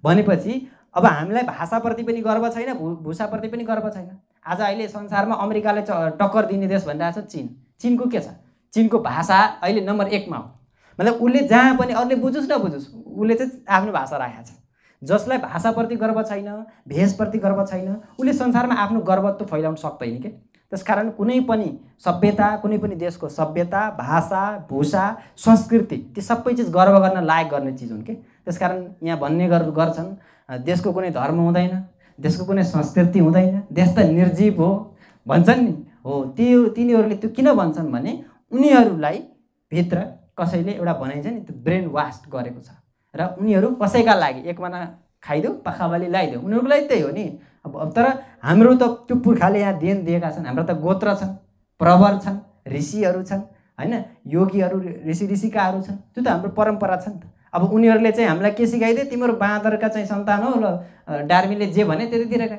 [SPEAKER 1] भनेपछि अब हामीलाई भाषाप्रति पनि गर्व छैन भू भूषाप्रति पनि गर्व छैन आज अहिले संसारमा अमेरिकालाई टक्कर दिने देश भनिरहेको छ चिन चिनको के छ चिनको भाषा अहिले नम्बर एकमा हो मतलब उसले जहाँ पनि अरूले बुझोस् नबुझोस् उसले चाहिँ आफ्नो भाषा राखेको छ जसलाई भाषाप्रति गर्व छैन भेषप्रति गर्व छैन उसले संसारमा आफ्नो गर्वत्व फैलाउन सक्दैन के त्यसकारण कुनै पनि सभ्यता कुनै पनि देशको सभ्यता भाषा भूषा संस्कृति ती सबै चिज गर्व गर्न लायक गर्ने चिज हुन् कि त्यसकारण यहाँ भन्ने गर् गर्छन् देशको कुनै धर्म हुँदैन देशको कुनै संस्कृति हुँदैन देश त निर्जीव हो भन्छन् नि हो ती तिनीहरूले त्यो किन भन्छन् भने उनीहरूलाई भित्र कसैले एउटा भनाइन्छ नि त्यो ब्रेन वास्ट गरेको छ र उनीहरू कसैका लागि एकमाना खाइदेऊ पाखावाली लगाइदेऊ उनीहरूको लागि त्यही हो नि अब तर हाम्रो त त्यो पुर्खाले यहाँ देन दिएका छन् हाम्रो त गोत्र छन् प्रवर छन् ऋषिहरू छन् होइन योगीहरू ऋषि ऋषिकाहरू छन् त्यो त हाम्रो परम्परा छ नि त अब उनीहरूले चाहिँ हामीलाई के सिकाइदिए तिम्रो बाँदरका चाहिँ सन्तान हो र डार्मिनले जे भने त्यतितिरका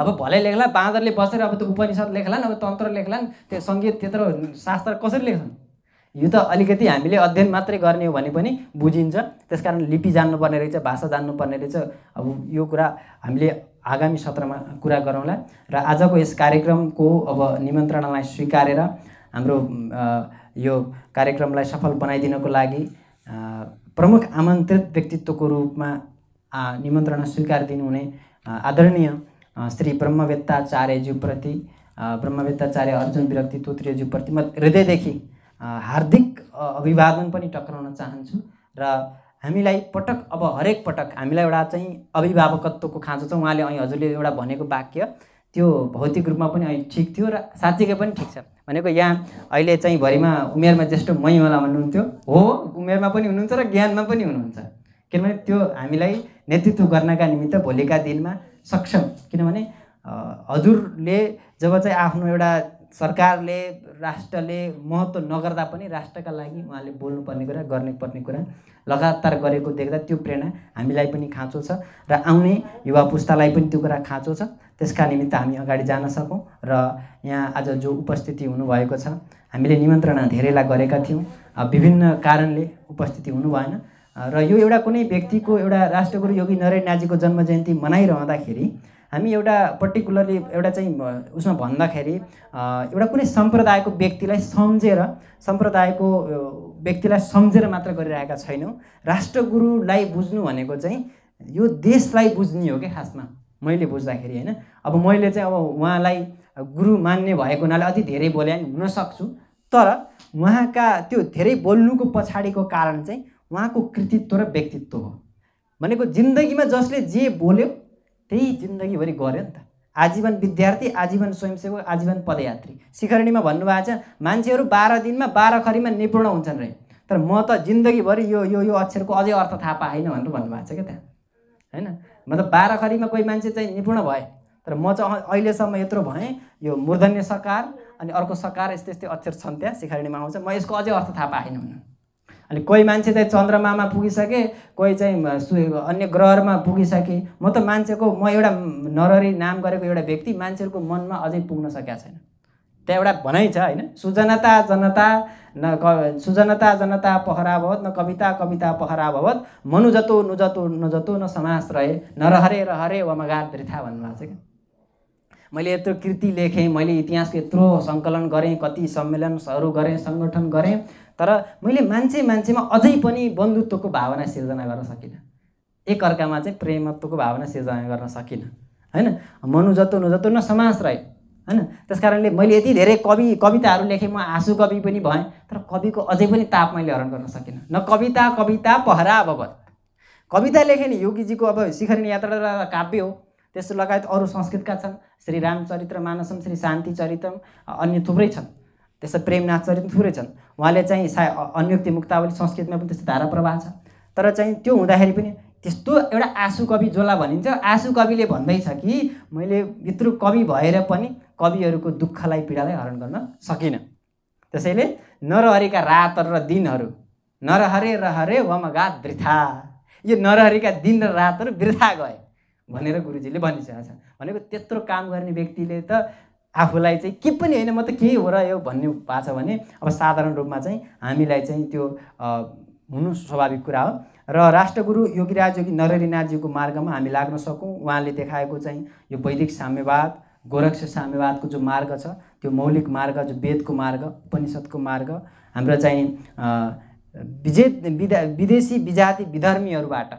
[SPEAKER 1] अब भलै लेख्ला बाँदरले बसेर अब त्यो उपनिषद लेख्लान् अब तन्त्र लेख्लान् त्यो सङ्गीत त्यत्रो शास्त्र कसरी लेख्छन् यो त अलिकति हामीले अध्ययन मात्रै गर्ने हो भने पनि बुझिन्छ त्यस कारण लिपि जान्नुपर्ने रहेछ भाषा जान्नुपर्ने रहेछ अब यो कुरा हामीले आगामी सत्रमा कुरा गरौँला र आजको यस कार्यक्रमको अब निमन्त्रणालाई स्वीकारेर हाम्रो यो कार्यक्रमलाई सफल बनाइदिनको लागि प्रमुख आमन्त्रित व्यक्तित्वको रूपमा निमन्त्रणा स्वीकार दिनुहुने आदरणीय श्री ब्रह्मवेत्ताचार्यज्यूप्रति ब्रह्मवेत्ताचार्य अर्जुन विरक्ति तोत्रियज्यूप्रति म हृदयदेखि हार्दिक अभिवादन पनि टक्राउन चाहन्छु र हामीलाई पटक अब हरेक पटक हामीलाई एउटा चाहिँ अभिभावकत्वको खाँचो छ उहाँले अहिले हजुरले एउटा भनेको वाक्य त्यो भौतिक रूपमा पनि अहिले ठिक थियो र साँच्चीकै पनि ठिक छ भनेको यहाँ अहिले चाहिँ भरिमा उमेरमा ज्येष्ठ होला भन्नुहुन्थ्यो हो उमेरमा पनि हुनुहुन्छ र ज्ञानमा पनि हुनुहुन्छ किनभने त्यो हामीलाई नेतृत्व गर्नका निमित्त भोलिका दिनमा सक्षम किनभने हजुरले जब चाहिँ आफ्नो एउटा सरकारले राष्ट्रले महत्त्व नगर्दा पनि राष्ट्रका लागि उहाँले बोल्नुपर्ने कुरा गर्ने पर्ने कुरा लगातार गरेको देख्दा त्यो प्रेरणा हामीलाई पनि खाँचो छ र आउने युवा पुस्तालाई पनि त्यो कुरा खाँचो छ त्यसका निमित्त हामी अगाडि जान सकौँ र यहाँ आज जो उपस्थिति हुनुभएको छ हामीले निमन्त्रणा धेरैलाई गरेका थियौँ विभिन्न कारणले उपस्थिति हुनु भएन र यो एउटा कुनै व्यक्तिको एउटा राष्ट्रगुरु योगी नरेन्द्र नाजीको जन्म जयन्ती मनाइरहँदाखेरि हामी एउटा पर्टिकुलरली एउटा चाहिँ उसमा भन्दाखेरि एउटा कुनै सम्प्रदायको व्यक्तिलाई सम्झेर सम्प्रदायको व्यक्तिलाई सम्झेर मात्र गरिरहेका छैनौँ राष्ट्रगुरुलाई बुझ्नु भनेको चाहिँ यो देशलाई बुझ्ने हो क्या खासमा मैले बुझ्दाखेरि होइन अब मैले चाहिँ अब उहाँलाई गुरु मान्ने भएको हुनाले अति धेरै बोले हुनसक्छु तर उहाँका त्यो धेरै बोल्नुको पछाडिको कारण चाहिँ उहाँको कृतित्व र व्यक्तित्व हो भनेको जिन्दगीमा जसले जे बोल्यो त्यही जिन्दगीभरि गऱ्यो नि त आजीवन विद्यार्थी आजीवन स्वयंसेवक आजीवन पदयात्री शिखरणीमा भन्नुभएको छ मान्छेहरू बाह्र दिनमा बाह्र खरीमा निपुण हुन्छन् रे तर म त जिन्दगीभरि यो यो यो अक्षरको अझै अर्थ थाहा पाएन भनेर भन्नुभएको छ क्या त्यहाँ होइन मतलब बाह्र खरीमा कोही मान्छे चाहिँ निपुण भए तर म चाहिँ अहिलेसम्म यत्रो भएँ यो मूर्धन्य सकार अनि अर्को सकार यस्तै यस्तै अक्षर छन् त्यहाँ शिखरणीमा आउँछ म यसको अझै अर्थ थाहा पाएन भन्नु अनि कोही मान्छे चाहिँ चन्द्रमामा पुगिसके कोही चाहिँ अन्य ग्रहमा पुगिसके म त मान्छेको म एउटा नररी नाम गरेको एउटा व्यक्ति मान्छेहरूको मनमा अझै पुग्न सकेका छैन त्यहाँ एउटा भनाइ छ होइन सुजनता जनता न क सुजनता जनता पहरा भवत् न कविता कविता पहरा भवत मनु जतो नुजतो नजतो न समास रहे नरहरे रहरे वा मगार वृथा भन्नुभएको छ क्या मैले यत्रो कृति लेखेँ मैले इतिहासको यत्रो सङ्कलन गरेँ कति सम्मेलनहरू गरेँ सङ्गठन गरेँ तर मैले मान्छे मान्छेमा अझै पनि बन्धुत्वको भावना सिर्जना गर्न सकिनँ एकअर्कामा चाहिँ प्रेमत्वको भावना सिर्जना गर्न सकिनँ होइन मनु जतो न जतो न समास रहे होइन त्यस कारणले मैले यति धेरै कवि कविताहरू लेखेँ म आँसु कवि पनि भएँ तर कविको अझै पनि ताप मैले हरण गर्न सकिनँ न कविता कविता पहरा भयो कविता लेखेँ नि योगीजीको अब शिखर यात्रा काव्य हो त्यस्तो लगायत अरू संस्कृतका छन् श्री रामचरित्र मानसम श्री शान्ति चरितम अन्य थुप्रै छन् त्यसै प्रेमनाथ पनि थोरै छन् उहाँले चाहिँ सा अन्युक्ति मुक्तावली संस्कृतमा पनि त्यस्तो धारा प्रवाह छ तर चाहिँ त्यो हुँदाखेरि पनि त्यस्तो एउटा आँसु कवि जसलाई भनिन्छ आँसु कविले भन्दैछ कि मैले यत्रो कवि भएर पनि कविहरूको दुःखलाई पीडालाई हरण गर्न सकिनँ त्यसैले नरहरेका रातहरू र दिनहरू नरहरे रहरे वमगा वृथा यो नरहरेका दिन र रातहरू वृथा गए भनेर गुरुजीले भनिसकेको छ भनेको त्यत्रो काम गर्ने व्यक्तिले त आफूलाई चाहिँ के पनि होइन म त केही हो र यो भन्ने भएको छ भने अब साधारण रूपमा चाहिँ हामीलाई चाहिँ त्यो हुनु स्वाभाविक कुरा हो र राष्ट्रगुरु योगीराज योगी नरेन्द्रनाथजीको मार्गमा हामी लाग्न सकौँ उहाँले देखाएको चाहिँ यो वैदिक साम्यवाद गोरक्ष साम्यवादको जो मार्ग छ त्यो मौलिक मार्ग जो वेदको मार्ग उपनिषद्को मार्ग हाम्रो चाहिँ विजे विदेशी विजाति विधर्मीहरूबाट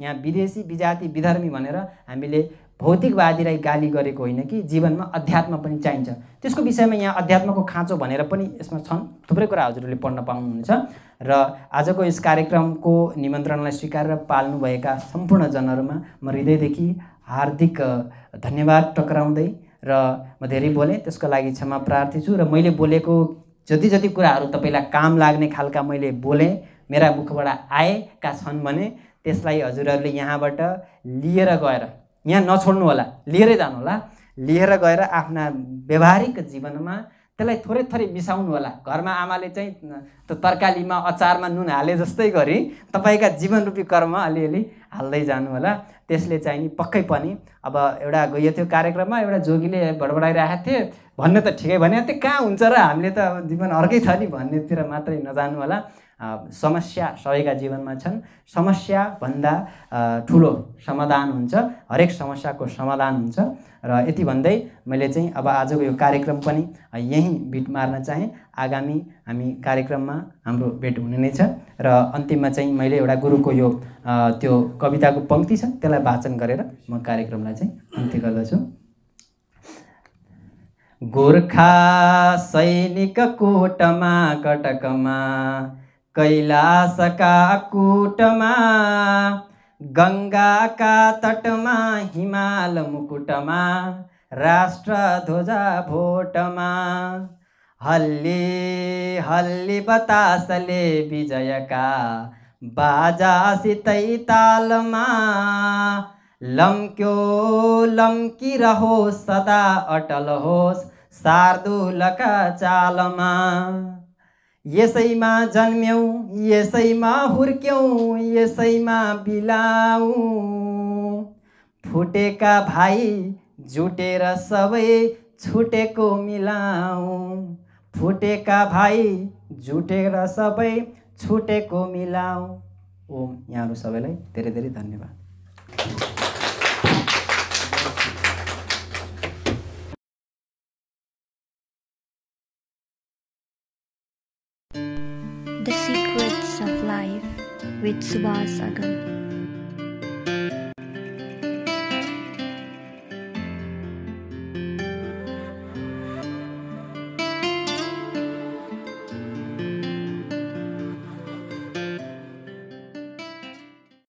[SPEAKER 1] यहाँ विदेशी विजाति विधर्मी भनेर हामीले भौतिकवादीलाई गाली गरेको होइन कि जीवनमा अध्यात्म पनि चाहिन्छ त्यसको विषयमा यहाँ अध्यात्मको खाँचो भनेर पनि यसमा छन् थुप्रै कुरा हजुरहरूले पढ्न पाउनुहुन्छ र आजको यस कार्यक्रमको निमन्त्रणालाई र पाल्नुभएका सम्पूर्ण जनहरूमा म हृदयदेखि हार्दिक धन्यवाद टक्राउँदै र म धेरै बोलेँ त्यसको लागि क्षमा प्रार्थी छु र मैले बोलेको जति जति कुराहरू तपाईँलाई काम लाग्ने खालका मैले बोलेँ मेरा मुखबाट आएका छन् भने त्यसलाई हजुरहरूले यहाँबाट लिएर गएर यहाँ नछोड्नु होला लिएरै जानु होला लिएर गएर आफ्ना व्यवहारिक जीवनमा त्यसलाई थोरै थोरै मिसाउनु होला घरमा आमाले चाहिँ तरकारीमा अचारमा नुन हाले जस्तै गरी तपाईँका जीवनरूपी कर्म अलिअलि हाल्दै जानु होला त्यसले चाहिँ नि पक्कै पनि अब एउटा यो थियो कार्यक्रममा एउटा जोगीले बडबडाइरहेको थिए भन्ने त ठिकै भने त्यो कहाँ हुन्छ र हामीले त अब जीवन अर्कै छ नि भन्नेतिर मात्रै नजानु होला समस्या सबैका जीवनमा छन् समस्याभन्दा ठुलो समाधान हुन्छ हरेक समस्याको समाधान हुन्छ र यति भन्दै मैले चाहिँ अब आजको यो कार्यक्रम पनि यहीँ बिट मार्न चाहेँ आगामी हामी कार्यक्रममा हाम्रो भेट हुने नै छ र अन्तिममा चाहिँ मैले एउटा गुरुको यो त्यो कविताको पङ्क्ति छ त्यसलाई वाचन गरेर म कार्यक्रमलाई चाहिँ अन्त्य गर्दछु गोर्खा सैनिक कोटमा कटकमा कैलाशका कुटमा गङ्गाका तटमा हिमाल मुकुटमा राष्ट्र ध्वजा भोटमा हल्ली हल्ली बतासले विजयका सितै तालमा लम्क्यो रहोस् सदा अटल होस् शार्दुलका चालमा यसैमा जन्म्यौँ यसैमा हुर्क्यौँ यसैमा बिलाउँ फुटेका भाइ जुटेर सबै छुटेको मिलाउँ फुटेका भाइ जुटेर सबै छुटेको मिलाउँ ओम यहाँहरू सबैलाई धेरै धेरै धन्यवाद with Subhas Agam.